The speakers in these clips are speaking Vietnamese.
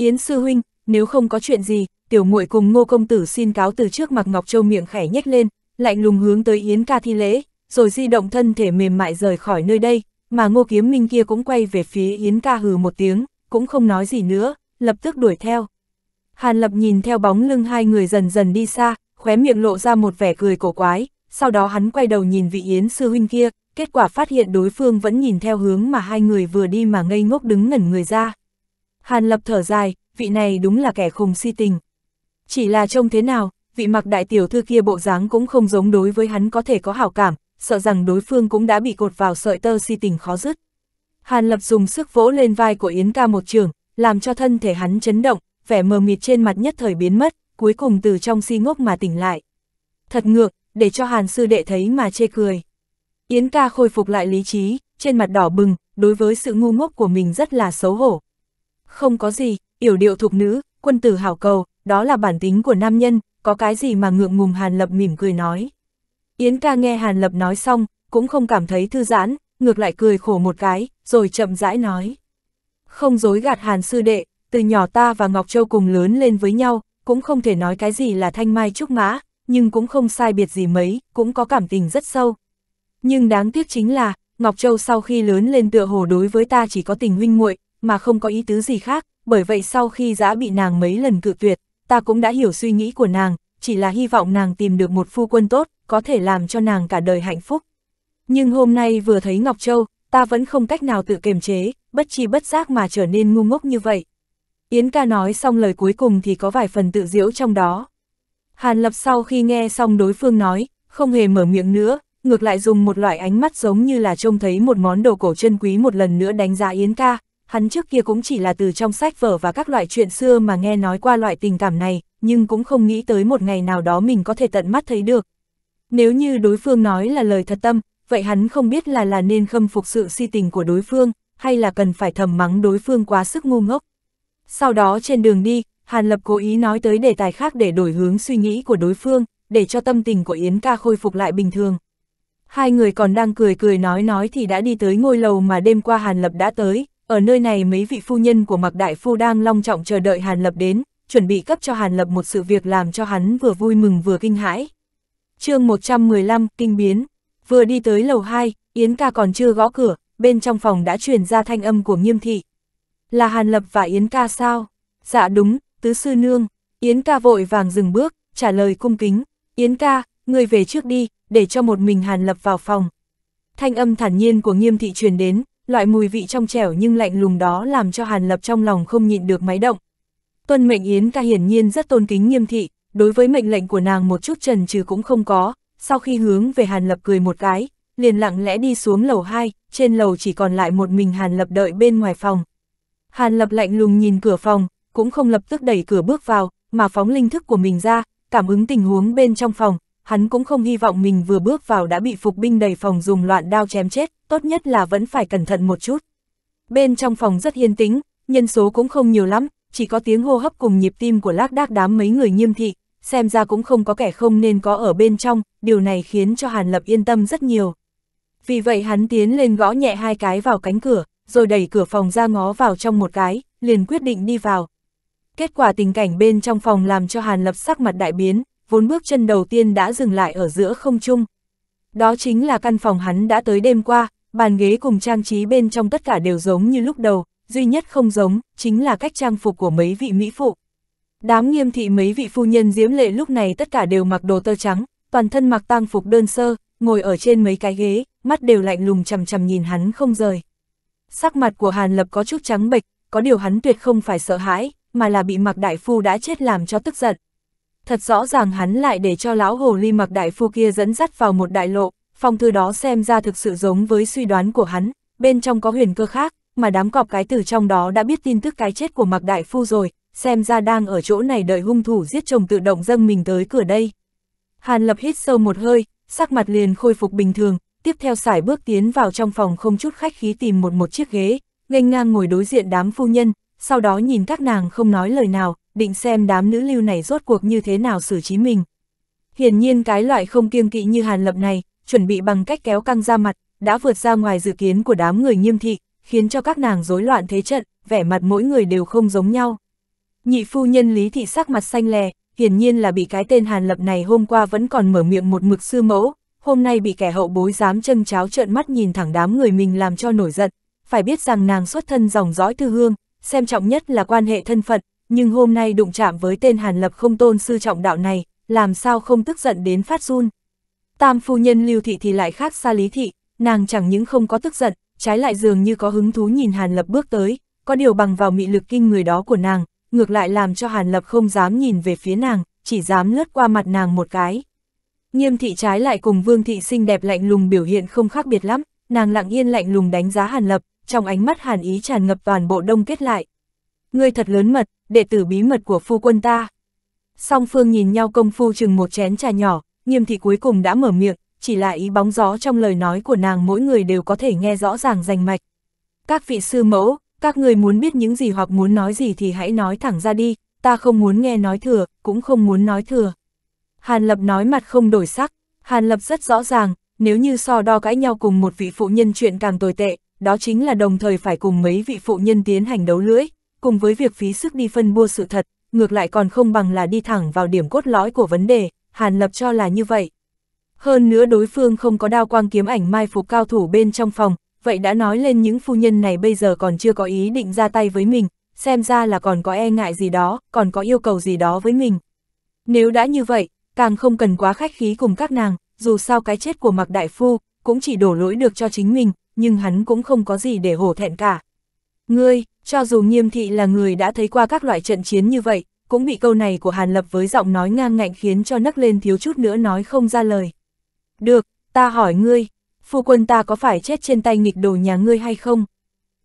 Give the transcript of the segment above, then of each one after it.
Yến sư huynh, nếu không có chuyện gì, tiểu muội cùng ngô công tử xin cáo từ trước mặt Ngọc Châu miệng khẽ nhếch lên, lạnh lùng hướng tới Yến ca thi lễ, rồi di động thân thể mềm mại rời khỏi nơi đây, mà ngô kiếm minh kia cũng quay về phía Yến ca hừ một tiếng, cũng không nói gì nữa, lập tức đuổi theo. Hàn lập nhìn theo bóng lưng hai người dần dần đi xa, khóe miệng lộ ra một vẻ cười cổ quái, sau đó hắn quay đầu nhìn vị Yến sư huynh kia, kết quả phát hiện đối phương vẫn nhìn theo hướng mà hai người vừa đi mà ngây ngốc đứng ngẩn người ra. Hàn Lập thở dài, vị này đúng là kẻ khùng si tình. Chỉ là trông thế nào, vị mặc đại tiểu thư kia bộ dáng cũng không giống đối với hắn có thể có hảo cảm, sợ rằng đối phương cũng đã bị cột vào sợi tơ si tình khó dứt. Hàn Lập dùng sức vỗ lên vai của Yến ca một trường, làm cho thân thể hắn chấn động, vẻ mờ mịt trên mặt nhất thời biến mất, cuối cùng từ trong si ngốc mà tỉnh lại. Thật ngược, để cho Hàn sư đệ thấy mà chê cười. Yến ca khôi phục lại lý trí, trên mặt đỏ bừng, đối với sự ngu ngốc của mình rất là xấu hổ, không có gì, yểu điệu thục nữ, quân tử hảo cầu, đó là bản tính của nam nhân, có cái gì mà ngượng ngùng Hàn Lập mỉm cười nói. Yến ca nghe Hàn Lập nói xong, cũng không cảm thấy thư giãn, ngược lại cười khổ một cái, rồi chậm rãi nói. Không dối gạt Hàn sư đệ, từ nhỏ ta và Ngọc Châu cùng lớn lên với nhau, cũng không thể nói cái gì là thanh mai trúc mã, nhưng cũng không sai biệt gì mấy, cũng có cảm tình rất sâu. Nhưng đáng tiếc chính là, Ngọc Châu sau khi lớn lên tựa hồ đối với ta chỉ có tình huynh muội, mà không có ý tứ gì khác, bởi vậy sau khi giã bị nàng mấy lần cự tuyệt, ta cũng đã hiểu suy nghĩ của nàng, chỉ là hy vọng nàng tìm được một phu quân tốt, có thể làm cho nàng cả đời hạnh phúc. Nhưng hôm nay vừa thấy Ngọc Châu, ta vẫn không cách nào tự kiềm chế, bất chi bất giác mà trở nên ngu ngốc như vậy. Yến ca nói xong lời cuối cùng thì có vài phần tự diễu trong đó. Hàn Lập sau khi nghe xong đối phương nói, không hề mở miệng nữa, ngược lại dùng một loại ánh mắt giống như là trông thấy một món đồ cổ chân quý một lần nữa đánh giá Yến ca, hắn trước kia cũng chỉ là từ trong sách vở và các loại chuyện xưa mà nghe nói qua loại tình cảm này, nhưng cũng không nghĩ tới một ngày nào đó mình có thể tận mắt thấy được. Nếu như đối phương nói là lời thật tâm, vậy hắn không biết là là nên khâm phục sự si tình của đối phương, hay là cần phải thầm mắng đối phương quá sức ngu ngốc. Sau đó trên đường đi, Hàn Lập cố ý nói tới đề tài khác để đổi hướng suy nghĩ của đối phương, để cho tâm tình của Yến ca khôi phục lại bình thường. Hai người còn đang cười cười nói nói thì đã đi tới ngôi lầu mà đêm qua Hàn Lập đã tới, ở nơi này mấy vị phu nhân của Mạc Đại Phu đang long trọng chờ đợi Hàn Lập đến, chuẩn bị cấp cho Hàn Lập một sự việc làm cho hắn vừa vui mừng vừa kinh hãi. chương 115, Kinh Biến Vừa đi tới lầu 2, Yến ca còn chưa gõ cửa, bên trong phòng đã truyền ra thanh âm của nghiêm thị. Là Hàn Lập và Yến ca sao? Dạ đúng, tứ sư nương. Yến ca vội vàng dừng bước, trả lời cung kính. Yến ca, người về trước đi, để cho một mình Hàn Lập vào phòng. Thanh âm thản nhiên của nghiêm thị truyền đến, loại mùi vị trong trẻo nhưng lạnh lùng đó làm cho Hàn Lập trong lòng không nhịn được máy động. Tuân mệnh Yến ca hiển nhiên rất tôn kính nghiêm thị, đối với mệnh lệnh của nàng một chút trần trừ cũng không có, sau khi hướng về Hàn Lập cười một cái, liền lặng lẽ đi xuống lầu 2, trên lầu chỉ còn lại một mình Hàn Lập đợi bên ngoài phòng. Hàn Lập lạnh lùng nhìn cửa phòng, cũng không lập tức đẩy cửa bước vào, mà phóng linh thức của mình ra, cảm ứng tình huống bên trong phòng, hắn cũng không hy vọng mình vừa bước vào đã bị phục binh đầy phòng dùng loạn đao chém chết, tốt nhất là vẫn phải cẩn thận một chút. Bên trong phòng rất yên tĩnh, nhân số cũng không nhiều lắm, chỉ có tiếng hô hấp cùng nhịp tim của lác đác đám mấy người nghiêm thị, xem ra cũng không có kẻ không nên có ở bên trong, điều này khiến cho Hàn Lập yên tâm rất nhiều. Vì vậy hắn tiến lên gõ nhẹ hai cái vào cánh cửa, rồi đẩy cửa phòng ra ngó vào trong một cái, liền quyết định đi vào. Kết quả tình cảnh bên trong phòng làm cho Hàn Lập sắc mặt đại biến, vốn bước chân đầu tiên đã dừng lại ở giữa không trung. Đó chính là căn phòng hắn đã tới đêm qua, bàn ghế cùng trang trí bên trong tất cả đều giống như lúc đầu, duy nhất không giống, chính là cách trang phục của mấy vị mỹ phụ. Đám nghiêm thị mấy vị phu nhân diễm lệ lúc này tất cả đều mặc đồ tơ trắng, toàn thân mặc tang phục đơn sơ, ngồi ở trên mấy cái ghế, mắt đều lạnh lùng chầm chầm nhìn hắn không rời. Sắc mặt của Hàn Lập có chút trắng bệch, có điều hắn tuyệt không phải sợ hãi, mà là bị mặc đại phu đã chết làm cho tức giận thật rõ ràng hắn lại để cho lão hồ ly mặc đại phu kia dẫn dắt vào một đại lộ, phong thư đó xem ra thực sự giống với suy đoán của hắn, bên trong có huyền cơ khác, mà đám cọp cái tử trong đó đã biết tin tức cái chết của mặc đại phu rồi, xem ra đang ở chỗ này đợi hung thủ giết chồng tự động dâng mình tới cửa đây. Hàn lập hít sâu một hơi, sắc mặt liền khôi phục bình thường, tiếp theo sải bước tiến vào trong phòng không chút khách khí tìm một một chiếc ghế, nghênh ngang ngồi đối diện đám phu nhân, sau đó nhìn các nàng không nói lời nào, định xem đám nữ lưu này rốt cuộc như thế nào xử trí mình. Hiển nhiên cái loại không kiêng kỵ như Hàn Lập này, chuẩn bị bằng cách kéo căng ra mặt, đã vượt ra ngoài dự kiến của đám người nghiêm thị, khiến cho các nàng rối loạn thế trận, vẻ mặt mỗi người đều không giống nhau. Nhị phu nhân Lý Thị sắc mặt xanh lè, hiển nhiên là bị cái tên Hàn Lập này hôm qua vẫn còn mở miệng một mực sư mẫu, hôm nay bị kẻ hậu bối dám chân cháo trợn mắt nhìn thẳng đám người mình làm cho nổi giận. Phải biết rằng nàng xuất thân dòng dõi thư hương, xem trọng nhất là quan hệ thân phận, nhưng hôm nay đụng chạm với tên Hàn Lập không tôn sư trọng đạo này, làm sao không tức giận đến phát run. Tam phu nhân Lưu Thị thì lại khác xa Lý Thị, nàng chẳng những không có tức giận, trái lại dường như có hứng thú nhìn Hàn Lập bước tới, có điều bằng vào mị lực kinh người đó của nàng, ngược lại làm cho Hàn Lập không dám nhìn về phía nàng, chỉ dám lướt qua mặt nàng một cái. Nghiêm thị trái lại cùng Vương thị xinh đẹp lạnh lùng biểu hiện không khác biệt lắm, nàng lặng yên lạnh lùng đánh giá Hàn Lập, trong ánh mắt Hàn ý tràn ngập toàn bộ đông kết lại. Ngươi thật lớn mật, đệ tử bí mật của phu quân ta. Song phương nhìn nhau công phu chừng một chén trà nhỏ, nghiêm thị cuối cùng đã mở miệng, chỉ là ý bóng gió trong lời nói của nàng mỗi người đều có thể nghe rõ ràng rành mạch. Các vị sư mẫu, các người muốn biết những gì hoặc muốn nói gì thì hãy nói thẳng ra đi, ta không muốn nghe nói thừa, cũng không muốn nói thừa. Hàn Lập nói mặt không đổi sắc, Hàn Lập rất rõ ràng, nếu như so đo cãi nhau cùng một vị phụ nhân chuyện càng tồi tệ, đó chính là đồng thời phải cùng mấy vị phụ nhân tiến hành đấu lưỡi cùng với việc phí sức đi phân bua sự thật, ngược lại còn không bằng là đi thẳng vào điểm cốt lõi của vấn đề, Hàn Lập cho là như vậy. Hơn nữa đối phương không có đao quang kiếm ảnh mai phục cao thủ bên trong phòng, vậy đã nói lên những phu nhân này bây giờ còn chưa có ý định ra tay với mình, xem ra là còn có e ngại gì đó, còn có yêu cầu gì đó với mình. Nếu đã như vậy, càng không cần quá khách khí cùng các nàng, dù sao cái chết của Mạc Đại Phu cũng chỉ đổ lỗi được cho chính mình, nhưng hắn cũng không có gì để hổ thẹn cả. Ngươi, cho dù nghiêm thị là người đã thấy qua các loại trận chiến như vậy, cũng bị câu này của Hàn Lập với giọng nói ngang ngạnh khiến cho nấc lên thiếu chút nữa nói không ra lời. Được, ta hỏi ngươi, phu quân ta có phải chết trên tay nghịch đồ nhà ngươi hay không?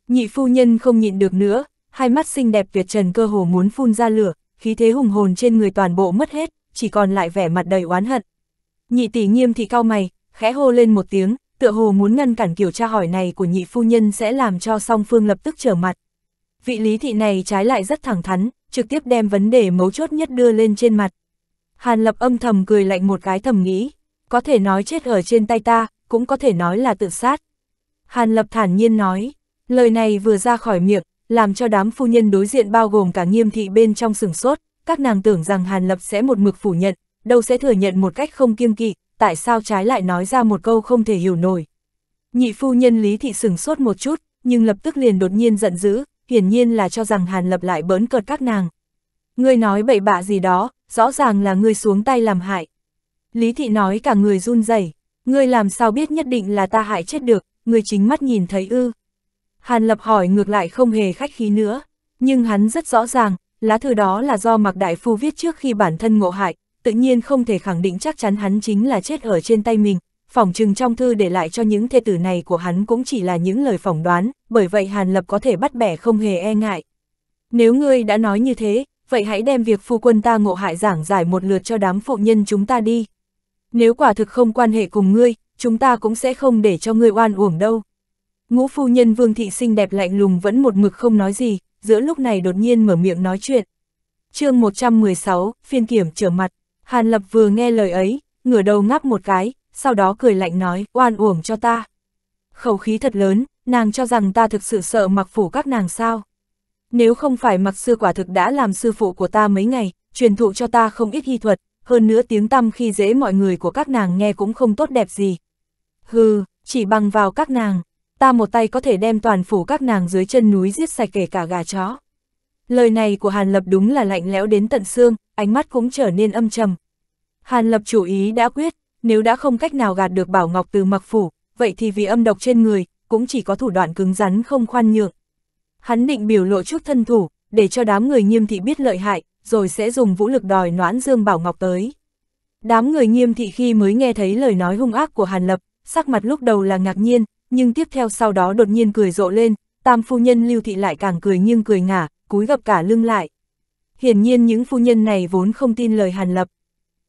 Nhị phu nhân không nhịn được nữa, hai mắt xinh đẹp việt trần cơ hồ muốn phun ra lửa, khí thế hùng hồn trên người toàn bộ mất hết, chỉ còn lại vẻ mặt đầy oán hận. Nhị tỷ nghiêm thị cao mày, khẽ hô lên một tiếng, tựa hồ muốn ngăn cản kiểu tra hỏi này của nhị phu nhân sẽ làm cho song phương lập tức trở mặt. Vị lý thị này trái lại rất thẳng thắn, trực tiếp đem vấn đề mấu chốt nhất đưa lên trên mặt. Hàn lập âm thầm cười lạnh một cái thầm nghĩ, có thể nói chết ở trên tay ta, cũng có thể nói là tự sát. Hàn lập thản nhiên nói, lời này vừa ra khỏi miệng, làm cho đám phu nhân đối diện bao gồm cả nghiêm thị bên trong sửng sốt, các nàng tưởng rằng Hàn lập sẽ một mực phủ nhận, đâu sẽ thừa nhận một cách không kiêng kỵ, tại sao trái lại nói ra một câu không thể hiểu nổi. Nhị phu nhân Lý Thị sừng sốt một chút, nhưng lập tức liền đột nhiên giận dữ, hiển nhiên là cho rằng Hàn Lập lại bớn cợt các nàng. Ngươi nói bậy bạ gì đó, rõ ràng là ngươi xuống tay làm hại. Lý Thị nói cả người run rẩy, ngươi làm sao biết nhất định là ta hại chết được, ngươi chính mắt nhìn thấy ư. Hàn Lập hỏi ngược lại không hề khách khí nữa, nhưng hắn rất rõ ràng, lá thư đó là do Mạc Đại Phu viết trước khi bản thân ngộ hại, tự nhiên không thể khẳng định chắc chắn hắn chính là chết ở trên tay mình, phỏng chừng trong thư để lại cho những thê tử này của hắn cũng chỉ là những lời phỏng đoán, bởi vậy Hàn Lập có thể bắt bẻ không hề e ngại. Nếu ngươi đã nói như thế, vậy hãy đem việc phu quân ta ngộ hại giảng giải một lượt cho đám phụ nhân chúng ta đi. Nếu quả thực không quan hệ cùng ngươi, chúng ta cũng sẽ không để cho ngươi oan uổng đâu. Ngũ phu nhân Vương Thị xinh đẹp lạnh lùng vẫn một mực không nói gì, giữa lúc này đột nhiên mở miệng nói chuyện. chương 116, phiên kiểm trở mặt. Hàn Lập vừa nghe lời ấy, ngửa đầu ngáp một cái, sau đó cười lạnh nói, oan uổng cho ta. Khẩu khí thật lớn, nàng cho rằng ta thực sự sợ mặc phủ các nàng sao. Nếu không phải mặc sư quả thực đã làm sư phụ của ta mấy ngày, truyền thụ cho ta không ít hy thuật, hơn nữa tiếng tăm khi dễ mọi người của các nàng nghe cũng không tốt đẹp gì. Hừ, chỉ bằng vào các nàng, ta một tay có thể đem toàn phủ các nàng dưới chân núi giết sạch kể cả gà chó. Lời này của Hàn Lập đúng là lạnh lẽo đến tận xương, ánh mắt cũng trở nên âm trầm. Hàn Lập chủ ý đã quyết, nếu đã không cách nào gạt được Bảo Ngọc từ mặc phủ, vậy thì vì âm độc trên người, cũng chỉ có thủ đoạn cứng rắn không khoan nhượng. Hắn định biểu lộ trước thân thủ, để cho đám người nghiêm thị biết lợi hại, rồi sẽ dùng vũ lực đòi noãn Dương Bảo Ngọc tới. Đám người nghiêm thị khi mới nghe thấy lời nói hung ác của Hàn Lập, sắc mặt lúc đầu là ngạc nhiên, nhưng tiếp theo sau đó đột nhiên cười rộ lên, tam phu nhân lưu thị lại càng cười nghiêng cười ngả, cúi gập cả lưng lại. Hiển nhiên những phu nhân này vốn không tin lời Hàn Lập.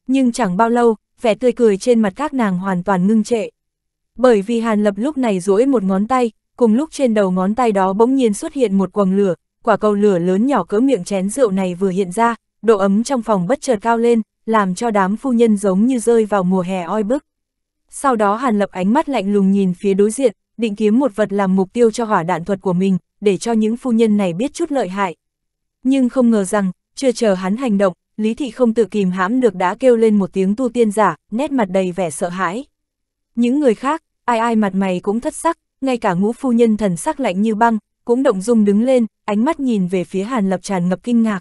Nhưng chẳng bao lâu, vẻ tươi cười trên mặt các nàng hoàn toàn ngưng trệ. Bởi vì Hàn Lập lúc này duỗi một ngón tay, cùng lúc trên đầu ngón tay đó bỗng nhiên xuất hiện một quầng lửa, quả cầu lửa lớn nhỏ cỡ miệng chén rượu này vừa hiện ra, độ ấm trong phòng bất chợt cao lên, làm cho đám phu nhân giống như rơi vào mùa hè oi bức. Sau đó Hàn Lập ánh mắt lạnh lùng nhìn phía đối diện, định kiếm một vật làm mục tiêu cho hỏa đạn thuật của mình, để cho những phu nhân này biết chút lợi hại. Nhưng không ngờ rằng, chưa chờ hắn hành động, Lý Thị không tự kìm hãm được đã kêu lên một tiếng tu tiên giả, nét mặt đầy vẻ sợ hãi. Những người khác, ai ai mặt mày cũng thất sắc, ngay cả ngũ phu nhân thần sắc lạnh như băng, cũng động dung đứng lên, ánh mắt nhìn về phía Hàn Lập tràn ngập kinh ngạc.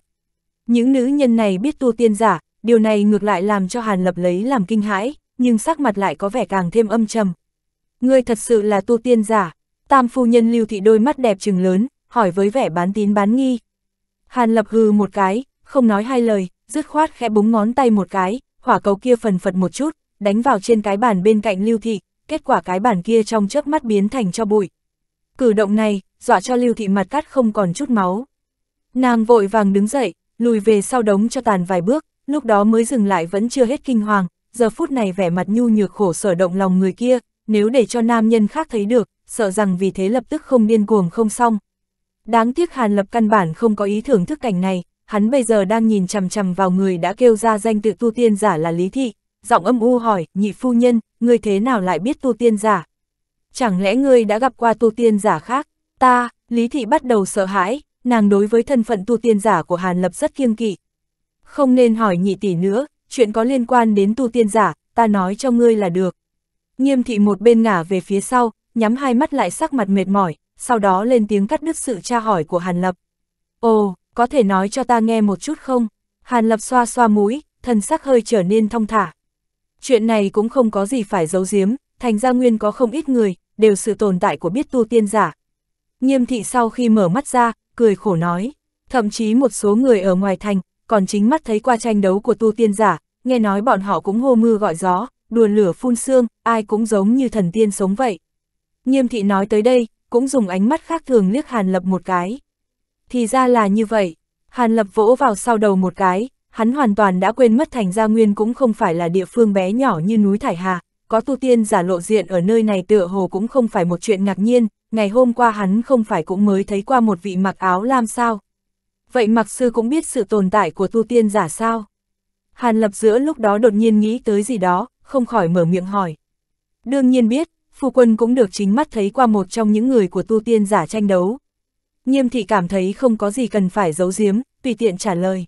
Những nữ nhân này biết tu tiên giả, điều này ngược lại làm cho Hàn Lập lấy làm kinh hãi, nhưng sắc mặt lại có vẻ càng thêm âm trầm. Người thật sự là tu tiên giả. Tam phu nhân lưu thị đôi mắt đẹp trừng lớn, hỏi với vẻ bán tín bán nghi. Hàn lập hừ một cái, không nói hai lời, dứt khoát khẽ búng ngón tay một cái, hỏa cầu kia phần phật một chút, đánh vào trên cái bàn bên cạnh lưu thị, kết quả cái bàn kia trong chớp mắt biến thành cho bụi. Cử động này, dọa cho lưu thị mặt cắt không còn chút máu. Nàng vội vàng đứng dậy, lùi về sau đống cho tàn vài bước, lúc đó mới dừng lại vẫn chưa hết kinh hoàng, giờ phút này vẻ mặt nhu nhược khổ sở động lòng người kia, nếu để cho nam nhân khác thấy được, sợ rằng vì thế lập tức không điên cuồng không xong. Đáng tiếc Hàn Lập căn bản không có ý thưởng thức cảnh này, hắn bây giờ đang nhìn chằm chằm vào người đã kêu ra danh tự tu tiên giả là Lý Thị, giọng âm u hỏi, nhị phu nhân, ngươi thế nào lại biết tu tiên giả? Chẳng lẽ ngươi đã gặp qua tu tiên giả khác? Ta, Lý Thị bắt đầu sợ hãi, nàng đối với thân phận tu tiên giả của Hàn Lập rất kiêng kỵ. Không nên hỏi nhị tỷ nữa, chuyện có liên quan đến tu tiên giả, ta nói cho ngươi là được. Nghiêm thị một bên ngả về phía sau, nhắm hai mắt lại sắc mặt mệt mỏi, sau đó lên tiếng cắt đứt sự tra hỏi của Hàn Lập. Ồ, có thể nói cho ta nghe một chút không? Hàn Lập xoa xoa mũi, thân sắc hơi trở nên thong thả. Chuyện này cũng không có gì phải giấu giếm, thành ra nguyên có không ít người, đều sự tồn tại của biết tu tiên giả. Nghiêm thị sau khi mở mắt ra, cười khổ nói, thậm chí một số người ở ngoài thành, còn chính mắt thấy qua tranh đấu của tu tiên giả, nghe nói bọn họ cũng hô mưa gọi gió, đùa lửa phun xương, ai cũng giống như thần tiên sống vậy. Nghiêm thị nói tới đây, cũng dùng ánh mắt khác thường liếc Hàn Lập một cái. Thì ra là như vậy, Hàn Lập vỗ vào sau đầu một cái, hắn hoàn toàn đã quên mất thành gia nguyên cũng không phải là địa phương bé nhỏ như núi Thải Hà, có tu tiên giả lộ diện ở nơi này tựa hồ cũng không phải một chuyện ngạc nhiên, ngày hôm qua hắn không phải cũng mới thấy qua một vị mặc áo lam sao. Vậy mặc sư cũng biết sự tồn tại của tu tiên giả sao? Hàn Lập giữa lúc đó đột nhiên nghĩ tới gì đó, không khỏi mở miệng hỏi. Đương nhiên biết, phu quân cũng được chính mắt thấy qua một trong những người của tu tiên giả tranh đấu. Nghiêm thị cảm thấy không có gì cần phải giấu giếm, tùy tiện trả lời.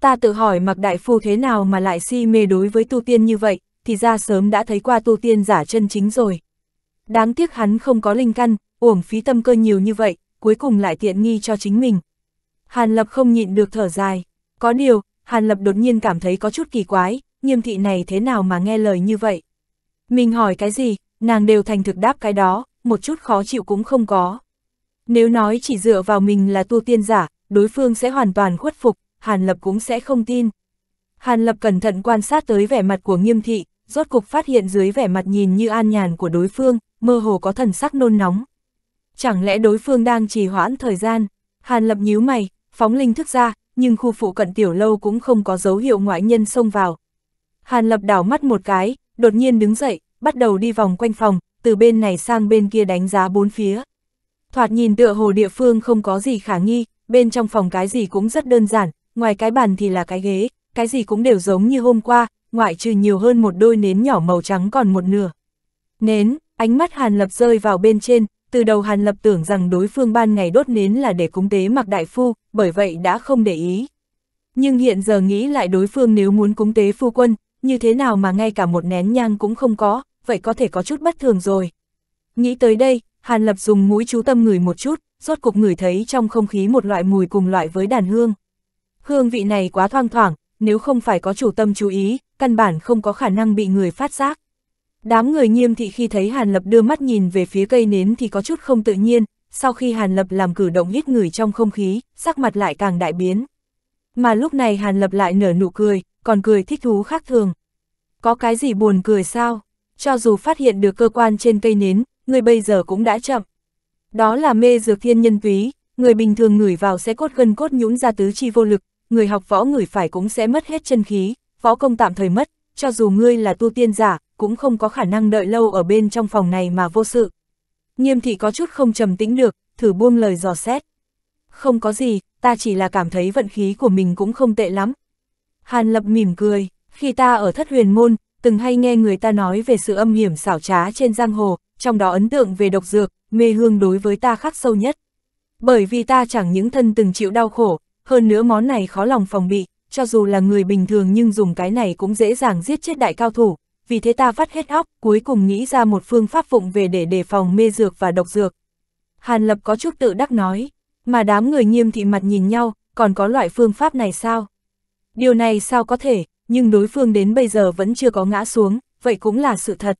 Ta tự hỏi mặc đại phu thế nào mà lại si mê đối với tu tiên như vậy, thì ra sớm đã thấy qua tu tiên giả chân chính rồi. Đáng tiếc hắn không có linh căn, uổng phí tâm cơ nhiều như vậy, cuối cùng lại tiện nghi cho chính mình. Hàn Lập không nhịn được thở dài. Có điều, Hàn Lập đột nhiên cảm thấy có chút kỳ quái, nghiêm thị này thế nào mà nghe lời như vậy? Mình hỏi cái gì, nàng đều thành thực đáp cái đó, một chút khó chịu cũng không có. Nếu nói chỉ dựa vào mình là tu tiên giả, đối phương sẽ hoàn toàn khuất phục, Hàn Lập cũng sẽ không tin. Hàn Lập cẩn thận quan sát tới vẻ mặt của nghiêm thị, rốt cục phát hiện dưới vẻ mặt nhìn như an nhàn của đối phương, mơ hồ có thần sắc nôn nóng. Chẳng lẽ đối phương đang trì hoãn thời gian? Hàn Lập nhíu mày, phóng linh thức ra, nhưng khu phụ cận tiểu lâu cũng không có dấu hiệu ngoại nhân xông vào. Hàn Lập đảo mắt một cái, đột nhiên đứng dậy, bắt đầu đi vòng quanh phòng, từ bên này sang bên kia đánh giá bốn phía. Thoạt nhìn tựa hồ địa phương không có gì khả nghi, bên trong phòng cái gì cũng rất đơn giản, ngoài cái bàn thì là cái ghế, cái gì cũng đều giống như hôm qua, ngoại trừ nhiều hơn một đôi nến nhỏ màu trắng còn một nửa. Nến, ánh mắt Hàn Lập rơi vào bên trên, từ đầu Hàn Lập tưởng rằng đối phương ban ngày đốt nến là để cúng tế mặc đại phu, bởi vậy đã không để ý. Nhưng hiện giờ nghĩ lại đối phương nếu muốn cúng tế phu quân, như thế nào mà ngay cả một nén nhang cũng không có, vậy có thể có chút bất thường rồi. Nghĩ tới đây, Hàn Lập dùng mũi chú tâm ngửi một chút, rốt cục ngửi thấy trong không khí một loại mùi cùng loại với đàn hương. Hương vị này quá thoang thoảng, nếu không phải có chủ tâm chú ý, căn bản không có khả năng bị người phát giác. Đám người nghiêm thị khi thấy Hàn Lập đưa mắt nhìn về phía cây nến thì có chút không tự nhiên, sau khi Hàn Lập làm cử động hít người trong không khí, sắc mặt lại càng đại biến. Mà lúc này Hàn Lập lại nở nụ cười, còn cười thích thú khác thường. Có cái gì buồn cười sao? cho dù phát hiện được cơ quan trên cây nến, người bây giờ cũng đã chậm. Đó là mê dược thiên nhân túy, người bình thường ngửi vào sẽ cốt gân cốt nhũn ra tứ chi vô lực, người học võ ngửi phải cũng sẽ mất hết chân khí, võ công tạm thời mất, cho dù ngươi là tu tiên giả, cũng không có khả năng đợi lâu ở bên trong phòng này mà vô sự. Nghiêm thị có chút không trầm tĩnh được, thử buông lời dò xét. Không có gì, ta chỉ là cảm thấy vận khí của mình cũng không tệ lắm. Hàn Lập mỉm cười, khi ta ở thất huyền môn, từng hay nghe người ta nói về sự âm hiểm xảo trá trên giang hồ, trong đó ấn tượng về độc dược, mê hương đối với ta khắc sâu nhất. Bởi vì ta chẳng những thân từng chịu đau khổ, hơn nữa món này khó lòng phòng bị, cho dù là người bình thường nhưng dùng cái này cũng dễ dàng giết chết đại cao thủ, vì thế ta vắt hết óc, cuối cùng nghĩ ra một phương pháp phụng về để đề phòng mê dược và độc dược. Hàn Lập có chút tự đắc nói, mà đám người nghiêm thị mặt nhìn nhau, còn có loại phương pháp này sao? Điều này sao có thể, nhưng đối phương đến bây giờ vẫn chưa có ngã xuống, vậy cũng là sự thật.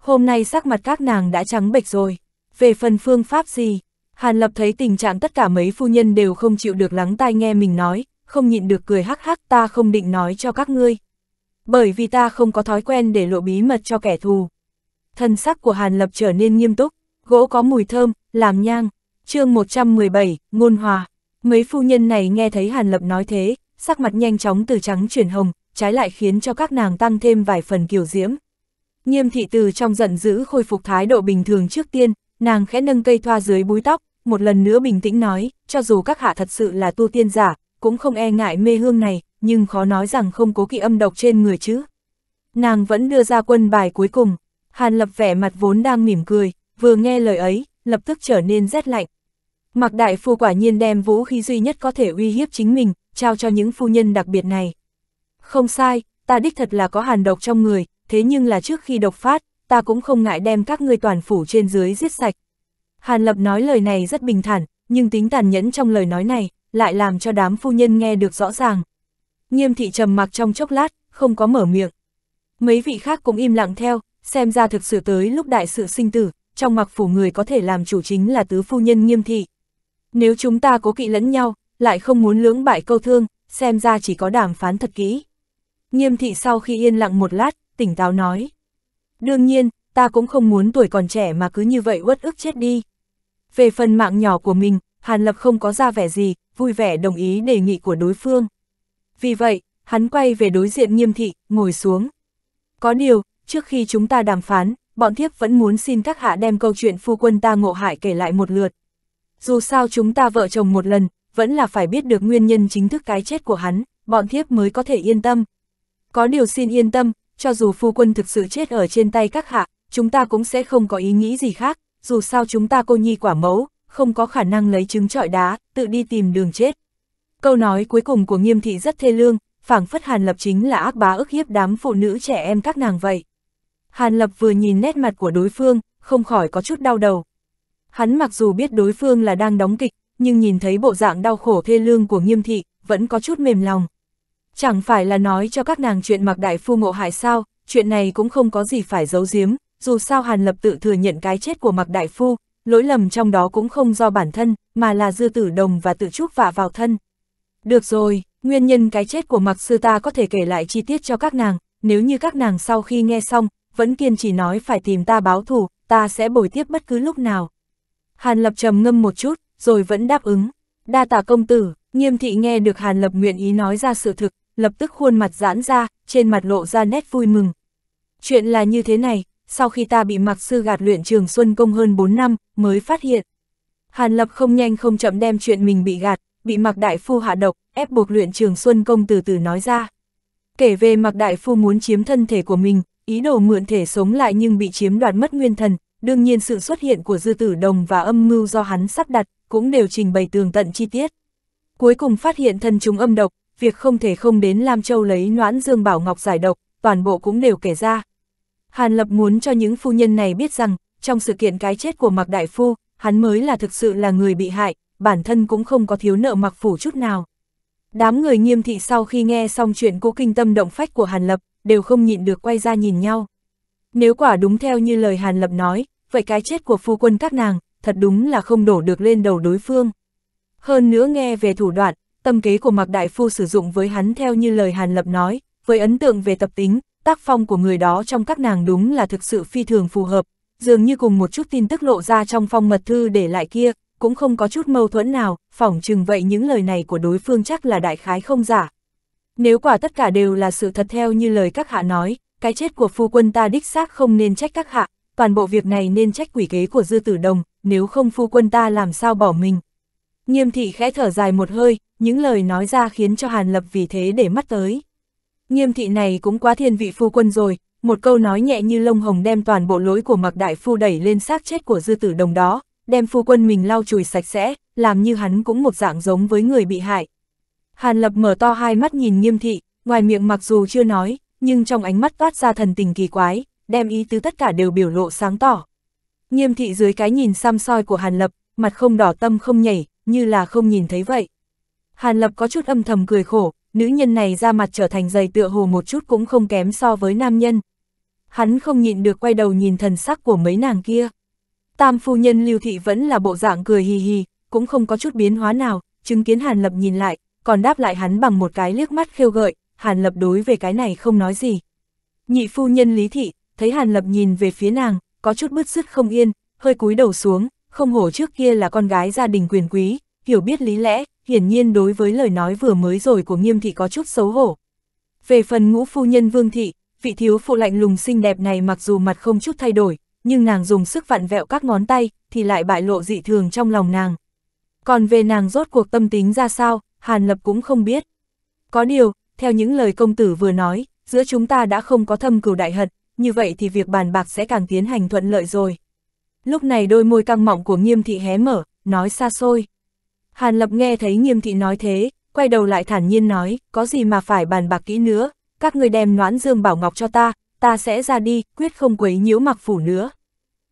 Hôm nay sắc mặt các nàng đã trắng bệch rồi, về phần phương pháp gì, Hàn Lập thấy tình trạng tất cả mấy phu nhân đều không chịu được lắng tai nghe mình nói, không nhịn được cười hắc hắc ta không định nói cho các ngươi. Bởi vì ta không có thói quen để lộ bí mật cho kẻ thù. Thân sắc của Hàn Lập trở nên nghiêm túc, gỗ có mùi thơm, làm nhang. chương 117, Ngôn Hòa. Mấy phu nhân này nghe thấy Hàn Lập nói thế, sắc mặt nhanh chóng từ trắng chuyển hồng, trái lại khiến cho các nàng tăng thêm vài phần kiểu diễm. Nghiêm thị từ trong giận dữ khôi phục thái độ bình thường trước tiên, nàng khẽ nâng cây thoa dưới búi tóc, một lần nữa bình tĩnh nói, cho dù các hạ thật sự là tu tiên giả, cũng không e ngại mê hương này, nhưng khó nói rằng không cố kỵ âm độc trên người chứ. Nàng vẫn đưa ra quân bài cuối cùng, Hàn Lập vẻ mặt vốn đang mỉm cười, vừa nghe lời ấy, lập tức trở nên rét lạnh. Mặc Đại Phu quả nhiên đem vũ khí duy nhất có thể uy hiếp chính mình, trao cho những phu nhân đặc biệt này. Không sai, ta đích thật là có hàn độc trong người, thế nhưng là trước khi độc phát, ta cũng không ngại đem các ngươi toàn phủ trên dưới giết sạch. Hàn Lập nói lời này rất bình thản, nhưng tính tàn nhẫn trong lời nói này, lại làm cho đám phu nhân nghe được rõ ràng. Nghiêm thị trầm mặc trong chốc lát, không có mở miệng. Mấy vị khác cũng im lặng theo, xem ra thực sự tới lúc đại sự sinh tử, trong mặc phủ người có thể làm chủ chính là tứ phu nhân nghiêm thị. Nếu chúng ta cố kỵ lẫn nhau, lại không muốn lưỡng bại câu thương, xem ra chỉ có đàm phán thật kỹ. Nghiêm thị sau khi yên lặng một lát, tỉnh táo nói. Đương nhiên, ta cũng không muốn tuổi còn trẻ mà cứ như vậy uất ức chết đi. Về phần mạng nhỏ của mình, Hàn Lập không có ra vẻ gì, vui vẻ đồng ý đề nghị của đối phương. Vì vậy, hắn quay về đối diện nghiêm thị, ngồi xuống. Có điều, trước khi chúng ta đàm phán, bọn thiếp vẫn muốn xin các hạ đem câu chuyện phu quân ta ngộ hại kể lại một lượt. Dù sao chúng ta vợ chồng một lần, vẫn là phải biết được nguyên nhân chính thức cái chết của hắn, bọn thiếp mới có thể yên tâm, có điều xin yên tâm, cho dù phu quân thực sự chết ở trên tay các hạ, chúng ta cũng sẽ không có ý nghĩ gì khác, dù sao chúng ta cô nhi quả mẫu, không có khả năng lấy trứng trọi đá, tự đi tìm đường chết. Câu nói cuối cùng của nghiêm thị rất thê lương, phảng phất Hàn Lập chính là ác bá ức hiếp đám phụ nữ trẻ em các nàng vậy. Hàn Lập vừa nhìn nét mặt của đối phương, không khỏi có chút đau đầu. Hắn mặc dù biết đối phương là đang đóng kịch, nhưng nhìn thấy bộ dạng đau khổ thê lương của nghiêm thị, vẫn có chút mềm lòng. Chẳng phải là nói cho các nàng chuyện mặc đại phu ngộ hại sao, chuyện này cũng không có gì phải giấu giếm, dù sao Hàn Lập tự thừa nhận cái chết của mặc đại phu, lỗi lầm trong đó cũng không do bản thân, mà là dư tử đồng và tự chuốc vạ vào thân. Được rồi, nguyên nhân cái chết của mặc sư ta có thể kể lại chi tiết cho các nàng, nếu như các nàng sau khi nghe xong, vẫn kiên trì nói phải tìm ta báo thù, ta sẽ bồi tiếp bất cứ lúc nào. Hàn Lập trầm ngâm một chút, rồi vẫn đáp ứng. Đa tạ công tử, nghiêm thị nghe được Hàn Lập nguyện ý nói ra sự thực, lập tức khuôn mặt giãn ra, trên mặt lộ ra nét vui mừng. Chuyện là như thế này, sau khi ta bị mặc sư gạt luyện trường Xuân Công hơn 4 năm, mới phát hiện. Hàn Lập không nhanh không chậm đem chuyện mình bị gạt, bị mặc đại phu hạ độc, ép buộc luyện trường Xuân Công từ từ nói ra. Kể về mặc đại phu muốn chiếm thân thể của mình, ý đồ mượn thể sống lại nhưng bị chiếm đoạt mất nguyên thần, đương nhiên sự xuất hiện của dư tử đồng và âm mưu do hắn sắp đặt, cũng đều trình bày tường tận chi tiết. Cuối cùng phát hiện thân chúng âm độc, việc không thể không đến Lam Châu lấy noãn dương bảo ngọc giải độc, toàn bộ cũng đều kể ra. Hàn Lập muốn cho những phu nhân này biết rằng, trong sự kiện cái chết của Mạc Đại Phu, hắn mới là thực sự là người bị hại, bản thân cũng không có thiếu nợ Mạc Phủ chút nào. Đám người nghiêm thị sau khi nghe xong chuyện cố kinh tâm động phách của Hàn Lập, đều không nhịn được quay ra nhìn nhau. Nếu quả đúng theo như lời Hàn Lập nói, vậy cái chết của phu quân các nàng, thật đúng là không đổ được lên đầu đối phương. Hơn nữa nghe về thủ đoạn, tâm kế của Mạc Đại Phu sử dụng với hắn theo như lời Hàn Lập nói, với ấn tượng về tập tính, tác phong của người đó trong các nàng đúng là thực sự phi thường phù hợp, dường như cùng một chút tin tức lộ ra trong phong mật thư để lại kia, cũng không có chút mâu thuẫn nào, phỏng chừng vậy những lời này của đối phương chắc là đại khái không giả. Nếu quả tất cả đều là sự thật theo như lời các hạ nói, cái chết của phu quân ta đích xác không nên trách các hạ, toàn bộ việc này nên trách quỷ kế của dư tử đồng, nếu không phu quân ta làm sao bỏ mình. Nghiêm thị khẽ thở dài một hơi, những lời nói ra khiến cho Hàn Lập vì thế để mắt tới. Nghiêm thị này cũng quá thiên vị phu quân rồi, một câu nói nhẹ như lông hồng đem toàn bộ lỗi của mặc đại phu đẩy lên xác chết của dư tử đồng đó, đem phu quân mình lau chùi sạch sẽ, làm như hắn cũng một dạng giống với người bị hại. Hàn Lập mở to hai mắt nhìn nghiêm thị, ngoài miệng mặc dù chưa nói, nhưng trong ánh mắt toát ra thần tình kỳ quái, đem ý tứ tất cả đều biểu lộ sáng tỏ. Nghiêm thị dưới cái nhìn xăm soi của Hàn Lập, mặt không đỏ tâm không nhảy, như là không nhìn thấy vậy. Hàn Lập có chút âm thầm cười khổ, nữ nhân này ra mặt trở thành dày tựa hồ một chút cũng không kém so với nam nhân. Hắn không nhịn được quay đầu nhìn thần sắc của mấy nàng kia. Tam phu nhân lưu thị vẫn là bộ dạng cười hì hì, cũng không có chút biến hóa nào, chứng kiến Hàn Lập nhìn lại, còn đáp lại hắn bằng một cái liếc mắt khêu gợi, Hàn Lập đối về cái này không nói gì. Nhị phu nhân lý thị, thấy Hàn Lập nhìn về phía nàng, có chút bứt rứt không yên, hơi cúi đầu xuống, không hổ trước kia là con gái gia đình quyền quý, hiểu biết lý lẽ, hiển nhiên đối với lời nói vừa mới rồi của nghiêm thị có chút xấu hổ. Về phần ngũ phu nhân vương thị, vị thiếu phụ lạnh lùng xinh đẹp này mặc dù mặt không chút thay đổi, nhưng nàng dùng sức vặn vẹo các ngón tay, thì lại bại lộ dị thường trong lòng nàng. Còn về nàng rốt cuộc tâm tính ra sao, Hàn Lập cũng không biết. Có điều, theo những lời công tử vừa nói, giữa chúng ta đã không có thâm cửu đại hận, như vậy thì việc bàn bạc sẽ càng tiến hành thuận lợi rồi. Lúc này đôi môi căng mọng của nghiêm thị hé mở, nói xa xôi. Hàn Lập nghe thấy nghiêm thị nói thế, quay đầu lại thản nhiên nói, có gì mà phải bàn bạc kỹ nữa, các người đem noãn dương bảo ngọc cho ta, ta sẽ ra đi, quyết không quấy nhiễu mặc phủ nữa.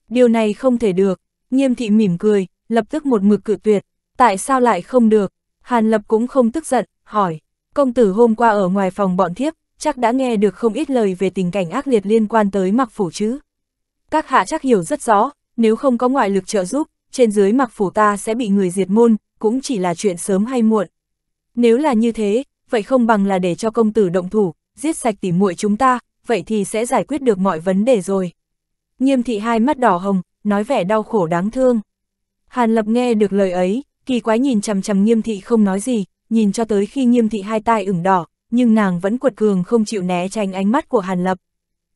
Điều này không thể được, nghiêm thị mỉm cười, lập tức một mực cự tuyệt, tại sao lại không được, Hàn Lập cũng không tức giận, hỏi, công tử hôm qua ở ngoài phòng bọn thiếp, chắc đã nghe được không ít lời về tình cảnh ác liệt liên quan tới mặc phủ chứ. Các hạ chắc hiểu rất rõ, nếu không có ngoại lực trợ giúp, trên dưới mặc phủ ta sẽ bị người diệt môn, cũng chỉ là chuyện sớm hay muộn. Nếu là như thế, vậy không bằng là để cho công tử động thủ, giết sạch tỉ muội chúng ta, vậy thì sẽ giải quyết được mọi vấn đề rồi. Nghiêm thị hai mắt đỏ hồng, nói vẻ đau khổ đáng thương. Hàn lập nghe được lời ấy, kỳ quái nhìn chằm chằm nghiêm thị không nói gì, nhìn cho tới khi nghiêm thị hai tai ửng đỏ, nhưng nàng vẫn quật cường không chịu né tránh ánh mắt của Hàn lập.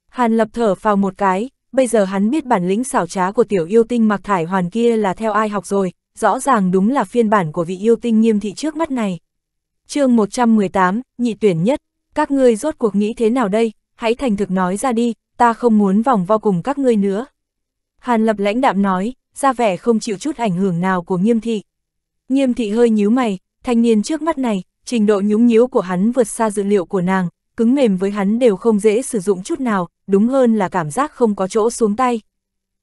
Hàn lập thở vào một cái, bây giờ hắn biết bản lĩnh xảo trá của tiểu yêu tinh mặc thải hoàn kia là theo ai học rồi, rõ ràng đúng là phiên bản của vị yêu tinh nghiêm thị trước mắt này. chương 118, nhị tuyển nhất, các ngươi rốt cuộc nghĩ thế nào đây, hãy thành thực nói ra đi, ta không muốn vòng vo cùng các ngươi nữa. Hàn lập lãnh đạm nói, ra vẻ không chịu chút ảnh hưởng nào của nghiêm thị. Nghiêm thị hơi nhíu mày, thanh niên trước mắt này, trình độ nhúng nhíu của hắn vượt xa dự liệu của nàng, cứng mềm với hắn đều không dễ sử dụng chút nào, đúng hơn là cảm giác không có chỗ xuống tay.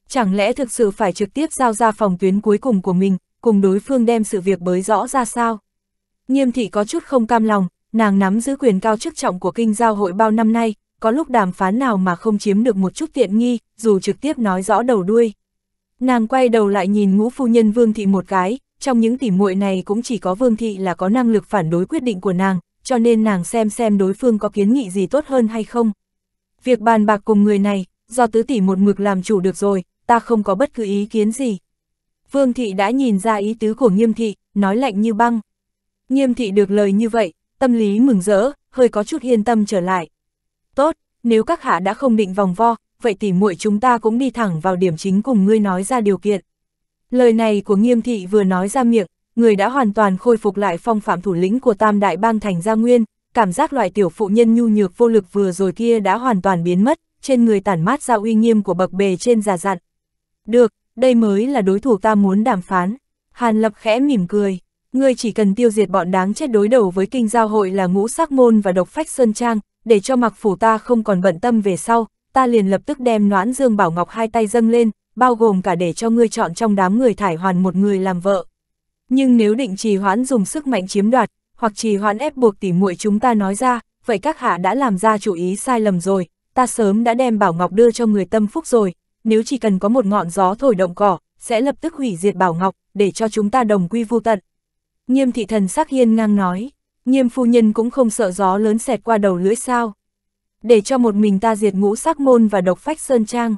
Chẳng lẽ thực sự phải trực tiếp giao ra phòng tuyến cuối cùng của mình, cùng đối phương đem sự việc bới rõ ra sao? Nghiêm thị có chút không cam lòng, nàng nắm giữ quyền cao chức trọng của kinh giao hội bao năm nay, có lúc đàm phán nào mà không chiếm được một chút tiện nghi, dù trực tiếp nói rõ đầu đuôi. Nàng quay đầu lại nhìn ngũ phu nhân Vương Thị một cái, trong những tỉ muội này cũng chỉ có Vương Thị là có năng lực phản đối quyết định của nàng, cho nên nàng xem xem đối phương có kiến nghị gì tốt hơn hay không. Việc bàn bạc cùng người này, do tứ tỷ một mực làm chủ được rồi, ta không có bất cứ ý kiến gì. Vương thị đã nhìn ra ý tứ của nghiêm thị, nói lạnh như băng. Nghiêm thị được lời như vậy, tâm lý mừng rỡ, hơi có chút yên tâm trở lại. Tốt, nếu các hạ đã không định vòng vo, vậy tỷ muội chúng ta cũng đi thẳng vào điểm chính cùng ngươi nói ra điều kiện. Lời này của nghiêm thị vừa nói ra miệng, người đã hoàn toàn khôi phục lại phong phạm thủ lĩnh của tam đại bang thành gia nguyên, cảm giác loại tiểu phụ nhân nhu nhược vô lực vừa rồi kia đã hoàn toàn biến mất, trên người tản mát ra uy nghiêm của bậc bề trên già dặn. Được, đây mới là đối thủ ta muốn đàm phán. Hàn Lập khẽ mỉm cười, ngươi chỉ cần tiêu diệt bọn đáng chết đối đầu với kinh giao hội là ngũ sắc môn và độc phách Sơn Trang, để cho mặc phủ ta không còn bận tâm về sau, ta liền lập tức đem noãn dương bảo ngọc hai tay dâng lên, bao gồm cả để cho ngươi chọn trong đám người thải hoàn một người làm vợ. Nhưng nếu định trì hoãn dùng sức mạnh chiếm đoạt, hoặc trì hoãn ép buộc tỉ muội chúng ta nói ra, vậy các hạ đã làm ra chủ ý sai lầm rồi, ta sớm đã đem Bảo Ngọc đưa cho người tâm phúc rồi, nếu chỉ cần có một ngọn gió thổi động cỏ, sẽ lập tức hủy diệt Bảo Ngọc, để cho chúng ta đồng quy vu tận. Nghiêm thị thần sắc hiên ngang nói, nghiêm phu nhân cũng không sợ gió lớn xẹt qua đầu lưỡi sao. Để cho một mình ta diệt ngũ sắc môn và độc phách sơn trang.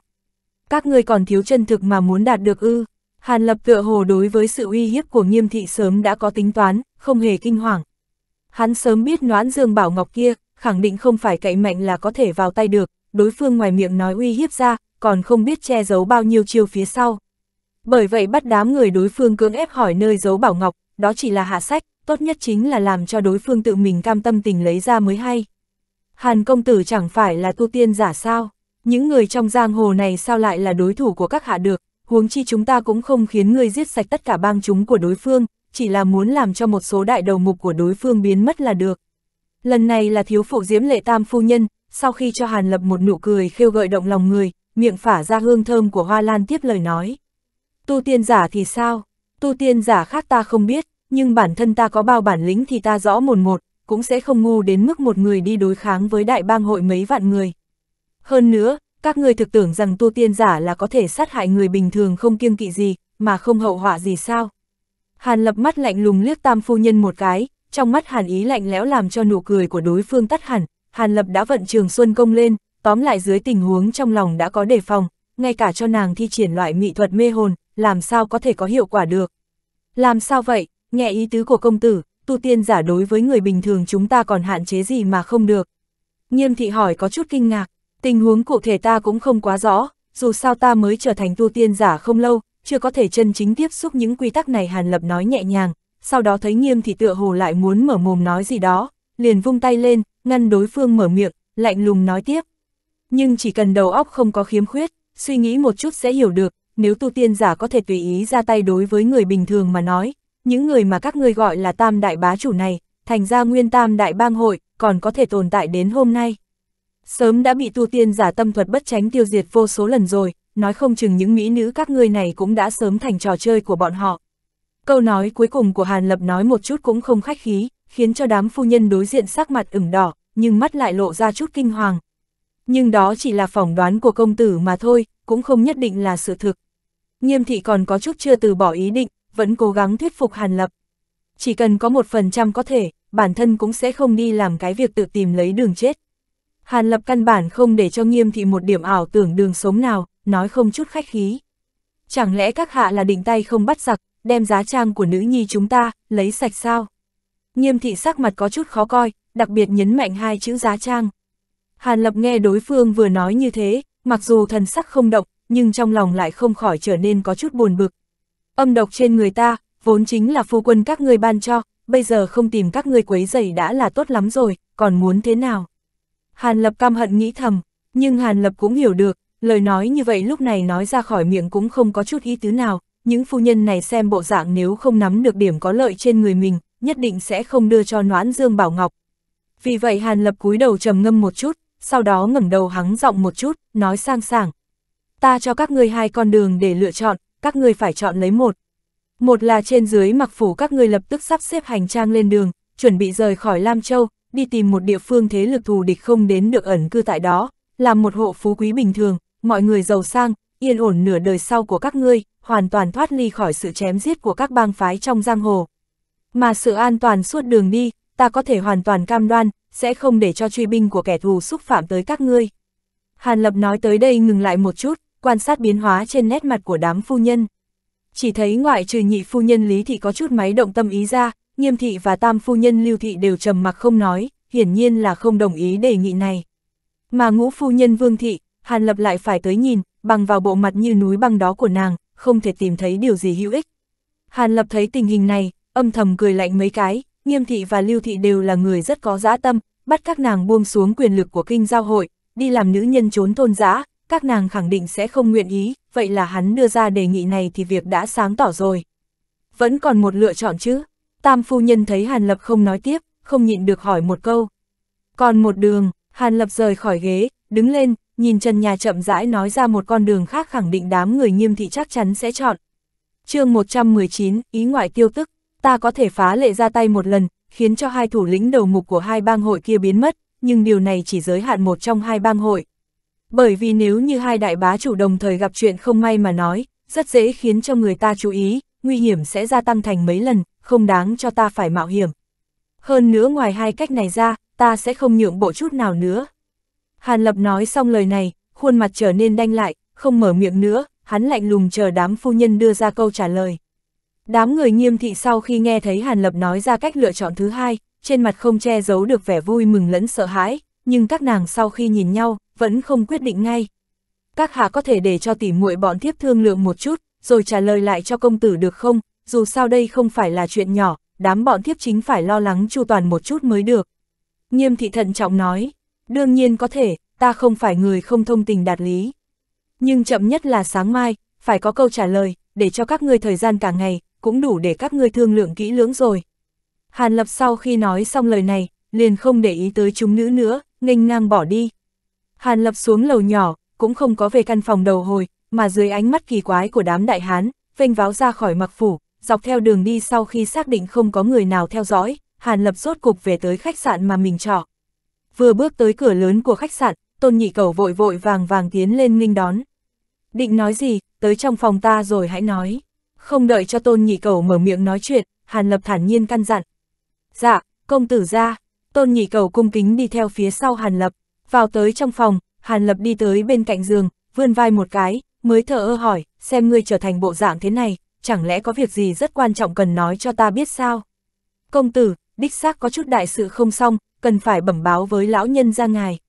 Các ngươi còn thiếu chân thực mà muốn đạt được ư. Hàn Lập tựa hồ đối với sự uy hiếp của nghiêm thị sớm đã có tính toán, không hề kinh hoàng. Hắn sớm biết noãn dương bảo ngọc kia, khẳng định không phải cậy mạnh là có thể vào tay được, đối phương ngoài miệng nói uy hiếp ra, còn không biết che giấu bao nhiêu chiêu phía sau. Bởi vậy bắt đám người đối phương cưỡng ép hỏi nơi giấu bảo ngọc, đó chỉ là hạ sách, tốt nhất chính là làm cho đối phương tự mình cam tâm tình lấy ra mới hay. Hàn công tử chẳng phải là tu tiên giả sao, những người trong giang hồ này sao lại là đối thủ của các hạ được, huống chi chúng ta cũng không khiến ngươi giết sạch tất cả bang chúng của đối phương, chỉ là muốn làm cho một số đại đầu mục của đối phương biến mất là được. Lần này là thiếu phụ diễm lệ tam phu nhân, sau khi cho Hàn Lập một nụ cười khêu gợi động lòng người, miệng phả ra hương thơm của hoa lan tiếp lời nói. Tu tiên giả thì sao? Tu tiên giả khác ta không biết, nhưng bản thân ta có bao bản lĩnh thì ta rõ mồn một, cũng sẽ không ngu đến mức một người đi đối kháng với đại bang hội mấy vạn người. Hơn nữa, các người thực tưởng rằng tu tiên giả là có thể sát hại người bình thường không kiêng kỵ gì, mà không hậu họa gì sao. Hàn lập mắt lạnh lùng liếc tam phu nhân một cái, trong mắt hàn ý lạnh lẽo làm cho nụ cười của đối phương tắt hẳn, hàn lập đã vận trường xuân công lên, tóm lại dưới tình huống trong lòng đã có đề phòng, ngay cả cho nàng thi triển loại mỹ thuật mê hồn, làm sao có thể có hiệu quả được. Làm sao vậy, nhẹ ý tứ của công tử, tu tiên giả đối với người bình thường chúng ta còn hạn chế gì mà không được. Nghiêm thị hỏi có chút kinh ngạc, Tình huống cụ thể ta cũng không quá rõ, dù sao ta mới trở thành tu tiên giả không lâu, chưa có thể chân chính tiếp xúc những quy tắc này Hàn Lập nói nhẹ nhàng, sau đó thấy nghiêm thì tựa hồ lại muốn mở mồm nói gì đó, liền vung tay lên, ngăn đối phương mở miệng, lạnh lùng nói tiếp. Nhưng chỉ cần đầu óc không có khiếm khuyết, suy nghĩ một chút sẽ hiểu được, nếu tu tiên giả có thể tùy ý ra tay đối với người bình thường mà nói, những người mà các ngươi gọi là tam đại bá chủ này, thành ra nguyên tam đại bang hội, còn có thể tồn tại đến hôm nay sớm đã bị tu tiên giả tâm thuật bất tránh tiêu diệt vô số lần rồi, nói không chừng những mỹ nữ các ngươi này cũng đã sớm thành trò chơi của bọn họ. Câu nói cuối cùng của Hàn Lập nói một chút cũng không khách khí, khiến cho đám phu nhân đối diện sắc mặt ửng đỏ, nhưng mắt lại lộ ra chút kinh hoàng. Nhưng đó chỉ là phỏng đoán của công tử mà thôi, cũng không nhất định là sự thực. Nghiêm thị còn có chút chưa từ bỏ ý định, vẫn cố gắng thuyết phục Hàn Lập. Chỉ cần có một phần trăm có thể, bản thân cũng sẽ không đi làm cái việc tự tìm lấy đường chết. Hàn Lập căn bản không để cho nghiêm thị một điểm ảo tưởng đường sống nào, nói không chút khách khí. Chẳng lẽ các hạ là định tay không bắt giặc, đem giá trang của nữ nhi chúng ta, lấy sạch sao? Nghiêm thị sắc mặt có chút khó coi, đặc biệt nhấn mạnh hai chữ giá trang. Hàn Lập nghe đối phương vừa nói như thế, mặc dù thần sắc không động, nhưng trong lòng lại không khỏi trở nên có chút buồn bực. Âm độc trên người ta, vốn chính là phu quân các người ban cho, bây giờ không tìm các người quấy giày đã là tốt lắm rồi, còn muốn thế nào? Hàn Lập cam hận nghĩ thầm, nhưng Hàn Lập cũng hiểu được, lời nói như vậy lúc này nói ra khỏi miệng cũng không có chút ý tứ nào, những phu nhân này xem bộ dạng nếu không nắm được điểm có lợi trên người mình, nhất định sẽ không đưa cho Noãn Dương Bảo Ngọc. Vì vậy Hàn Lập cúi đầu trầm ngâm một chút, sau đó ngẩng đầu hắng giọng một chút, nói sang sảng. Ta cho các ngươi hai con đường để lựa chọn, các ngươi phải chọn lấy một. Một là trên dưới mặc phủ các ngươi lập tức sắp xếp hành trang lên đường, chuẩn bị rời khỏi Lam Châu, đi tìm một địa phương thế lực thù địch không đến được ẩn cư tại đó, làm một hộ phú quý bình thường, mọi người giàu sang, yên ổn nửa đời sau của các ngươi, hoàn toàn thoát ly khỏi sự chém giết của các bang phái trong giang hồ. Mà sự an toàn suốt đường đi, ta có thể hoàn toàn cam đoan, sẽ không để cho truy binh của kẻ thù xúc phạm tới các ngươi. Hàn Lập nói tới đây ngừng lại một chút, quan sát biến hóa trên nét mặt của đám phu nhân. Chỉ thấy ngoại trừ nhị phu nhân Lý thì có chút máy động tâm ý ra, nghiêm thị và tam phu nhân lưu thị đều trầm mặc không nói, hiển nhiên là không đồng ý đề nghị này. Mà ngũ phu nhân vương thị, Hàn Lập lại phải tới nhìn, bằng vào bộ mặt như núi băng đó của nàng, không thể tìm thấy điều gì hữu ích. Hàn Lập thấy tình hình này, âm thầm cười lạnh mấy cái, nghiêm thị và lưu thị đều là người rất có dã tâm, bắt các nàng buông xuống quyền lực của kinh giao hội, đi làm nữ nhân trốn thôn dã các nàng khẳng định sẽ không nguyện ý, vậy là hắn đưa ra đề nghị này thì việc đã sáng tỏ rồi. Vẫn còn một lựa chọn chứ. Tam phu nhân thấy Hàn Lập không nói tiếp, không nhịn được hỏi một câu. Còn một đường, Hàn Lập rời khỏi ghế, đứng lên, nhìn trần nhà chậm rãi nói ra một con đường khác khẳng định đám người nghiêm thị chắc chắn sẽ chọn. chương 119, ý ngoại tiêu tức, ta có thể phá lệ ra tay một lần, khiến cho hai thủ lĩnh đầu mục của hai bang hội kia biến mất, nhưng điều này chỉ giới hạn một trong hai bang hội. Bởi vì nếu như hai đại bá chủ đồng thời gặp chuyện không may mà nói, rất dễ khiến cho người ta chú ý, nguy hiểm sẽ gia tăng thành mấy lần, không đáng cho ta phải mạo hiểm. Hơn nữa ngoài hai cách này ra, ta sẽ không nhượng bộ chút nào nữa. Hàn Lập nói xong lời này, khuôn mặt trở nên đanh lại, không mở miệng nữa, hắn lạnh lùng chờ đám phu nhân đưa ra câu trả lời. Đám người nghiêm thị sau khi nghe thấy Hàn Lập nói ra cách lựa chọn thứ hai, trên mặt không che giấu được vẻ vui mừng lẫn sợ hãi, nhưng các nàng sau khi nhìn nhau, vẫn không quyết định ngay. Các hạ có thể để cho tỉ muội bọn thiếp thương lượng một chút, rồi trả lời lại cho công tử được không, dù sao đây không phải là chuyện nhỏ, đám bọn thiếp chính phải lo lắng chu toàn một chút mới được. Nghiêm thị thận trọng nói, đương nhiên có thể, ta không phải người không thông tình đạt lý. Nhưng chậm nhất là sáng mai, phải có câu trả lời, để cho các ngươi thời gian cả ngày, cũng đủ để các ngươi thương lượng kỹ lưỡng rồi. Hàn Lập sau khi nói xong lời này, liền không để ý tới chúng nữ nữa, nghênh ngang bỏ đi. Hàn Lập xuống lầu nhỏ, cũng không có về căn phòng đầu hồi, mà dưới ánh mắt kỳ quái của đám đại hán, vênh váo ra khỏi mặc phủ, dọc theo đường đi sau khi xác định không có người nào theo dõi, Hàn Lập rốt cục về tới khách sạn mà mình trọ. Vừa bước tới cửa lớn của khách sạn, Tôn Nhị Cầu vội vội vàng vàng tiến lên nghênh đón. Định nói gì, tới trong phòng ta rồi hãy nói. Không đợi cho Tôn Nhị Cầu mở miệng nói chuyện, Hàn Lập thản nhiên căn dặn. Dạ, công tử ra, Tôn Nhị Cầu cung kính đi theo phía sau Hàn Lập, vào tới trong phòng, Hàn Lập đi tới bên cạnh giường, vươn vai một cái, mới thở ơ hỏi, xem ngươi trở thành bộ dạng thế này, chẳng lẽ có việc gì rất quan trọng cần nói cho ta biết sao? Công tử, đích xác có chút đại sự không xong, cần phải bẩm báo với lão nhân ra ngài.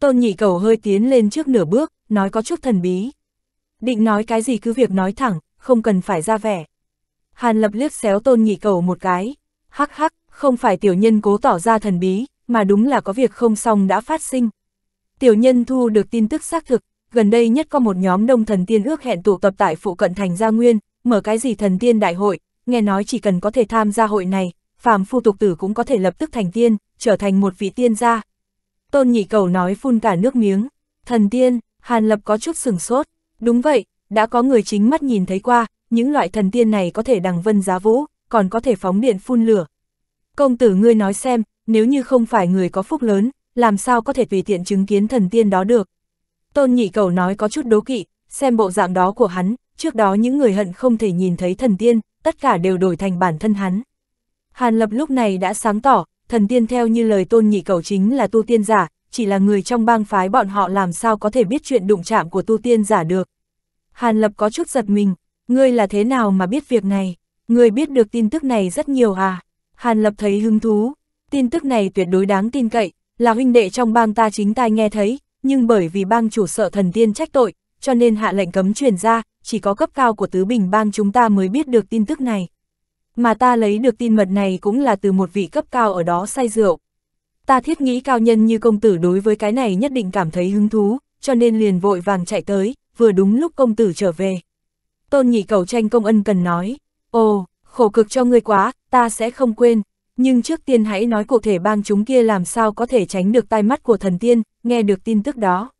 Tôn nhị cầu hơi tiến lên trước nửa bước, nói có chút thần bí. Định nói cái gì cứ việc nói thẳng, không cần phải ra vẻ. Hàn lập liếc xéo tôn nhị cầu một cái. Hắc hắc, không phải tiểu nhân cố tỏ ra thần bí, mà đúng là có việc không xong đã phát sinh. Tiểu nhân thu được tin tức xác thực, gần đây nhất có một nhóm đông thần tiên ước hẹn tụ tập tại phụ cận thành gia nguyên, mở cái gì thần tiên đại hội, nghe nói chỉ cần có thể tham gia hội này, phàm phu tục tử cũng có thể lập tức thành tiên, trở thành một vị tiên gia. Tôn nhị cầu nói phun cả nước miếng, thần tiên, Hàn Lập có chút sừng sốt, đúng vậy, đã có người chính mắt nhìn thấy qua, những loại thần tiên này có thể đằng vân giá vũ, còn có thể phóng điện phun lửa. Công tử ngươi nói xem, nếu như không phải người có phúc lớn, làm sao có thể tùy tiện chứng kiến thần tiên đó được. Tôn nhị cầu nói có chút đố kỵ, xem bộ dạng đó của hắn, trước đó những người hận không thể nhìn thấy thần tiên, tất cả đều đổi thành bản thân hắn. Hàn Lập lúc này đã sáng tỏ, thần tiên theo như lời tôn nhị cầu chính là tu tiên giả, chỉ là người trong bang phái bọn họ làm sao có thể biết chuyện đụng chạm của tu tiên giả được. Hàn Lập có chút giật mình, ngươi là thế nào mà biết việc này, ngươi biết được tin tức này rất nhiều à. Hàn Lập thấy hứng thú, tin tức này tuyệt đối đáng tin cậy, là huynh đệ trong bang ta chính tai nghe thấy, nhưng bởi vì bang chủ sợ thần tiên trách tội, cho nên hạ lệnh cấm truyền ra, chỉ có cấp cao của tứ bình bang chúng ta mới biết được tin tức này. Mà ta lấy được tin mật này cũng là từ một vị cấp cao ở đó say rượu. Ta thiết nghĩ cao nhân như công tử đối với cái này nhất định cảm thấy hứng thú, cho nên liền vội vàng chạy tới, vừa đúng lúc công tử trở về. Tôn nhị cầu tranh công ân cần nói, ồ, khổ cực cho ngươi quá, ta sẽ không quên, nhưng trước tiên hãy nói cụ thể bang chúng kia làm sao có thể tránh được tai mắt của thần tiên, nghe được tin tức đó.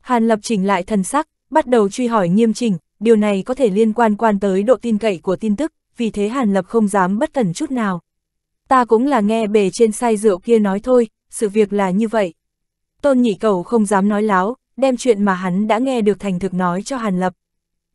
Hàn lập chỉnh lại thần sắc, bắt đầu truy hỏi nghiêm chỉnh, điều này có thể liên quan quan tới độ tin cậy của tin tức, vì thế Hàn lập không dám bất cẩn chút nào. Ta cũng là nghe bề trên say rượu kia nói thôi, sự việc là như vậy. Tôn nhị cầu không dám nói láo, đem chuyện mà hắn đã nghe được thành thực nói cho Hàn lập.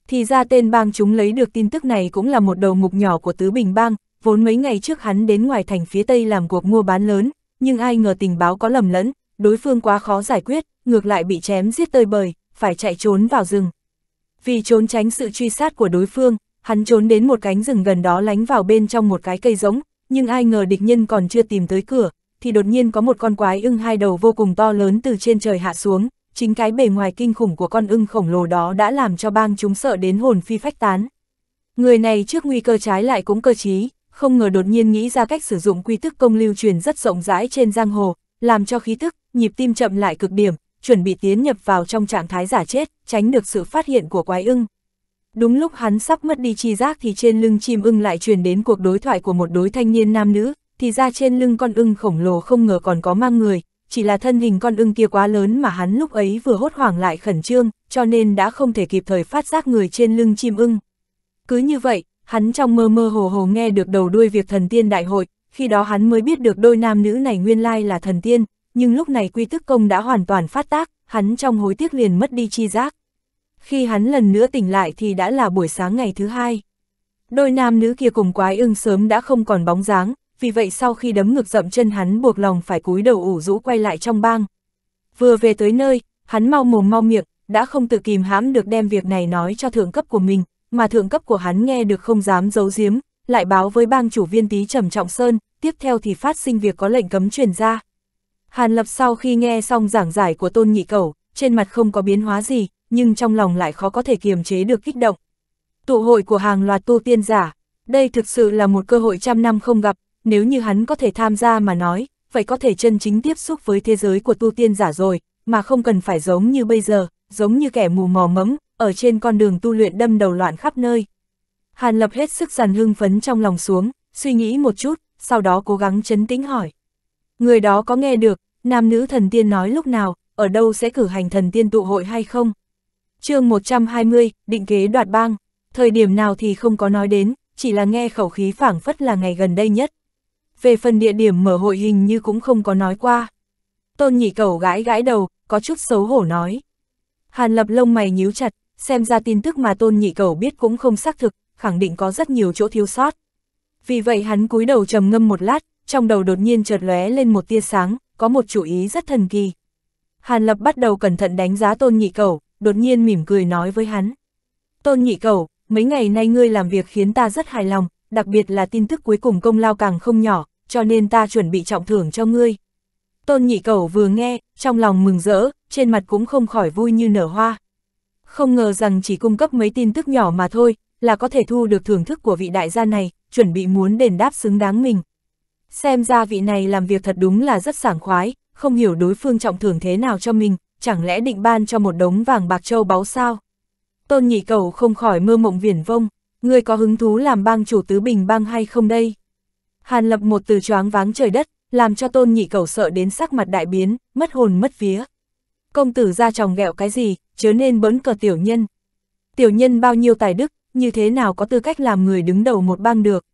Thì ra tên bang chúng lấy được tin tức này cũng là một đầu mục nhỏ của tứ bình bang, vốn mấy ngày trước hắn đến ngoài thành phía Tây làm cuộc mua bán lớn, nhưng ai ngờ tình báo có lầm lẫn, đối phương quá khó giải quyết, ngược lại bị chém giết tơi bời, phải chạy trốn vào rừng. Vì trốn tránh sự truy sát của đối phương, hắn trốn đến một cánh rừng gần đó lánh vào bên trong một cái cây giống, nhưng ai ngờ địch nhân còn chưa tìm tới cửa, thì đột nhiên có một con quái ưng hai đầu vô cùng to lớn từ trên trời hạ xuống, chính cái bề ngoài kinh khủng của con ưng khổng lồ đó đã làm cho bang chúng sợ đến hồn phi phách tán. Người này trước nguy cơ trái lại cũng cơ trí, không ngờ đột nhiên nghĩ ra cách sử dụng quy tức công lưu truyền rất rộng rãi trên giang hồ, làm cho khí tức, nhịp tim chậm lại cực điểm, chuẩn bị tiến nhập vào trong trạng thái giả chết, tránh được sự phát hiện của quái ưng. Đúng lúc hắn sắp mất đi chi giác thì trên lưng chim ưng lại truyền đến cuộc đối thoại của một đối thanh niên nam nữ, thì ra trên lưng con ưng khổng lồ không ngờ còn có mang người, chỉ là thân hình con ưng kia quá lớn mà hắn lúc ấy vừa hốt hoảng lại khẩn trương, cho nên đã không thể kịp thời phát giác người trên lưng chim ưng. Cứ như vậy, hắn trong mơ mơ hồ hồ nghe được đầu đuôi việc thần tiên đại hội, khi đó hắn mới biết được đôi nam nữ này nguyên lai là thần tiên, nhưng lúc này quy tức công đã hoàn toàn phát tác, hắn trong hối tiếc liền mất đi chi giác. Khi hắn lần nữa tỉnh lại thì đã là buổi sáng ngày thứ hai. Đôi nam nữ kia cùng quái ưng sớm đã không còn bóng dáng, vì vậy sau khi đấm ngực dậm chân hắn buộc lòng phải cúi đầu ủ rũ quay lại trong bang. Vừa về tới nơi, hắn mau mồm mau miệng, đã không tự kìm hãm được đem việc này nói cho thượng cấp của mình, mà thượng cấp của hắn nghe được không dám giấu giếm, lại báo với bang chủ viên tí Trầm Trọng Sơn, tiếp theo thì phát sinh việc có lệnh cấm truyền ra. Hàn Lập sau khi nghe xong giảng giải của Tôn Nhị cầu, trên mặt không có biến hóa gì, nhưng trong lòng lại khó có thể kiềm chế được kích động. Tụ hội của hàng loạt tu tiên giả, đây thực sự là một cơ hội trăm năm không gặp, nếu như hắn có thể tham gia mà nói, vậy có thể chân chính tiếp xúc với thế giới của tu tiên giả rồi, mà không cần phải giống như bây giờ, giống như kẻ mù mò mẫm, ở trên con đường tu luyện đâm đầu loạn khắp nơi. Hàn Lập hết sức dằn hưng phấn trong lòng xuống, suy nghĩ một chút, sau đó cố gắng chấn tĩnh hỏi. Người đó có nghe được, nam nữ thần tiên nói lúc nào, ở đâu sẽ cử hành thần tiên tụ hội hay không? chương 120, định kế đoạt bang, thời điểm nào thì không có nói đến, chỉ là nghe khẩu khí phảng phất là ngày gần đây nhất. Về phần địa điểm mở hội hình như cũng không có nói qua. Tôn nhị cầu gãi gãi đầu, có chút xấu hổ nói. Hàn lập lông mày nhíu chặt, xem ra tin tức mà tôn nhị cầu biết cũng không xác thực, khẳng định có rất nhiều chỗ thiếu sót. Vì vậy hắn cúi đầu trầm ngâm một lát, trong đầu đột nhiên chợt lóe lên một tia sáng, có một chủ ý rất thần kỳ. Hàn Lập bắt đầu cẩn thận đánh giá tôn nhị cầu, đột nhiên mỉm cười nói với hắn. Tôn nhị cầu, mấy ngày nay ngươi làm việc khiến ta rất hài lòng, đặc biệt là tin tức cuối cùng công lao càng không nhỏ, cho nên ta chuẩn bị trọng thưởng cho ngươi. Tôn nhị cầu vừa nghe, trong lòng mừng rỡ, trên mặt cũng không khỏi vui như nở hoa không ngờ rằng chỉ cung cấp mấy tin tức nhỏ mà thôi, là có thể thu được thưởng thức của vị đại gia này, chuẩn bị muốn đền đáp xứng đáng mình. Xem ra vị này làm việc thật đúng là rất sảng khoái, không hiểu đối phương trọng thưởng thế nào cho mình, chẳng lẽ định ban cho một đống vàng bạc châu báu sao? Tôn nhị cầu không khỏi mơ mộng viển vông, ngươi có hứng thú làm bang chủ tứ bình bang hay không đây? Hàn lập một từ choáng váng trời đất, làm cho tôn nhị cầu sợ đến sắc mặt đại biến, mất hồn mất vía công tử ra tròng gẹo cái gì, chớ nên bấn cờ tiểu nhân. Tiểu nhân bao nhiêu tài đức, như thế nào có tư cách làm người đứng đầu một bang được.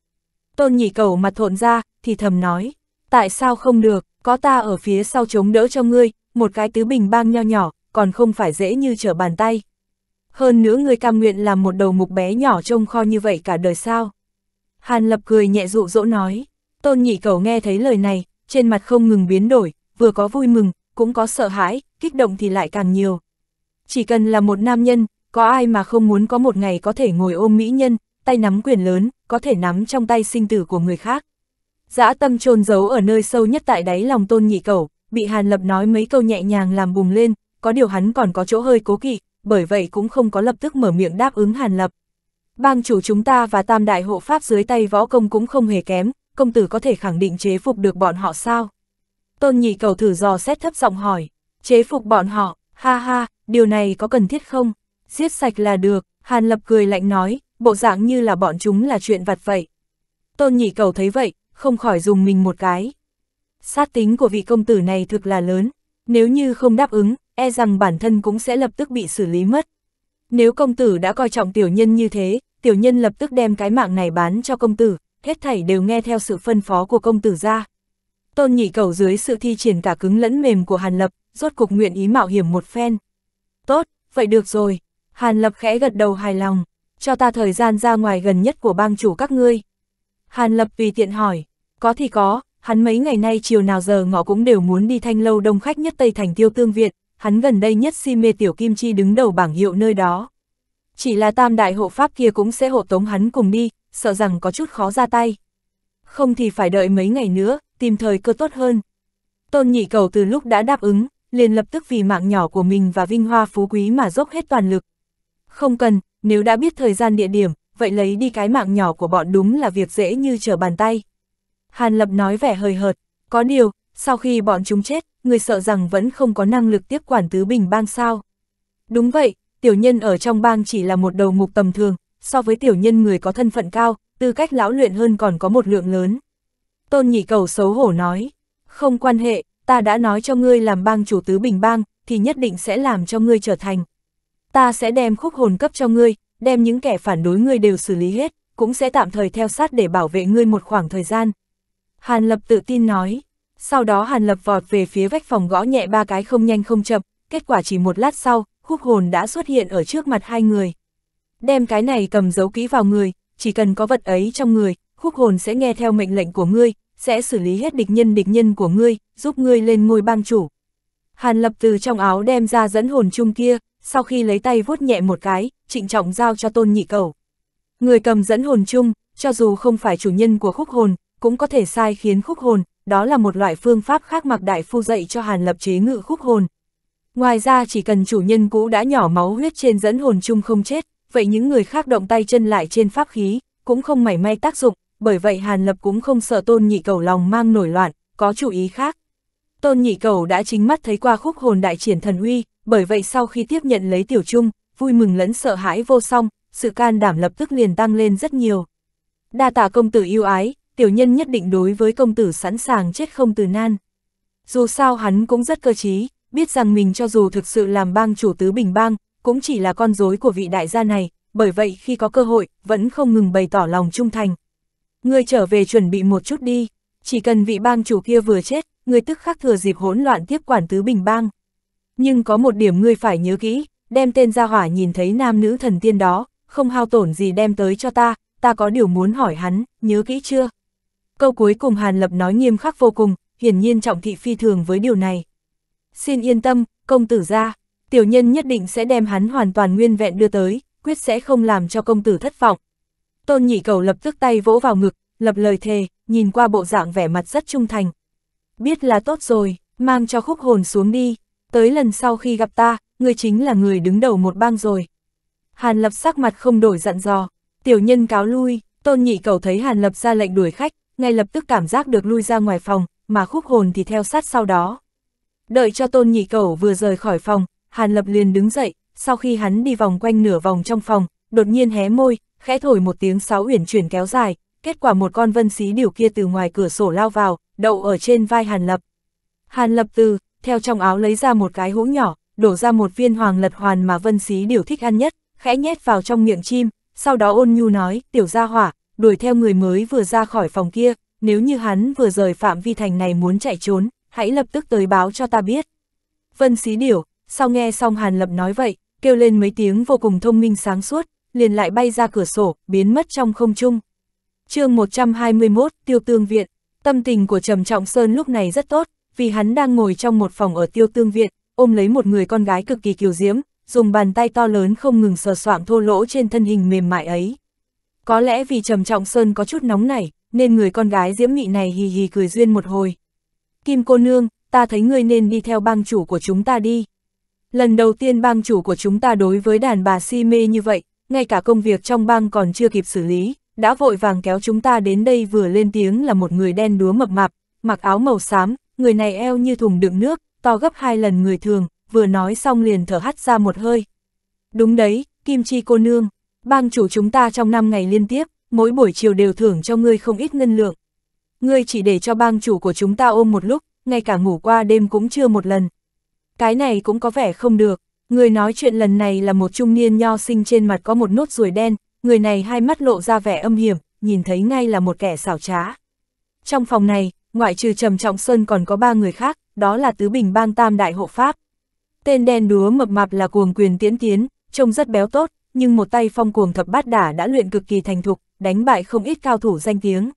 Tôn nhị cầu mặt thộn ra, thì thầm nói, tại sao không được, có ta ở phía sau chống đỡ cho ngươi, một cái tứ bình bang nho nhỏ, còn không phải dễ như trở bàn tay. Hơn nữa ngươi cam nguyện làm một đầu mục bé nhỏ trông kho như vậy cả đời sao. Hàn lập cười nhẹ dụ dỗ nói, tôn nhị cầu nghe thấy lời này, trên mặt không ngừng biến đổi, vừa có vui mừng, cũng có sợ hãi, kích động thì lại càng nhiều. Chỉ cần là một nam nhân, có ai mà không muốn có một ngày có thể ngồi ôm mỹ nhân, tay nắm quyền lớn, có thể nắm trong tay sinh tử của người khác. Dã tâm trôn giấu ở nơi sâu nhất tại đáy lòng tôn nhị cầu, bị Hàn Lập nói mấy câu nhẹ nhàng làm bùng lên, có điều hắn còn có chỗ hơi cố kỵ, bởi vậy cũng không có lập tức mở miệng đáp ứng Hàn Lập. Bang chủ chúng ta và tam đại hộ pháp dưới tay võ công cũng không hề kém, công tử có thể khẳng định chế phục được bọn họ sao? Tôn nhị cầu thử dò xét thấp giọng hỏi, chế phục bọn họ, ha ha, điều này có cần thiết không? Giết sạch là được, Hàn Lập cười lạnh nói, bộ dạng như là bọn chúng là chuyện vặt vậy. Tôn nhị cầu thấy vậy, không khỏi dùng mình một cái. Sát tính của vị công tử này thực là lớn, nếu như không đáp ứng, e rằng bản thân cũng sẽ lập tức bị xử lý mất. Nếu công tử đã coi trọng tiểu nhân như thế, tiểu nhân lập tức đem cái mạng này bán cho công tử, hết thảy đều nghe theo sự phân phó của công tử ra. Tôn nhị cầu dưới sự thi triển cả cứng lẫn mềm của Hàn Lập, rốt cục nguyện ý mạo hiểm một phen. Tốt, vậy được rồi. Hàn Lập khẽ gật đầu hài lòng, cho ta thời gian ra ngoài gần nhất của bang chủ các ngươi. Hàn Lập vì tiện hỏi, có thì có, hắn mấy ngày nay chiều nào giờ ngọ cũng đều muốn đi thanh lâu đông khách nhất Tây Thành Tiêu Tương Viện, hắn gần đây nhất si mê Tiểu Kim Chi đứng đầu bảng hiệu nơi đó. Chỉ là tam đại hộ pháp kia cũng sẽ hộ tống hắn cùng đi, sợ rằng có chút khó ra tay. Không thì phải đợi mấy ngày nữa, tìm thời cơ tốt hơn. Tôn nhị cầu từ lúc đã đáp ứng, liền lập tức vì mạng nhỏ của mình và vinh hoa phú quý mà dốc hết toàn lực. Không cần, nếu đã biết thời gian địa điểm, vậy lấy đi cái mạng nhỏ của bọn đúng là việc dễ như trở bàn tay. Hàn Lập nói vẻ hời hợt, có điều, sau khi bọn chúng chết, người sợ rằng vẫn không có năng lực tiếp quản tứ bình bang sao. Đúng vậy, tiểu nhân ở trong bang chỉ là một đầu mục tầm thường, so với tiểu nhân người có thân phận cao, tư cách lão luyện hơn còn có một lượng lớn. Tôn nhị cầu xấu hổ nói, không quan hệ, ta đã nói cho ngươi làm bang chủ tứ bình bang, thì nhất định sẽ làm cho ngươi trở thành. Ta sẽ đem khúc hồn cấp cho ngươi, đem những kẻ phản đối ngươi đều xử lý hết, cũng sẽ tạm thời theo sát để bảo vệ ngươi một khoảng thời gian. Hàn Lập tự tin nói, sau đó Hàn Lập vọt về phía vách phòng gõ nhẹ ba cái không nhanh không chậm, kết quả chỉ một lát sau, khúc hồn đã xuất hiện ở trước mặt hai người. Đem cái này cầm dấu kỹ vào người, chỉ cần có vật ấy trong người, khúc hồn sẽ nghe theo mệnh lệnh của ngươi, sẽ xử lý hết địch nhân địch nhân của ngươi, giúp ngươi lên ngôi bang chủ. Hàn lập từ trong áo đem ra dẫn hồn chung kia, sau khi lấy tay vuốt nhẹ một cái, trịnh trọng giao cho tôn nhị cầu. Người cầm dẫn hồn chung, cho dù không phải chủ nhân của khúc hồn, cũng có thể sai khiến khúc hồn, đó là một loại phương pháp khác mặc đại phu dạy cho hàn lập chế ngự khúc hồn. Ngoài ra chỉ cần chủ nhân cũ đã nhỏ máu huyết trên dẫn hồn chung không chết, vậy những người khác động tay chân lại trên pháp khí, cũng không mảy may tác dụng, bởi vậy Hàn Lập cũng không sợ Tôn Nhị Cầu lòng mang nổi loạn, có chủ ý khác. Tôn Nhị Cầu đã chính mắt thấy qua khúc hồn đại triển thần uy, bởi vậy sau khi tiếp nhận lấy Tiểu Trung, vui mừng lẫn sợ hãi vô song, sự can đảm lập tức liền tăng lên rất nhiều. Đa tạ công tử yêu ái, tiểu nhân nhất định đối với công tử sẵn sàng chết không từ nan. Dù sao hắn cũng rất cơ trí, biết rằng mình cho dù thực sự làm bang chủ tứ bình bang, cũng chỉ là con rối của vị đại gia này, bởi vậy khi có cơ hội, vẫn không ngừng bày tỏ lòng trung thành, ngươi trở về chuẩn bị một chút đi, chỉ cần vị bang chủ kia vừa chết, ngươi tức khắc thừa dịp hỗn loạn tiếp quản tứ bình bang. Nhưng có một điểm ngươi phải nhớ kỹ, đem tên gia hỏa nhìn thấy nam nữ thần tiên đó, không hao tổn gì đem tới cho ta, ta có điều muốn hỏi hắn, nhớ kỹ chưa? Câu cuối cùng Hàn Lập nói nghiêm khắc vô cùng, hiển nhiên trọng thị phi thường với điều này. Xin yên tâm, công tử ra, tiểu nhân nhất định sẽ đem hắn hoàn toàn nguyên vẹn đưa tới, quyết sẽ không làm cho công tử thất vọng, Tôn Nhị Cầu lập tức tay vỗ vào ngực, lập lời thề, nhìn qua bộ dạng vẻ mặt rất trung thành. Biết là tốt rồi, mang cho khúc hồn xuống đi, tới lần sau khi gặp ta, người chính là người đứng đầu một bang rồi. Hàn Lập sắc mặt không đổi dặn dò, tiểu nhân cáo lui, Tôn Nhị Cầu thấy Hàn Lập ra lệnh đuổi khách, ngay lập tức cảm giác được lui ra ngoài phòng, mà khúc hồn thì theo sát sau đó. Đợi cho Tôn Nhị Cầu vừa rời khỏi phòng, Hàn Lập liền đứng dậy, sau khi hắn đi vòng quanh nửa vòng trong phòng, đột nhiên hé môi, khẽ thổi một tiếng sáu uyển chuyển kéo dài, kết quả một con vân xí điều kia từ ngoài cửa sổ lao vào, đậu ở trên vai Hàn Lập. Hàn Lập từ, theo trong áo lấy ra một cái hũ nhỏ, đổ ra một viên hoàng lật hoàn mà vân xí điều thích ăn nhất, khẽ nhét vào trong miệng chim, sau đó ôn nhu nói, tiểu gia hỏa, đuổi theo người mới vừa ra khỏi phòng kia, nếu như hắn vừa rời phạm vi thành này muốn chạy trốn, hãy lập tức tới báo cho ta biết. Vân xí điều sau nghe xong Hàn Lập nói vậy, kêu lên mấy tiếng vô cùng thông minh sáng suốt, liền lại bay ra cửa sổ, biến mất trong không trung. chương 121, Tiêu Tương Viện. Tâm tình của Trầm Trọng Sơn lúc này rất tốt, vì hắn đang ngồi trong một phòng ở Tiêu Tương Viện, ôm lấy một người con gái cực kỳ kiều diễm, dùng bàn tay to lớn không ngừng sờ soạng thô lỗ trên thân hình mềm mại ấy. Có lẽ vì Trầm Trọng Sơn có chút nóng nảy, nên người con gái diễm mị này hì hì cười duyên một hồi. Kim cô nương, ta thấy ngươi nên đi theo bang chủ của chúng ta đi. Lần đầu tiên bang chủ của chúng ta đối với đàn bà si mê như vậy, ngay cả công việc trong bang còn chưa kịp xử lý, đã vội vàng kéo chúng ta đến đây vừa lên tiếng là một người đen đúa mập mạp, mặc áo màu xám, người này eo như thùng đựng nước, to gấp hai lần người thường, vừa nói xong liền thở hắt ra một hơi. Đúng đấy, Kim Chi cô nương, bang chủ chúng ta trong năm ngày liên tiếp, mỗi buổi chiều đều thưởng cho ngươi không ít ngân lượng. Ngươi chỉ để cho bang chủ của chúng ta ôm một lúc, ngay cả ngủ qua đêm cũng chưa một lần. Cái này cũng có vẻ không được. Người nói chuyện lần này là một trung niên nho sinh trên mặt có một nốt ruồi đen, người này hai mắt lộ ra vẻ âm hiểm, nhìn thấy ngay là một kẻ xảo trá. Trong phòng này, ngoại trừ Trầm Trọng Sơn còn có ba người khác, đó là Tứ Bình Bang Tam Đại Hộ Pháp. Tên đen đúa mập mạp là cuồng quyền tiến tiến, trông rất béo tốt, nhưng một tay phong cuồng thập bát đả đã luyện cực kỳ thành thục, đánh bại không ít cao thủ danh tiếng.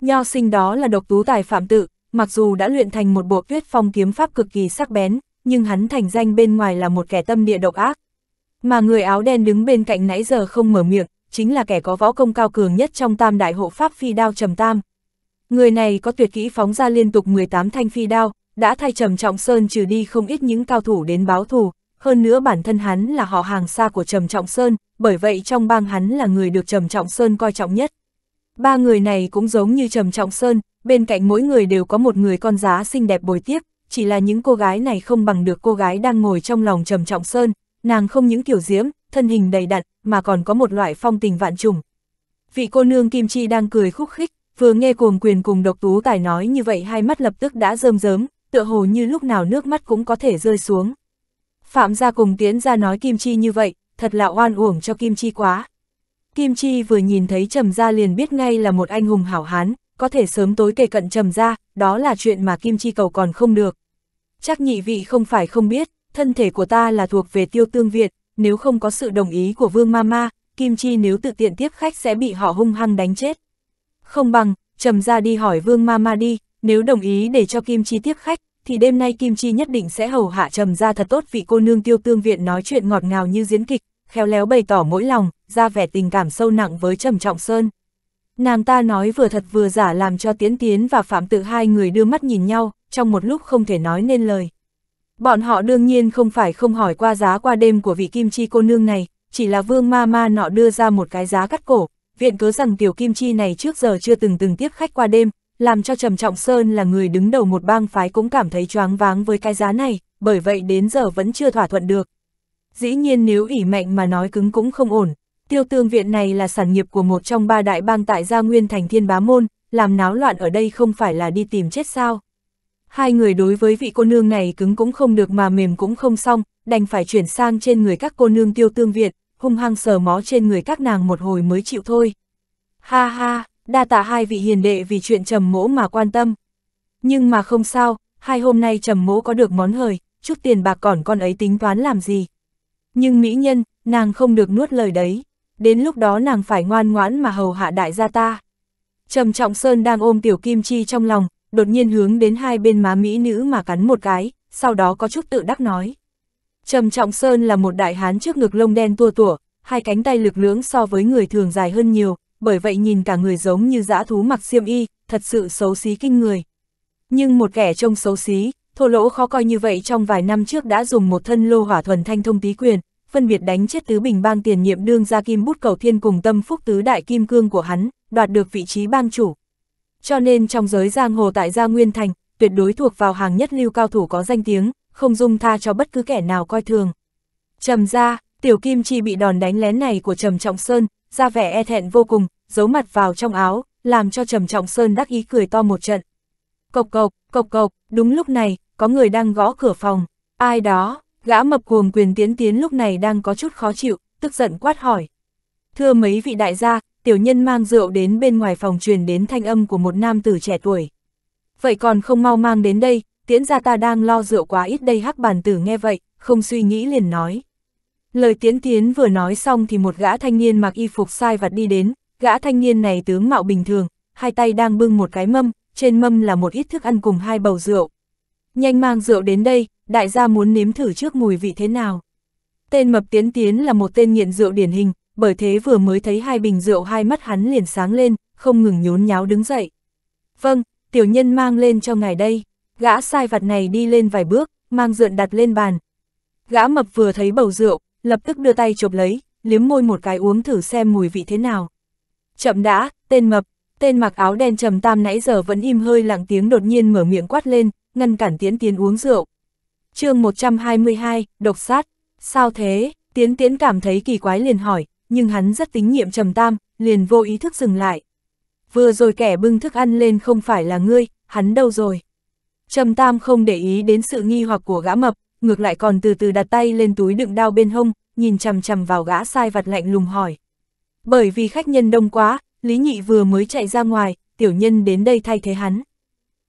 Nho sinh đó là độc tú tài phạm tự, mặc dù đã luyện thành một bộ tuyết phong kiếm pháp cực kỳ sắc bén, nhưng hắn thành danh bên ngoài là một kẻ tâm địa độc ác. Mà người áo đen đứng bên cạnh nãy giờ không mở miệng, chính là kẻ có võ công cao cường nhất trong tam đại hộ pháp phi đao trầm tam. Người này có tuyệt kỹ phóng ra liên tục 18 thanh phi đao, đã thay trầm trọng sơn trừ đi không ít những cao thủ đến báo thù, hơn nữa bản thân hắn là họ hàng xa của trầm trọng sơn, bởi vậy trong bang hắn là người được trầm trọng sơn coi trọng nhất. Ba người này cũng giống như trầm trọng sơn, bên cạnh mỗi người đều có một người con giá xinh đẹp bồi tiếp, chỉ là những cô gái này không bằng được cô gái đang ngồi trong lòng trầm trọng sơn, nàng không những kiểu diễm, thân hình đầy đặn, mà còn có một loại phong tình vạn trùng. Vị cô nương Kim Chi đang cười khúc khích, vừa nghe cuồng quyền cùng độc tú tài nói như vậy hai mắt lập tức đã rơm rớm, tựa hồ như lúc nào nước mắt cũng có thể rơi xuống. Phạm gia cùng tiến ra nói Kim Chi như vậy, thật là oan uổng cho Kim Chi quá. Kim Chi vừa nhìn thấy trầm gia liền biết ngay là một anh hùng hảo hán, có thể sớm tối kề cận trầm ra, đó là chuyện mà Kim Chi cầu còn không được. Chắc nhị vị không phải không biết, thân thể của ta là thuộc về tiêu tương Việt, nếu không có sự đồng ý của Vương Mama, Kim Chi nếu tự tiện tiếp khách sẽ bị họ hung hăng đánh chết. Không bằng, trầm ra đi hỏi Vương Mama đi, nếu đồng ý để cho Kim Chi tiếp khách, thì đêm nay Kim Chi nhất định sẽ hầu hạ trầm ra thật tốt vị cô nương tiêu tương viện nói chuyện ngọt ngào như diễn kịch, khéo léo bày tỏ mỗi lòng, ra vẻ tình cảm sâu nặng với Trầm Trọng Sơn. Nàng ta nói vừa thật vừa giả làm cho Tiễn Tiến và Phạm Tự hai người đưa mắt nhìn nhau, trong một lúc không thể nói nên lời. Bọn họ đương nhiên không phải không hỏi qua giá qua đêm của vị kim chi cô nương này, chỉ là vương ma ma nọ đưa ra một cái giá cắt cổ, viện cớ rằng tiểu kim chi này trước giờ chưa từng từng tiếp khách qua đêm, làm cho Trầm Trọng Sơn là người đứng đầu một bang phái cũng cảm thấy choáng váng với cái giá này, bởi vậy đến giờ vẫn chưa thỏa thuận được. Dĩ nhiên nếu ỉ mạnh mà nói cứng cũng không ổn, tiêu tương viện này là sản nghiệp của một trong ba đại bang tại gia nguyên thành thiên bá môn, làm náo loạn ở đây không phải là đi tìm chết sao. Hai người đối với vị cô nương này cứng cũng không được mà mềm cũng không xong, đành phải chuyển sang trên người các cô nương tiêu tương viện, hung hăng sờ mó trên người các nàng một hồi mới chịu thôi. Ha ha, đa tạ hai vị hiền đệ vì chuyện trầm mỗ mà quan tâm. Nhưng mà không sao, hai hôm nay trầm mỗ có được món hời, chút tiền bạc còn con ấy tính toán làm gì. Nhưng mỹ nhân, nàng không được nuốt lời đấy đến lúc đó nàng phải ngoan ngoãn mà hầu hạ đại gia ta. Trầm Trọng Sơn đang ôm Tiểu Kim Chi trong lòng, đột nhiên hướng đến hai bên má mỹ nữ mà cắn một cái, sau đó có chút tự đắc nói. Trầm Trọng Sơn là một đại hán trước ngực lông đen tua tủa, hai cánh tay lực lưỡng so với người thường dài hơn nhiều, bởi vậy nhìn cả người giống như dã thú mặc xiêm y, thật sự xấu xí kinh người. Nhưng một kẻ trông xấu xí, thô lỗ khó coi như vậy trong vài năm trước đã dùng một thân lô hỏa thuần thanh thông tí quyền, phân biệt đánh chết tứ bình bang tiền nhiệm đương gia kim bút cầu thiên cùng tâm phúc tứ đại kim cương của hắn, đoạt được vị trí bang chủ. Cho nên trong giới giang hồ tại Gia Nguyên Thành, tuyệt đối thuộc vào hàng nhất lưu cao thủ có danh tiếng, không dung tha cho bất cứ kẻ nào coi thường. Trầm ra, tiểu kim chi bị đòn đánh lén này của Trầm Trọng Sơn, ra vẻ e thẹn vô cùng, giấu mặt vào trong áo, làm cho Trầm Trọng Sơn đắc ý cười to một trận. Cộc cộc, cộc cộc, đúng lúc này, có người đang gõ cửa phòng. Ai đó, Gã mập cuồng quyền tiến tiến lúc này đang có chút khó chịu, tức giận quát hỏi. Thưa mấy vị đại gia, tiểu nhân mang rượu đến bên ngoài phòng truyền đến thanh âm của một nam tử trẻ tuổi. Vậy còn không mau mang đến đây, tiễn ra ta đang lo rượu quá ít đây hắc bàn tử nghe vậy, không suy nghĩ liền nói. Lời tiến tiến vừa nói xong thì một gã thanh niên mặc y phục sai vặt đi đến, gã thanh niên này tướng mạo bình thường, hai tay đang bưng một cái mâm, trên mâm là một ít thức ăn cùng hai bầu rượu. Nhanh mang rượu đến đây, đại gia muốn nếm thử trước mùi vị thế nào. Tên Mập Tiến Tiến là một tên nghiện rượu điển hình, bởi thế vừa mới thấy hai bình rượu hai mắt hắn liền sáng lên, không ngừng nhốn nháo đứng dậy. Vâng, tiểu nhân mang lên cho ngài đây. Gã sai vặt này đi lên vài bước, mang rượu đặt lên bàn. Gã mập vừa thấy bầu rượu, lập tức đưa tay chụp lấy, liếm môi một cái uống thử xem mùi vị thế nào. Chậm đã, tên mập, tên mặc áo đen trầm tam nãy giờ vẫn im hơi lặng tiếng đột nhiên mở miệng quát lên, ngăn cản tiến tiến uống rượu chương 122, độc sát, sao thế, tiến tiến cảm thấy kỳ quái liền hỏi, nhưng hắn rất tín nhiệm trầm tam, liền vô ý thức dừng lại. Vừa rồi kẻ bưng thức ăn lên không phải là ngươi, hắn đâu rồi. Trầm tam không để ý đến sự nghi hoặc của gã mập, ngược lại còn từ từ đặt tay lên túi đựng đao bên hông, nhìn chằm chằm vào gã sai vặt lạnh lùng hỏi. Bởi vì khách nhân đông quá, Lý Nhị vừa mới chạy ra ngoài, tiểu nhân đến đây thay thế hắn.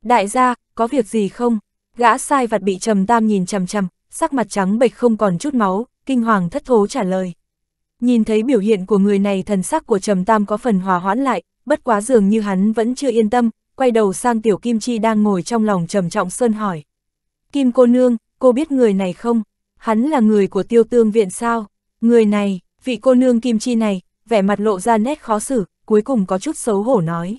Đại gia, có việc gì không? Gã sai vặt bị trầm tam nhìn chằm chằm, sắc mặt trắng bệch không còn chút máu, kinh hoàng thất thố trả lời. Nhìn thấy biểu hiện của người này thần sắc của trầm tam có phần hòa hoãn lại, bất quá dường như hắn vẫn chưa yên tâm, quay đầu sang tiểu kim chi đang ngồi trong lòng trầm trọng sơn hỏi. Kim cô nương, cô biết người này không? Hắn là người của tiêu tương viện sao? Người này, vị cô nương kim chi này, vẻ mặt lộ ra nét khó xử, cuối cùng có chút xấu hổ nói.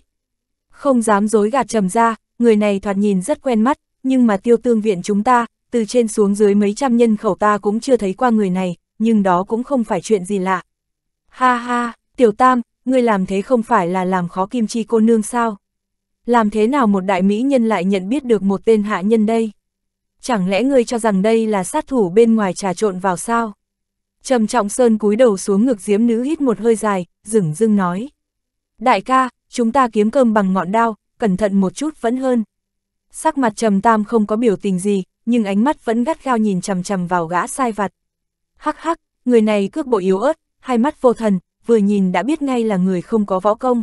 Không dám dối gạt trầm ra, người này thoạt nhìn rất quen mắt, nhưng mà tiêu tương viện chúng ta, từ trên xuống dưới mấy trăm nhân khẩu ta cũng chưa thấy qua người này, nhưng đó cũng không phải chuyện gì lạ. Ha ha, tiểu tam, ngươi làm thế không phải là làm khó kim chi cô nương sao? Làm thế nào một đại mỹ nhân lại nhận biết được một tên hạ nhân đây? Chẳng lẽ ngươi cho rằng đây là sát thủ bên ngoài trà trộn vào sao? Trầm Trọng Sơn cúi đầu xuống ngực diếm nữ hít một hơi dài, dửng dưng nói. Đại ca, chúng ta kiếm cơm bằng ngọn đao, cẩn thận một chút vẫn hơn. Sắc mặt trầm tam không có biểu tình gì, nhưng ánh mắt vẫn gắt gao nhìn trầm trầm vào gã sai vặt. Hắc hắc, người này cước bộ yếu ớt, hai mắt vô thần, vừa nhìn đã biết ngay là người không có võ công.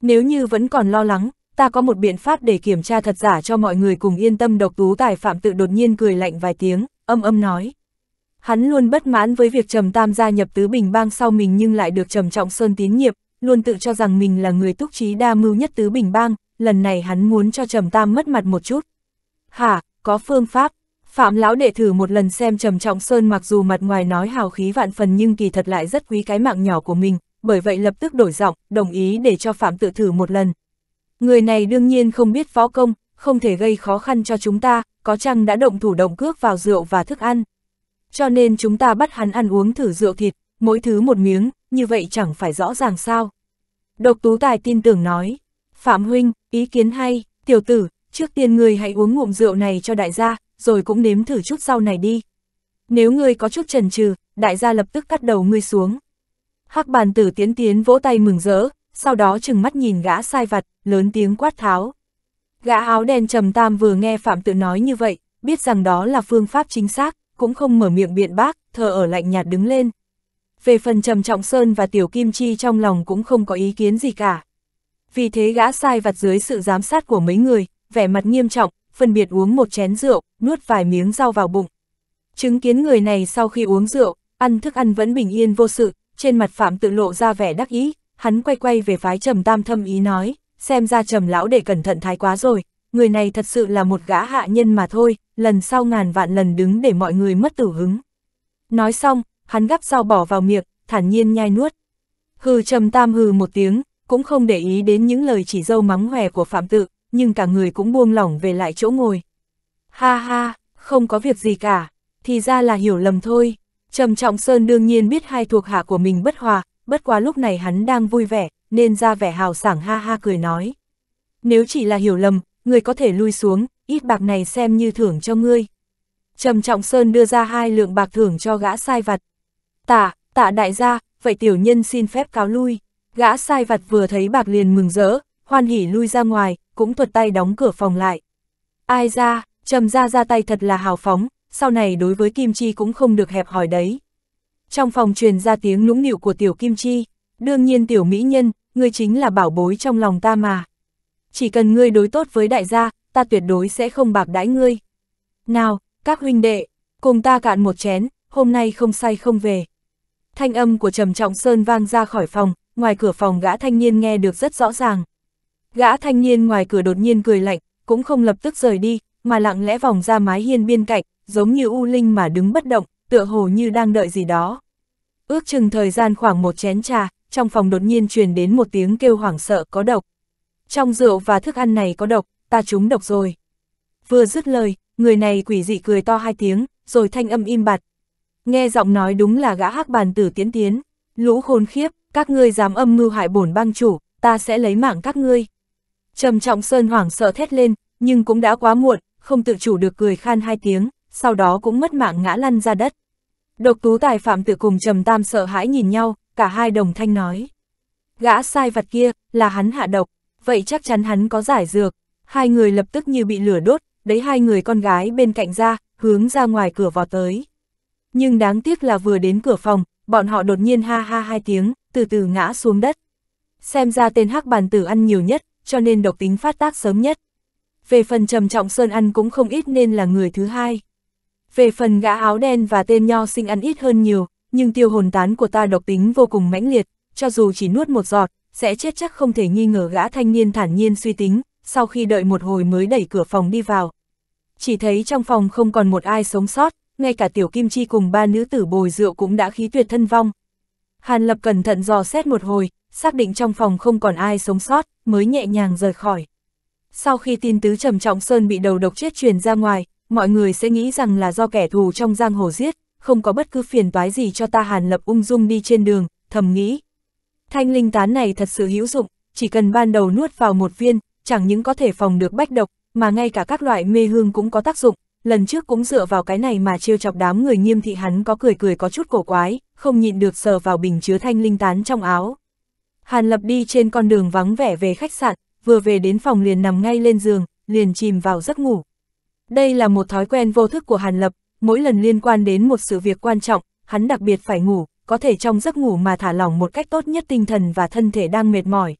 Nếu như vẫn còn lo lắng, ta có một biện pháp để kiểm tra thật giả cho mọi người cùng yên tâm độc tú tài phạm tự đột nhiên cười lạnh vài tiếng, âm âm nói. Hắn luôn bất mãn với việc Trầm Tam gia nhập tứ bình bang sau mình nhưng lại được Trầm Trọng Sơn tín nhiệm, luôn tự cho rằng mình là người túc trí đa mưu nhất tứ bình bang, lần này hắn muốn cho Trầm Tam mất mặt một chút. Hả, có phương pháp. Phạm lão đệ thử một lần xem Trầm Trọng Sơn mặc dù mặt ngoài nói hào khí vạn phần nhưng kỳ thật lại rất quý cái mạng nhỏ của mình, bởi vậy lập tức đổi giọng, đồng ý để cho Phạm tự thử một lần. Người này đương nhiên không biết võ công, không thể gây khó khăn cho chúng ta, có chăng đã động thủ động cước vào rượu và thức ăn. Cho nên chúng ta bắt hắn ăn uống thử rượu thịt, mỗi thứ một miếng, như vậy chẳng phải rõ ràng sao. Độc tú tài tin tưởng nói, Phạm Huynh, ý kiến hay, tiểu tử, trước tiên ngươi hãy uống ngụm rượu này cho đại gia, rồi cũng nếm thử chút sau này đi. Nếu ngươi có chút chần chừ, đại gia lập tức cắt đầu ngươi xuống. Hắc bàn tử tiến tiến vỗ tay mừng rỡ, sau đó chừng mắt nhìn gã sai vặt, lớn tiếng quát tháo. Gã áo đen trầm tam vừa nghe Phạm tự nói như vậy, biết rằng đó là phương pháp chính xác, cũng không mở miệng biện bác, thờ ở lạnh nhạt đứng lên. Về phần trầm trọng sơn và tiểu kim chi trong lòng cũng không có ý kiến gì cả vì thế gã sai vặt dưới sự giám sát của mấy người, vẻ mặt nghiêm trọng, phân biệt uống một chén rượu, nuốt vài miếng rau vào bụng. Chứng kiến người này sau khi uống rượu, ăn thức ăn vẫn bình yên vô sự, trên mặt Phạm tự lộ ra vẻ đắc ý, hắn quay quay về phái trầm tam thâm ý nói, xem ra trầm lão để cẩn thận thái quá rồi, người này thật sự là một gã hạ nhân mà thôi, lần sau ngàn vạn lần đứng để mọi người mất tử hứng. Nói xong, hắn gắp rau bỏ vào miệng, thản nhiên nhai nuốt. Hừ trầm tam hừ một tiếng, cũng không để ý đến những lời chỉ dâu mắng hòe của Phạm Tự, nhưng cả người cũng buông lỏng về lại chỗ ngồi. Ha ha, không có việc gì cả, thì ra là hiểu lầm thôi. Trầm Trọng Sơn đương nhiên biết hai thuộc hạ của mình bất hòa, bất quá lúc này hắn đang vui vẻ, nên ra vẻ hào sảng ha ha cười nói. Nếu chỉ là hiểu lầm, người có thể lui xuống, ít bạc này xem như thưởng cho ngươi. Trầm Trọng Sơn đưa ra hai lượng bạc thưởng cho gã sai vặt. Tạ, tạ đại gia, vậy tiểu nhân xin phép cáo lui. Gã sai vặt vừa thấy bạc liền mừng rỡ, hoan hỉ lui ra ngoài, cũng thuật tay đóng cửa phòng lại. Ai ra, trầm ra ra tay thật là hào phóng, sau này đối với Kim Chi cũng không được hẹp hỏi đấy. Trong phòng truyền ra tiếng nũng nịu của tiểu Kim Chi, đương nhiên tiểu mỹ nhân, ngươi chính là bảo bối trong lòng ta mà. Chỉ cần ngươi đối tốt với đại gia, ta tuyệt đối sẽ không bạc đãi ngươi. Nào, các huynh đệ, cùng ta cạn một chén, hôm nay không say không về. Thanh âm của Trầm Trọng Sơn vang ra khỏi phòng, ngoài cửa phòng gã thanh niên nghe được rất rõ ràng. Gã thanh niên ngoài cửa đột nhiên cười lạnh, cũng không lập tức rời đi, mà lặng lẽ vòng ra mái hiên bên cạnh, giống như u linh mà đứng bất động, tựa hồ như đang đợi gì đó. Ước chừng thời gian khoảng một chén trà, trong phòng đột nhiên truyền đến một tiếng kêu hoảng sợ có độc. Trong rượu và thức ăn này có độc, ta trúng độc rồi. Vừa dứt lời, người này quỷ dị cười to hai tiếng, rồi thanh âm im bặt. Nghe giọng nói đúng là gã hắc bàn tử tiến tiến, lũ khôn khiếp, các ngươi dám âm mưu hại bổn bang chủ, ta sẽ lấy mạng các ngươi. Trầm Trọng Sơn hoảng sợ thét lên, nhưng cũng đã quá muộn, không tự chủ được cười khan hai tiếng, sau đó cũng mất mạng ngã lăn ra đất. Độc tú tài phạm tự cùng Trầm Tam sợ hãi nhìn nhau, cả hai đồng thanh nói. Gã sai vật kia, là hắn hạ độc, vậy chắc chắn hắn có giải dược. Hai người lập tức như bị lửa đốt, đấy hai người con gái bên cạnh ra, hướng ra ngoài cửa vào tới. Nhưng đáng tiếc là vừa đến cửa phòng, bọn họ đột nhiên ha ha hai tiếng, từ từ ngã xuống đất. Xem ra tên hắc bàn tử ăn nhiều nhất, cho nên độc tính phát tác sớm nhất. Về phần trầm trọng sơn ăn cũng không ít nên là người thứ hai. Về phần gã áo đen và tên nho sinh ăn ít hơn nhiều, nhưng tiêu hồn tán của ta độc tính vô cùng mãnh liệt, cho dù chỉ nuốt một giọt, sẽ chết chắc không thể nghi ngờ gã thanh niên thản nhiên suy tính, sau khi đợi một hồi mới đẩy cửa phòng đi vào. Chỉ thấy trong phòng không còn một ai sống sót, ngay cả tiểu kim chi cùng ba nữ tử bồi rượu cũng đã khí tuyệt thân vong. Hàn Lập cẩn thận dò xét một hồi, xác định trong phòng không còn ai sống sót, mới nhẹ nhàng rời khỏi. Sau khi tin tứ Trầm Trọng Sơn bị đầu độc chết truyền ra ngoài, mọi người sẽ nghĩ rằng là do kẻ thù trong giang hồ giết, không có bất cứ phiền toái gì cho ta Hàn Lập ung dung đi trên đường, thầm nghĩ. Thanh linh tán này thật sự hữu dụng, chỉ cần ban đầu nuốt vào một viên, chẳng những có thể phòng được bách độc, mà ngay cả các loại mê hương cũng có tác dụng, lần trước cũng dựa vào cái này mà chiêu chọc đám người nghiêm thị hắn có cười cười có chút cổ quái, không nhịn được sờ vào bình chứa thanh linh tán trong áo. Hàn Lập đi trên con đường vắng vẻ về khách sạn, vừa về đến phòng liền nằm ngay lên giường, liền chìm vào giấc ngủ. Đây là một thói quen vô thức của Hàn Lập, mỗi lần liên quan đến một sự việc quan trọng, hắn đặc biệt phải ngủ, có thể trong giấc ngủ mà thả lỏng một cách tốt nhất tinh thần và thân thể đang mệt mỏi.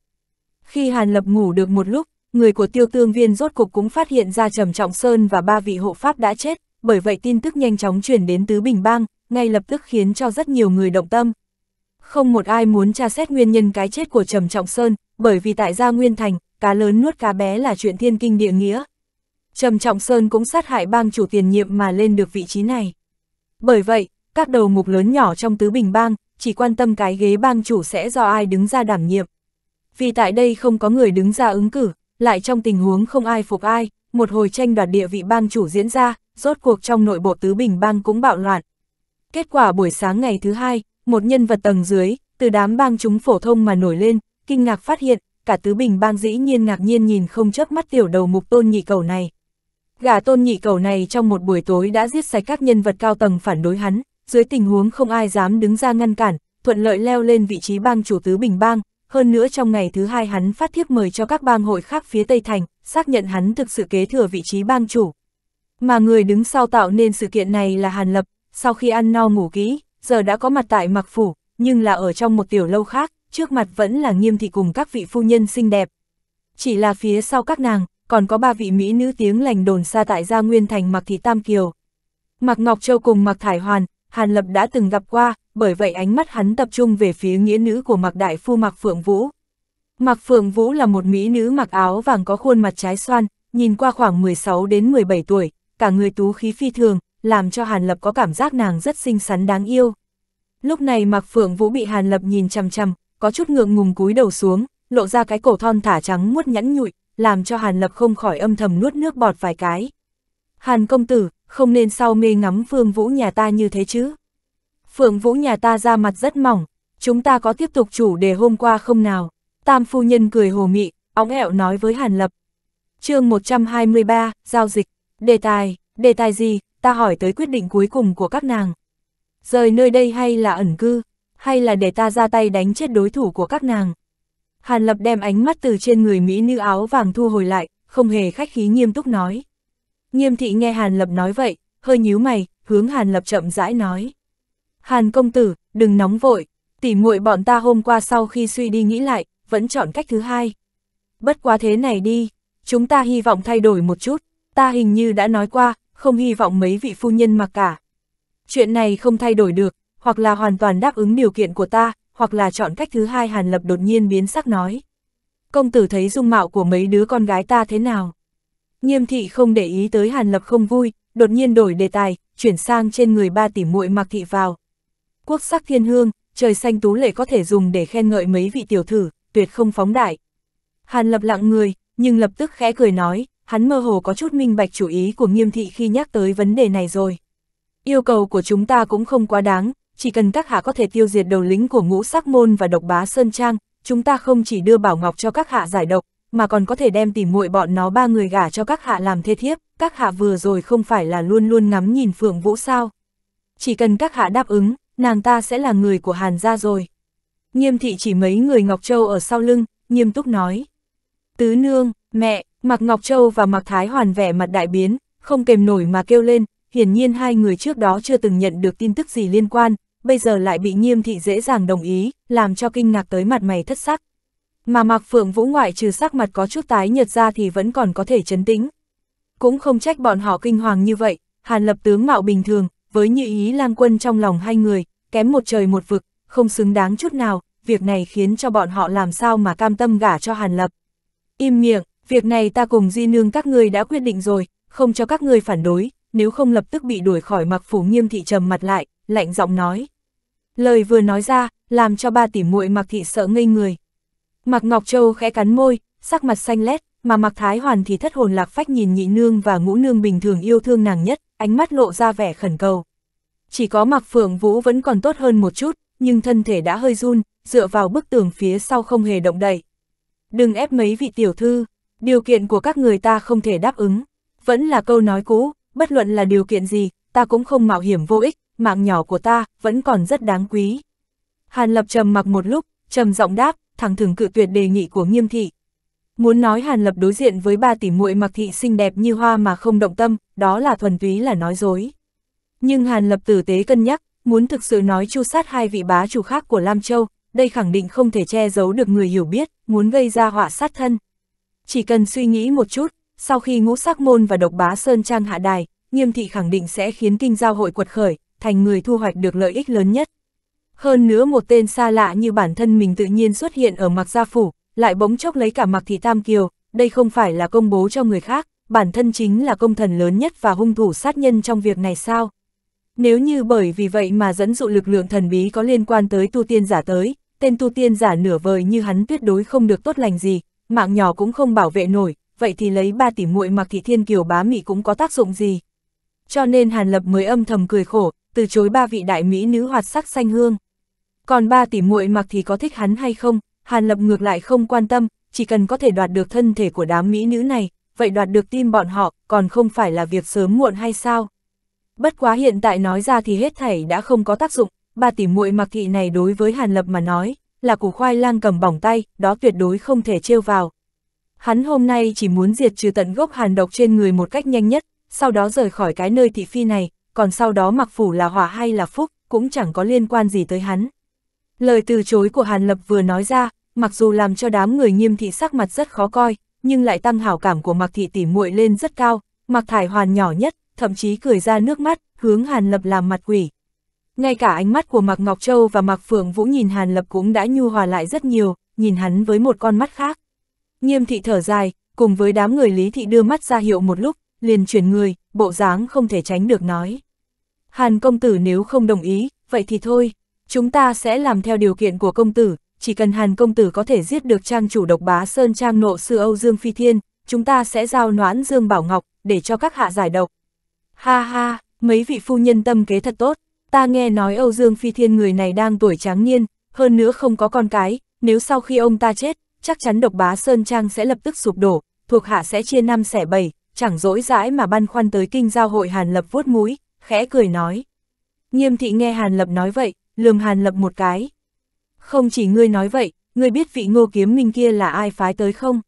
Khi Hàn Lập ngủ được một lúc, người của tiêu tương viên rốt cục cũng phát hiện ra Trầm Trọng Sơn và ba vị hộ pháp đã chết, bởi vậy tin tức nhanh chóng chuyển đến Tứ Bình Bang, ngay lập tức khiến cho rất nhiều người động tâm. Không một ai muốn tra xét nguyên nhân cái chết của Trầm Trọng Sơn, bởi vì tại gia Nguyên Thành, cá lớn nuốt cá bé là chuyện thiên kinh địa nghĩa. Trầm Trọng Sơn cũng sát hại bang chủ tiền nhiệm mà lên được vị trí này. Bởi vậy, các đầu mục lớn nhỏ trong Tứ Bình Bang, chỉ quan tâm cái ghế bang chủ sẽ do ai đứng ra đảm nhiệm. Vì tại đây không có người đứng ra ứng cử, lại trong tình huống không ai phục ai, một hồi tranh đoạt địa vị bang chủ diễn ra, rốt cuộc trong nội bộ tứ bình bang cũng bạo loạn. Kết quả buổi sáng ngày thứ hai, một nhân vật tầng dưới, từ đám bang chúng phổ thông mà nổi lên, kinh ngạc phát hiện, cả tứ bình bang dĩ nhiên ngạc nhiên nhìn không chớp mắt tiểu đầu mục tôn nhị cầu này. Gã tôn nhị cầu này trong một buổi tối đã giết sạch các nhân vật cao tầng phản đối hắn, dưới tình huống không ai dám đứng ra ngăn cản, thuận lợi leo lên vị trí bang chủ tứ bình bang, hơn nữa trong ngày thứ hai hắn phát thiếp mời cho các bang hội khác phía Tây Thành, xác nhận hắn thực sự kế thừa vị trí bang chủ. Mà người đứng sau tạo nên sự kiện này là Hàn Lập, sau khi ăn no ngủ kỹ, giờ đã có mặt tại Mạc Phủ, nhưng là ở trong một tiểu lâu khác, trước mặt vẫn là nghiêm thị cùng các vị phu nhân xinh đẹp. Chỉ là phía sau các nàng, còn có ba vị mỹ nữ tiếng lành đồn xa tại gia nguyên thành Mạc Thị Tam Kiều. Mạc Ngọc Châu cùng Mạc Thải Hoàn, Hàn Lập đã từng gặp qua, bởi vậy ánh mắt hắn tập trung về phía nghĩa nữ của Mạc Đại Phu Mạc Phượng Vũ. Mạc Phượng Vũ là một mỹ nữ mặc áo vàng có khuôn mặt trái xoan, nhìn qua khoảng 16 đến 17 tuổi, cả người tú khí phi thường, làm cho Hàn Lập có cảm giác nàng rất xinh xắn đáng yêu. Lúc này Mạc Phượng Vũ bị Hàn Lập nhìn chằm chằm, có chút ngượng ngùng cúi đầu xuống, lộ ra cái cổ thon thả trắng muốt nhẵn nhụi, làm cho Hàn Lập không khỏi âm thầm nuốt nước bọt vài cái. Hàn công tử, không nên sau mê ngắm Phượng Vũ nhà ta như thế chứ. Phượng Vũ nhà ta ra mặt rất mỏng, chúng ta có tiếp tục chủ đề hôm qua không nào? Tam phu nhân cười hồ mị, óng ẹo nói với Hàn Lập. chương 123, giao dịch, đề tài, đề tài gì, ta hỏi tới quyết định cuối cùng của các nàng. Rời nơi đây hay là ẩn cư, hay là để ta ra tay đánh chết đối thủ của các nàng. Hàn Lập đem ánh mắt từ trên người Mỹ nữ áo vàng thu hồi lại, không hề khách khí nghiêm túc nói. Nghiêm thị nghe Hàn Lập nói vậy, hơi nhíu mày, hướng Hàn Lập chậm rãi nói. Hàn công tử, đừng nóng vội, tỉ muội bọn ta hôm qua sau khi suy đi nghĩ lại, vẫn chọn cách thứ hai. Bất quá thế này đi, chúng ta hy vọng thay đổi một chút, ta hình như đã nói qua, không hy vọng mấy vị phu nhân mà cả. Chuyện này không thay đổi được, hoặc là hoàn toàn đáp ứng điều kiện của ta, hoặc là chọn cách thứ hai Hàn Lập đột nhiên biến sắc nói. Công tử thấy dung mạo của mấy đứa con gái ta thế nào? Nghiêm thị không để ý tới Hàn Lập không vui, đột nhiên đổi đề tài, chuyển sang trên người ba tỷ muội Mạc thị vào. Quốc sắc thiên hương, trời xanh tú lệ có thể dùng để khen ngợi mấy vị tiểu thử, tuyệt không phóng đại. Hàn Lập lặng người, nhưng lập tức khẽ cười nói, hắn mơ hồ có chút minh bạch chủ ý của Nghiêm thị khi nhắc tới vấn đề này rồi. Yêu cầu của chúng ta cũng không quá đáng, chỉ cần các hạ có thể tiêu diệt đầu lính của ngũ sắc môn và độc bá Sơn Trang, chúng ta không chỉ đưa Bảo Ngọc cho các hạ giải độc, mà còn có thể đem tỉ muội bọn nó ba người gả cho các hạ làm thê thiếp, các hạ vừa rồi không phải là luôn luôn ngắm nhìn Phượng Vũ sao. Chỉ cần các hạ đáp ứng, nàng ta sẽ là người của Hàn gia rồi. Nghiêm thị chỉ mấy người Ngọc Châu ở sau lưng, nghiêm túc nói. Tứ nương, mẹ, Mặc Ngọc Châu và Mặc Thái Hoàn vẻ mặt đại biến, không kềm nổi mà kêu lên, hiển nhiên hai người trước đó chưa từng nhận được tin tức gì liên quan, bây giờ lại bị nghiêm thị dễ dàng đồng ý, làm cho kinh ngạc tới mặt mày thất sắc. Mà Mạc Phượng Vũ ngoại trừ sắc mặt có chút tái nhật ra thì vẫn còn có thể chấn tĩnh. Cũng không trách bọn họ kinh hoàng như vậy, Hàn Lập tướng mạo bình thường, với nhị ý lang quân trong lòng hai người, kém một trời một vực, không xứng đáng chút nào, việc này khiến cho bọn họ làm sao mà cam tâm gả cho Hàn Lập. Im miệng, việc này ta cùng Di Nương các người đã quyết định rồi, không cho các người phản đối, nếu không lập tức bị đuổi khỏi mặc phủ nghiêm thị trầm mặt lại, lạnh giọng nói. Lời vừa nói ra, làm cho ba tỷ muội mặc thị sợ ngây người. Mạc Ngọc Châu khẽ cắn môi, sắc mặt xanh lét, mà Mạc Thái Hoàn thì thất hồn lạc phách nhìn nhị nương và ngũ nương bình thường yêu thương nàng nhất, ánh mắt lộ ra vẻ khẩn cầu. Chỉ có Mạc Phượng Vũ vẫn còn tốt hơn một chút, nhưng thân thể đã hơi run, dựa vào bức tường phía sau không hề động đậy. Đừng ép mấy vị tiểu thư, điều kiện của các người ta không thể đáp ứng. Vẫn là câu nói cũ, bất luận là điều kiện gì, ta cũng không mạo hiểm vô ích, mạng nhỏ của ta vẫn còn rất đáng quý. Hàn Lập trầm mặc một lúc, trầm giọng đáp, thẳng thừng cự tuyệt đề nghị của nghiêm thị. Muốn nói Hàn Lập đối diện với ba tỷ muội mặc thị xinh đẹp như hoa mà không động tâm, đó là thuần túy là nói dối. Nhưng Hàn Lập tử tế cân nhắc, muốn thực sự nói chu sát hai vị bá chủ khác của Lam Châu, đây khẳng định không thể che giấu được người hiểu biết, muốn gây ra họa sát thân. Chỉ cần suy nghĩ một chút, sau khi ngũ sắc môn và độc bá Sơn Trang hạ đài, nghiêm thị khẳng định sẽ khiến kinh giao hội quật khởi, thành người thu hoạch được lợi ích lớn nhất. Hơn nữa một tên xa lạ như bản thân mình tự nhiên xuất hiện ở mặc gia phủ, lại bỗng chốc lấy cả mặc thị tam kiều, đây không phải là công bố cho người khác, bản thân chính là công thần lớn nhất và hung thủ sát nhân trong việc này sao. Nếu như bởi vì vậy mà dẫn dụ lực lượng thần bí có liên quan tới tu tiên giả tới, tên tu tiên giả nửa vời như hắn tuyệt đối không được tốt lành gì, mạng nhỏ cũng không bảo vệ nổi, vậy thì lấy ba tỷ muội mặc thị thiên kiều bá mỹ cũng có tác dụng gì. Cho nên Hàn Lập mới âm thầm cười khổ, từ chối ba vị đại mỹ nữ hoạt sắc xanh hương. Còn ba tỷ muội mặc thì có thích hắn hay không, Hàn Lập ngược lại không quan tâm, chỉ cần có thể đoạt được thân thể của đám mỹ nữ này, vậy đoạt được tim bọn họ, còn không phải là việc sớm muộn hay sao? Bất quá hiện tại nói ra thì hết thảy đã không có tác dụng, ba tỷ muội mặc thị này đối với Hàn Lập mà nói, là củ khoai lang cầm bỏng tay, đó tuyệt đối không thể trêu vào. Hắn hôm nay chỉ muốn diệt trừ tận gốc hàn độc trên người một cách nhanh nhất, sau đó rời khỏi cái nơi thị phi này, còn sau đó mặc phủ là hỏa hay là phúc, cũng chẳng có liên quan gì tới hắn. Lời từ chối của Hàn Lập vừa nói ra, mặc dù làm cho đám người nghiêm thị sắc mặt rất khó coi, nhưng lại tăng hảo cảm của Mạc thị tỉ muội lên rất cao, Mạc Thải Hoàn nhỏ nhất, thậm chí cười ra nước mắt, hướng Hàn Lập làm mặt quỷ. Ngay cả ánh mắt của Mạc Ngọc Châu và Mạc Phượng Vũ nhìn Hàn Lập cũng đã nhu hòa lại rất nhiều, nhìn hắn với một con mắt khác. Nghiêm thị thở dài, cùng với đám người Lý thị đưa mắt ra hiệu một lúc, liền chuyển người, bộ dáng không thể tránh được nói. Hàn công tử nếu không đồng ý, vậy thì thôi. Chúng ta sẽ làm theo điều kiện của công tử, chỉ cần Hàn công tử có thể giết được trang chủ độc bá Sơn Trang nộ sư Âu Dương Phi Thiên, chúng ta sẽ giao noãn Dương Bảo Ngọc, để cho các hạ giải độc. Ha ha, mấy vị phu nhân tâm kế thật tốt, ta nghe nói Âu Dương Phi Thiên người này đang tuổi tráng niên, hơn nữa không có con cái, nếu sau khi ông ta chết, chắc chắn độc bá Sơn Trang sẽ lập tức sụp đổ, thuộc hạ sẽ chia năm xẻ bảy, chẳng dỗi dãi mà băn khoăn tới kinh giao hội Hàn Lập vuốt mũi, khẽ cười nói. Nghiêm thị nghe Hàn Lập nói vậy, lườm Hàn Lập một cái. Không chỉ ngươi nói vậy, ngươi biết vị ngô kiếm minh kia là ai phái tới không?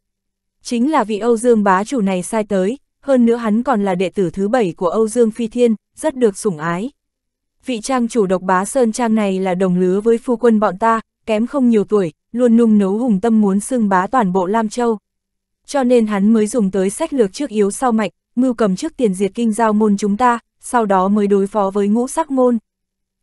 Chính là vị Âu Dương bá chủ này sai tới, hơn nữa hắn còn là đệ tử thứ bảy của Âu Dương Phi Thiên, rất được sủng ái. Vị trang chủ độc bá Sơn Trang này là đồng lứa với phu quân bọn ta, kém không nhiều tuổi, luôn nung nấu hùng tâm muốn xưng bá toàn bộ Lam Châu. Cho nên hắn mới dùng tới sách lược trước yếu sau mạnh, mưu cầm trước tiền diệt kinh giao môn chúng ta, sau đó mới đối phó với ngũ sắc môn.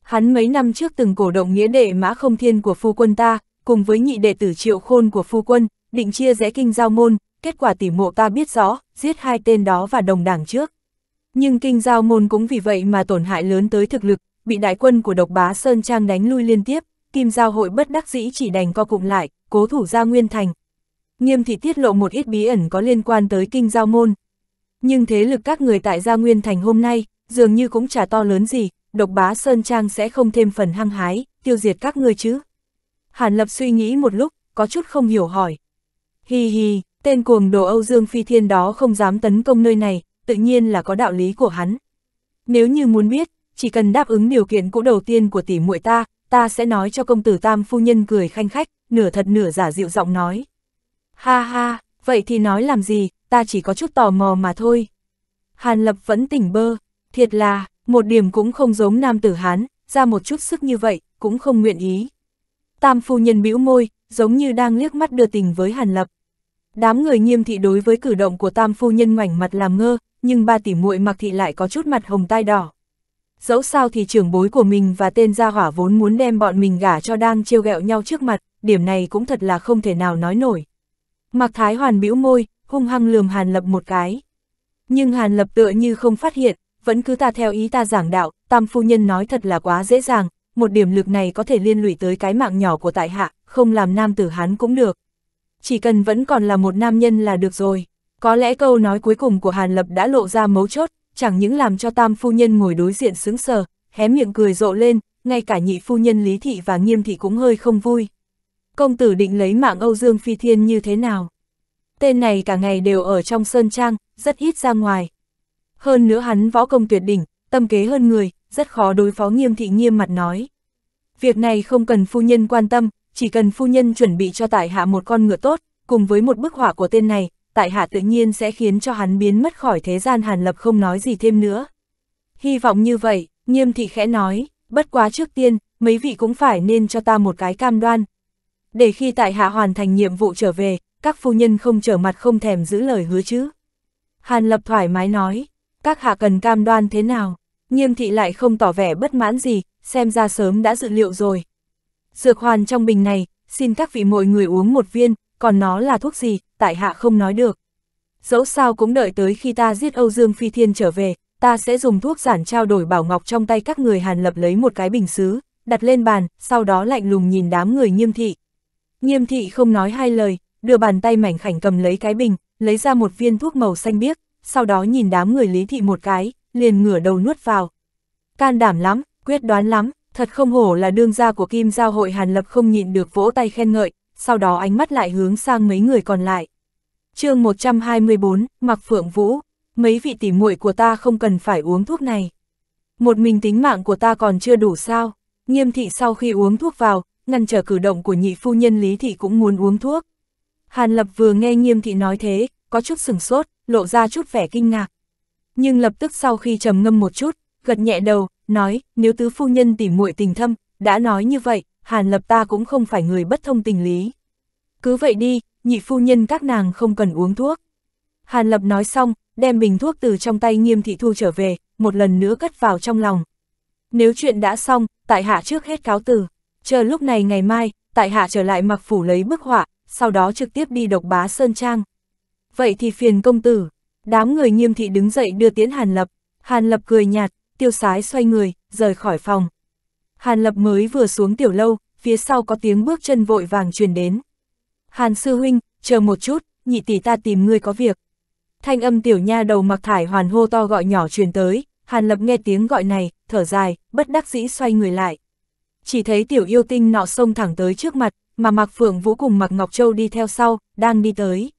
Hắn mấy năm trước từng cổ động nghĩa đệ mã không thiên của phu quân ta, cùng với nhị đệ tử triệu khôn của phu quân, định chia rẽ kinh giao môn, kết quả tỉ mộ ta biết rõ, giết hai tên đó và đồng đảng trước. Nhưng kinh giao môn cũng vì vậy mà tổn hại lớn tới thực lực, bị đại quân của độc bá Sơn Trang đánh lui liên tiếp, kim giao hội bất đắc dĩ chỉ đành co cụm lại, cố thủ ra nguyên thành. Nghiêm thị tiết lộ một ít bí ẩn có liên quan tới kinh giao môn. Nhưng thế lực các người tại gia nguyên thành hôm nay, dường như cũng chả to lớn gì, độc bá Sơn Trang sẽ không thêm phần hăng hái, tiêu diệt các ngươi chứ. Hàn Lập suy nghĩ một lúc, có chút không hiểu hỏi. Hi hi, tên cuồng đồ Âu Dương Phi Thiên đó không dám tấn công nơi này, tự nhiên là có đạo lý của hắn. Nếu như muốn biết, chỉ cần đáp ứng điều kiện cũ đầu tiên của tỷ muội ta, ta sẽ nói cho công tử Tam Phu Nhân cười khanh khách, nửa thật nửa giả dịu giọng nói. Ha ha, vậy thì nói làm gì, ta chỉ có chút tò mò mà thôi. Hàn Lập vẫn tỉnh bơ, thiệt là, một điểm cũng không giống nam tử Hán, ra một chút sức như vậy, cũng không nguyện ý. Tam phu nhân bĩu môi, giống như đang liếc mắt đưa tình với Hàn Lập. Đám người nghiêm thị đối với cử động của tam phu nhân ngoảnh mặt làm ngơ, nhưng ba tỷ muội mặc thị lại có chút mặt hồng tai đỏ. Dẫu sao thì trưởng bối của mình và tên gia hỏa vốn muốn đem bọn mình gả cho đang trêu ghẹo nhau trước mặt, điểm này cũng thật là không thể nào nói nổi. mặc Thái Hoàn bĩu môi, hung hăng lườm Hàn Lập một cái. Nhưng Hàn Lập tựa như không phát hiện, vẫn cứ ta theo ý ta giảng đạo, tam phu nhân nói thật là quá dễ dàng, một điểm lực này có thể liên lụy tới cái mạng nhỏ của tại hạ, không làm nam tử hán cũng được. Chỉ cần vẫn còn là một nam nhân là được rồi. Có lẽ câu nói cuối cùng của Hàn Lập đã lộ ra mấu chốt, chẳng những làm cho tam phu nhân ngồi đối diện sướng sờ, hé miệng cười rộ lên, ngay cả nhị phu nhân Lý Thị và Nghiêm Thị cũng hơi không vui. Công tử định lấy mạng Âu Dương Phi Thiên như thế nào? Tên này cả ngày đều ở trong sơn trang, rất ít ra ngoài, hơn nữa hắn võ công tuyệt đỉnh, tâm kế hơn người, rất khó đối phó nghiêm thị nghiêm mặt nói. Việc này không cần phu nhân quan tâm, chỉ cần phu nhân chuẩn bị cho tại hạ một con ngựa tốt, cùng với một bức họa của tên này, tại hạ tự nhiên sẽ khiến cho hắn biến mất khỏi thế gian hàn lập không nói gì thêm nữa. Hy vọng như vậy, nghiêm thị khẽ nói, bất quá trước tiên, mấy vị cũng phải nên cho ta một cái cam đoan. Để khi tại hạ hoàn thành nhiệm vụ trở về, các phu nhân không trở mặt không thèm giữ lời hứa chứ. Hàn lập thoải mái nói, các hạ cần cam đoan thế nào? Nghiêm thị lại không tỏ vẻ bất mãn gì, xem ra sớm đã dự liệu rồi. Dược hoàn trong bình này, xin các vị mọi người uống một viên, còn nó là thuốc gì, tại hạ không nói được. Dẫu sao cũng đợi tới khi ta giết Âu Dương Phi Thiên trở về, ta sẽ dùng thuốc giản trao đổi bảo ngọc trong tay các người Hàn lập lấy một cái bình xứ, đặt lên bàn, sau đó lạnh lùng nhìn đám người nghiêm thị. Nghiêm thị không nói hai lời, đưa bàn tay mảnh khảnh cầm lấy cái bình, lấy ra một viên thuốc màu xanh biếc, sau đó nhìn đám người Lý Thị một cái, liền ngửa đầu nuốt vào. Can đảm lắm, quyết đoán lắm, thật không hổ là đương gia của Kim Giao hội Hàn Lập không nhịn được vỗ tay khen ngợi, sau đó ánh mắt lại hướng sang mấy người còn lại. chương 124, Mạc Phượng Vũ, mấy vị tỉ muội của ta không cần phải uống thuốc này. Một mình tính mạng của ta còn chưa đủ sao, nghiêm thị sau khi uống thuốc vào, ngăn trở cử động của nhị phu nhân Lý Thị cũng muốn uống thuốc. Hàn Lập vừa nghe nghiêm thị nói thế, có chút sừng sốt, lộ ra chút vẻ kinh ngạc. Nhưng lập tức sau khi trầm ngâm một chút, gật nhẹ đầu, nói, nếu tứ phu nhân tỉ muội tình thâm, đã nói như vậy, Hàn Lập ta cũng không phải người bất thông tình lý. Cứ vậy đi, nhị phu nhân các nàng không cần uống thuốc. Hàn Lập nói xong, đem bình thuốc từ trong tay nghiêm thị thu trở về, một lần nữa cất vào trong lòng. Nếu chuyện đã xong, tại hạ trước hết cáo từ, chờ lúc này ngày mai, tại hạ trở lại mặc phủ lấy bức họa, sau đó trực tiếp đi độc bá Sơn Trang vậy thì phiền công tử. Đám người nghiêm thị đứng dậy đưa tiễn Hàn Lập. Hàn Lập cười nhạt, tiêu sái xoay người, rời khỏi phòng. Hàn Lập mới vừa xuống tiểu lâu, phía sau có tiếng bước chân vội vàng truyền đến. Hàn Sư Huynh, chờ một chút, nhị tỷ ta tìm ngươi có việc. Thanh âm tiểu nha đầu mặc thải hoàn hô to gọi nhỏ truyền tới, Hàn Lập nghe tiếng gọi này, thở dài, bất đắc dĩ xoay người lại. Chỉ thấy tiểu yêu tinh nọ xông thẳng tới trước mặt, mà Mạc Phượng Vũ cùng Mạc Ngọc Châu đi theo sau, đang đi tới.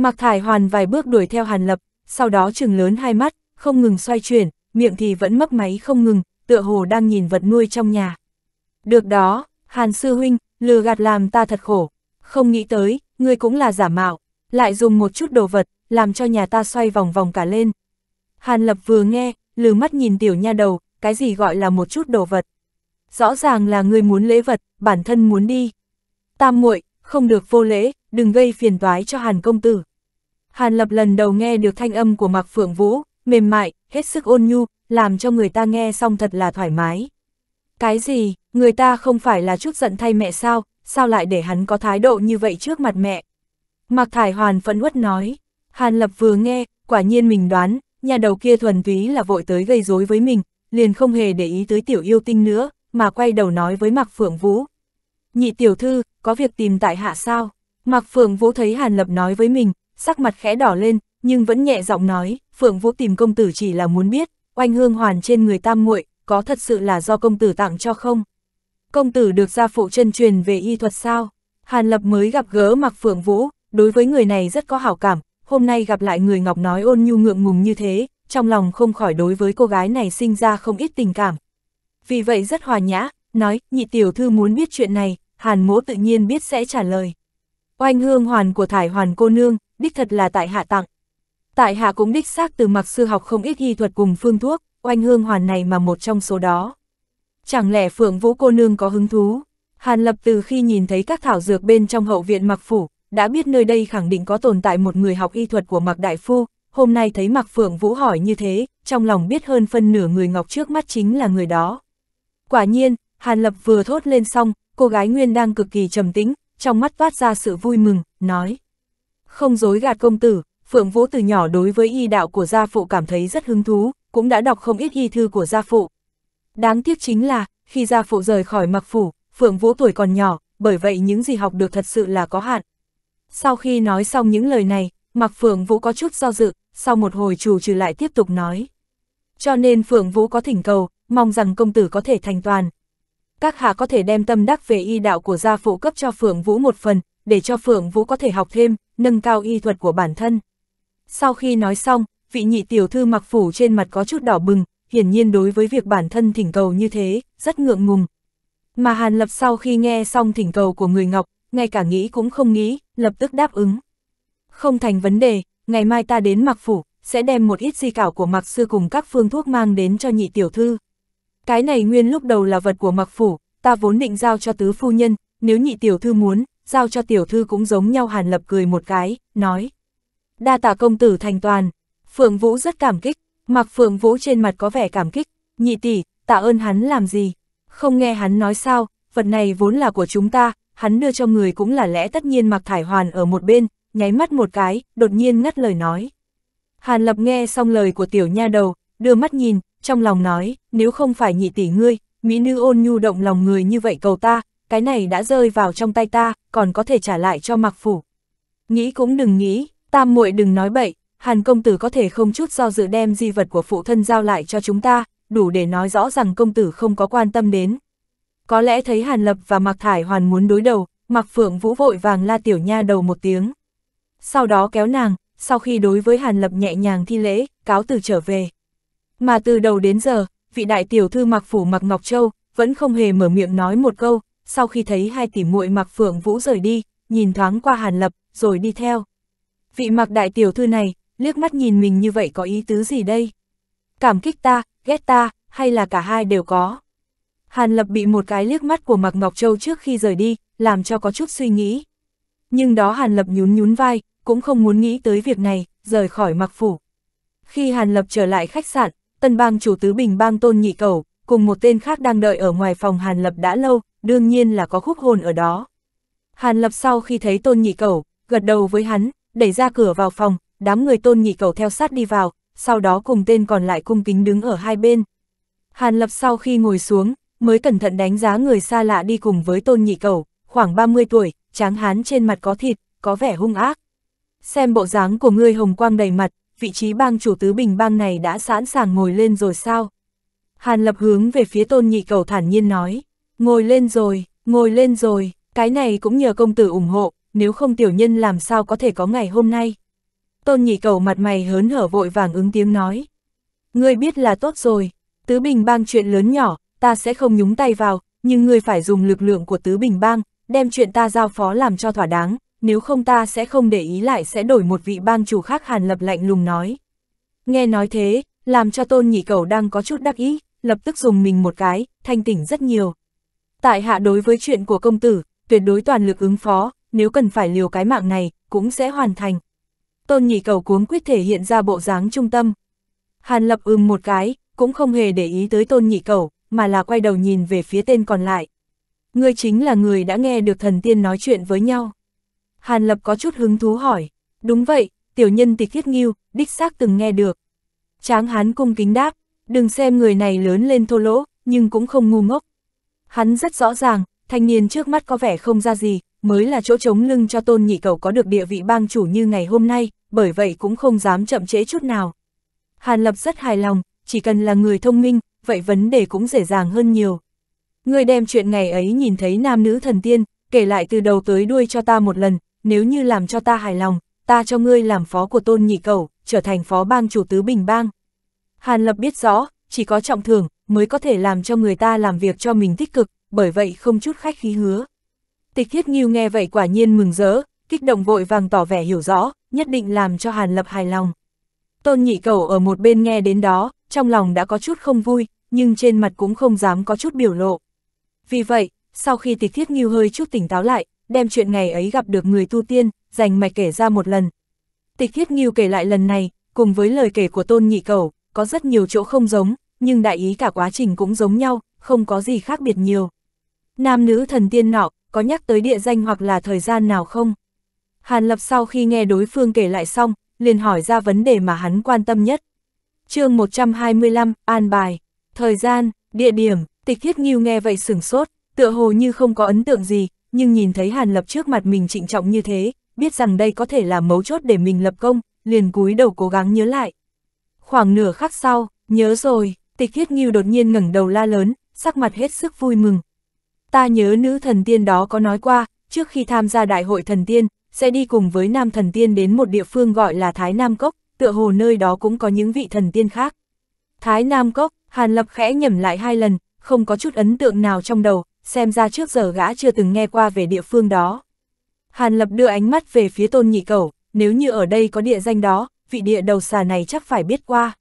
Mạc Thải Hoàn vài bước đuổi theo Hàn Lập, sau đó trừng lớn hai mắt, không ngừng xoay chuyển, miệng thì vẫn mấp máy không ngừng, tựa hồ đang nhìn vật nuôi trong nhà. Được đó, Hàn Sư Huynh, lừa gạt làm ta thật khổ, không nghĩ tới, ngươi cũng là giả mạo, lại dùng một chút đồ vật, làm cho nhà ta xoay vòng vòng cả lên. Hàn Lập vừa nghe, lừ mắt nhìn tiểu nha đầu, cái gì gọi là một chút đồ vật. Rõ ràng là ngươi muốn lễ vật, bản thân muốn đi. Tam muội, không được vô lễ, đừng gây phiền toái cho Hàn công tử. Hàn Lập lần đầu nghe được thanh âm của Mạc Phượng Vũ, mềm mại, hết sức ôn nhu, làm cho người ta nghe xong thật là thoải mái. Cái gì, người ta không phải là chút giận thay mẹ sao, sao lại để hắn có thái độ như vậy trước mặt mẹ? Mạc Thải Hoàn phẫn uất nói, Hàn Lập vừa nghe, quả nhiên mình đoán, nhà đầu kia thuần túy là vội tới gây rối với mình, liền không hề để ý tới tiểu yêu tinh nữa, mà quay đầu nói với Mạc Phượng Vũ. Nhị tiểu thư, có việc tìm tại hạ sao? Mạc Phượng Vũ thấy Hàn Lập nói với mình, sắc mặt khẽ đỏ lên, nhưng vẫn nhẹ giọng nói, Phượng Vũ tìm công tử chỉ là muốn biết, oanh hương hoàn trên người tam muội có thật sự là do công tử tặng cho không? Công tử được gia phụ chân truyền về y thuật sao? Hàn Lập mới gặp gỡ mặc Phượng Vũ, đối với người này rất có hảo cảm, hôm nay gặp lại người Ngọc nói ôn nhu ngượng ngùng như thế, trong lòng không khỏi đối với cô gái này sinh ra không ít tình cảm. Vì vậy rất hòa nhã, nói, nhị tiểu thư muốn biết chuyện này, Hàn mỗ tự nhiên biết sẽ trả lời. Oanh hương hoàn của thải hoàn cô nương, đích thật là tại hạ tặng. Tại hạ cũng đích xác từ mặc sư học không ít y thuật cùng phương thuốc, oanh hương hoàn này mà một trong số đó. Chẳng lẽ Phượng Vũ cô nương có hứng thú? Hàn Lập từ khi nhìn thấy các thảo dược bên trong hậu viện mặc phủ, đã biết nơi đây khẳng định có tồn tại một người học y thuật của mặc đại phu, hôm nay thấy mặc Phượng Vũ hỏi như thế, trong lòng biết hơn phân nửa người ngọc trước mắt chính là người đó. Quả nhiên, Hàn Lập vừa thốt lên xong, cô gái Nguyên đang cực kỳ trầm tĩnh, trong mắt toát ra sự vui mừng, nói. Không dối gạt công tử, Phượng Vũ từ nhỏ đối với y đạo của gia phụ cảm thấy rất hứng thú, cũng đã đọc không ít y thư của gia phụ. Đáng tiếc chính là, khi gia phụ rời khỏi mặc phủ, Phượng Vũ tuổi còn nhỏ, bởi vậy những gì học được thật sự là có hạn. Sau khi nói xong những lời này, mặc Phượng Vũ có chút do dự, sau một hồi chủ trừ lại tiếp tục nói. Cho nên Phượng Vũ có thỉnh cầu, mong rằng công tử có thể thành toàn. Các hạ có thể đem tâm đắc về y đạo của gia phụ cấp cho Phượng Vũ một phần, để cho Phượng Vũ có thể học thêm, nâng cao y thuật của bản thân. Sau khi nói xong, vị nhị tiểu thư mặc phủ trên mặt có chút đỏ bừng, hiển nhiên đối với việc bản thân thỉnh cầu như thế, rất ngượng ngùng. Mà Hàn Lập sau khi nghe xong thỉnh cầu của người Ngọc, ngay cả nghĩ cũng không nghĩ, lập tức đáp ứng. Không thành vấn đề, ngày mai ta đến mặc phủ, sẽ đem một ít di cảo của mặc sư cùng các phương thuốc mang đến cho nhị tiểu thư. Cái này nguyên lúc đầu là vật của mặc phủ, ta vốn định giao cho tứ phu nhân, nếu nhị tiểu thư muốn, giao cho tiểu thư cũng giống nhau hàn lập cười một cái, nói. Đa tạ công tử thành toàn, Phượng Vũ rất cảm kích, mặc Phượng Vũ trên mặt có vẻ cảm kích, nhị tỷ, tạ ơn hắn làm gì, không nghe hắn nói sao, vật này vốn là của chúng ta, hắn đưa cho người cũng là lẽ tất nhiên mặc thải hoàn ở một bên, nháy mắt một cái, đột nhiên ngắt lời nói. Hàn lập nghe xong lời của tiểu nha đầu, đưa mắt nhìn, trong lòng nói, nếu không phải nhị tỷ ngươi, mỹ nữ ôn nhu động lòng người như vậy cầu ta, cái này đã rơi vào trong tay ta, còn có thể trả lại cho mặc phủ. Nghĩ cũng đừng nghĩ, tam muội đừng nói bậy, Hàn công tử có thể không chút do dự đem di vật của phụ thân giao lại cho chúng ta, đủ để nói rõ rằng công tử không có quan tâm đến. Có lẽ thấy Hàn Lập và Mặc Thải Hoàn muốn đối đầu, Mặc Phượng Vũ vội vàng la tiểu nha đầu một tiếng. Sau đó kéo nàng, sau khi đối với Hàn Lập nhẹ nhàng thi lễ, cáo từ trở về. Mà từ đầu đến giờ, vị đại tiểu thư Mặc Phủ Mặc Ngọc Châu vẫn không hề mở miệng nói một câu, sau khi thấy hai tỷ muội mặc Phượng Vũ rời đi, nhìn thoáng qua Hàn Lập, rồi đi theo. Vị mặc đại tiểu thư này, liếc mắt nhìn mình như vậy có ý tứ gì đây? Cảm kích ta, ghét ta, hay là cả hai đều có? Hàn Lập bị một cái liếc mắt của Mặc Ngọc Châu trước khi rời đi, làm cho có chút suy nghĩ. Nhưng đó Hàn Lập nhún nhún vai, cũng không muốn nghĩ tới việc này, rời khỏi Mặc Phủ. Khi Hàn Lập trở lại khách sạn, tân bang chủ tứ bình bang tôn nhị cầu, cùng một tên khác đang đợi ở ngoài phòng Hàn Lập đã lâu, đương nhiên là có khúc hồn ở đó. Hàn Lập sau khi thấy Tôn Nhị Cầu, gật đầu với hắn, đẩy ra cửa vào phòng, đám người Tôn Nhị Cầu theo sát đi vào, sau đó cùng tên còn lại cung kính đứng ở hai bên. Hàn Lập sau khi ngồi xuống, mới cẩn thận đánh giá người xa lạ đi cùng với Tôn Nhị Cầu, khoảng 30 tuổi, tráng hán trên mặt có thịt, có vẻ hung ác. Xem bộ dáng của ngươi hồng quang đầy mặt, vị trí bang chủ tứ bình bang này đã sẵn sàng ngồi lên rồi sao? Hàn Lập hướng về phía Tôn Nhị Cầu thản nhiên nói. Ngồi lên rồi, ngồi lên rồi, cái này cũng nhờ công tử ủng hộ, nếu không tiểu nhân làm sao có thể có ngày hôm nay. Tôn nhị cầu mặt mày hớn hở vội vàng ứng tiếng nói. Ngươi biết là tốt rồi, tứ bình bang chuyện lớn nhỏ, ta sẽ không nhúng tay vào, nhưng ngươi phải dùng lực lượng của tứ bình bang, đem chuyện ta giao phó làm cho thỏa đáng, nếu không ta sẽ không để ý lại sẽ đổi một vị bang chủ khác hàn lập lạnh lùng nói. Nghe nói thế, làm cho tôn nhị cầu đang có chút đắc ý, lập tức dùng mình một cái, thanh tỉnh rất nhiều, Tại hạ đối với chuyện của công tử, tuyệt đối toàn lực ứng phó, nếu cần phải liều cái mạng này, cũng sẽ hoàn thành. Tôn nhị cầu cuống quyết thể hiện ra bộ dáng trung tâm. Hàn lập ưm một cái, cũng không hề để ý tới tôn nhị cầu, mà là quay đầu nhìn về phía tên còn lại. Ngươi chính là người đã nghe được thần tiên nói chuyện với nhau. Hàn lập có chút hứng thú hỏi. Đúng vậy, tiểu nhân tịch thiết nghiêu, đích xác từng nghe được. Tráng hán cung kính đáp, đừng xem người này lớn lên thô lỗ, nhưng cũng không ngu ngốc. Hắn rất rõ ràng, thanh niên trước mắt có vẻ không ra gì, mới là chỗ chống lưng cho tôn nhị cầu có được địa vị bang chủ như ngày hôm nay, bởi vậy cũng không dám chậm trễ chút nào. Hàn Lập rất hài lòng, chỉ cần là người thông minh, vậy vấn đề cũng dễ dàng hơn nhiều. Người đem chuyện ngày ấy nhìn thấy nam nữ thần tiên, kể lại từ đầu tới đuôi cho ta một lần, nếu như làm cho ta hài lòng, ta cho ngươi làm phó của tôn nhị cầu, trở thành phó bang chủ tứ bình bang. Hàn Lập biết rõ, chỉ có trọng thưởng, mới có thể làm cho người ta làm việc cho mình tích cực, bởi vậy không chút khách khí hứa. Tịch thiết nghiêu nghe vậy quả nhiên mừng rỡ, kích động vội vàng tỏ vẻ hiểu rõ, nhất định làm cho Hàn Lập hài lòng. Tôn nhị cầu ở một bên nghe đến đó, trong lòng đã có chút không vui, nhưng trên mặt cũng không dám có chút biểu lộ. Vì vậy, sau khi tịch thiết nghiêu hơi chút tỉnh táo lại, đem chuyện ngày ấy gặp được người tu tiên, dành mạch kể ra một lần. Tịch thiết nghiêu kể lại lần này, cùng với lời kể của tôn nhị cầu, có rất nhiều chỗ không giống, nhưng đại ý cả quá trình cũng giống nhau, không có gì khác biệt nhiều. Nam nữ thần tiên nọ, có nhắc tới địa danh hoặc là thời gian nào không? Hàn Lập sau khi nghe đối phương kể lại xong, liền hỏi ra vấn đề mà hắn quan tâm nhất. chương 125, An Bài, thời gian, địa điểm, tịch thiết nghiêu nghe vậy sửng sốt, tựa hồ như không có ấn tượng gì, nhưng nhìn thấy Hàn Lập trước mặt mình trịnh trọng như thế, biết rằng đây có thể là mấu chốt để mình lập công, liền cúi đầu cố gắng nhớ lại. Khoảng nửa khắc sau, nhớ rồi, tịch thiết Ngưu đột nhiên ngẩng đầu la lớn, sắc mặt hết sức vui mừng. Ta nhớ nữ thần tiên đó có nói qua, trước khi tham gia đại hội thần tiên, sẽ đi cùng với nam thần tiên đến một địa phương gọi là Thái Nam Cốc, tựa hồ nơi đó cũng có những vị thần tiên khác. Thái Nam Cốc, Hàn Lập khẽ nhẩm lại hai lần, không có chút ấn tượng nào trong đầu, xem ra trước giờ gã chưa từng nghe qua về địa phương đó. Hàn Lập đưa ánh mắt về phía tôn nhị cầu, nếu như ở đây có địa danh đó, vị địa đầu xà này chắc phải biết qua.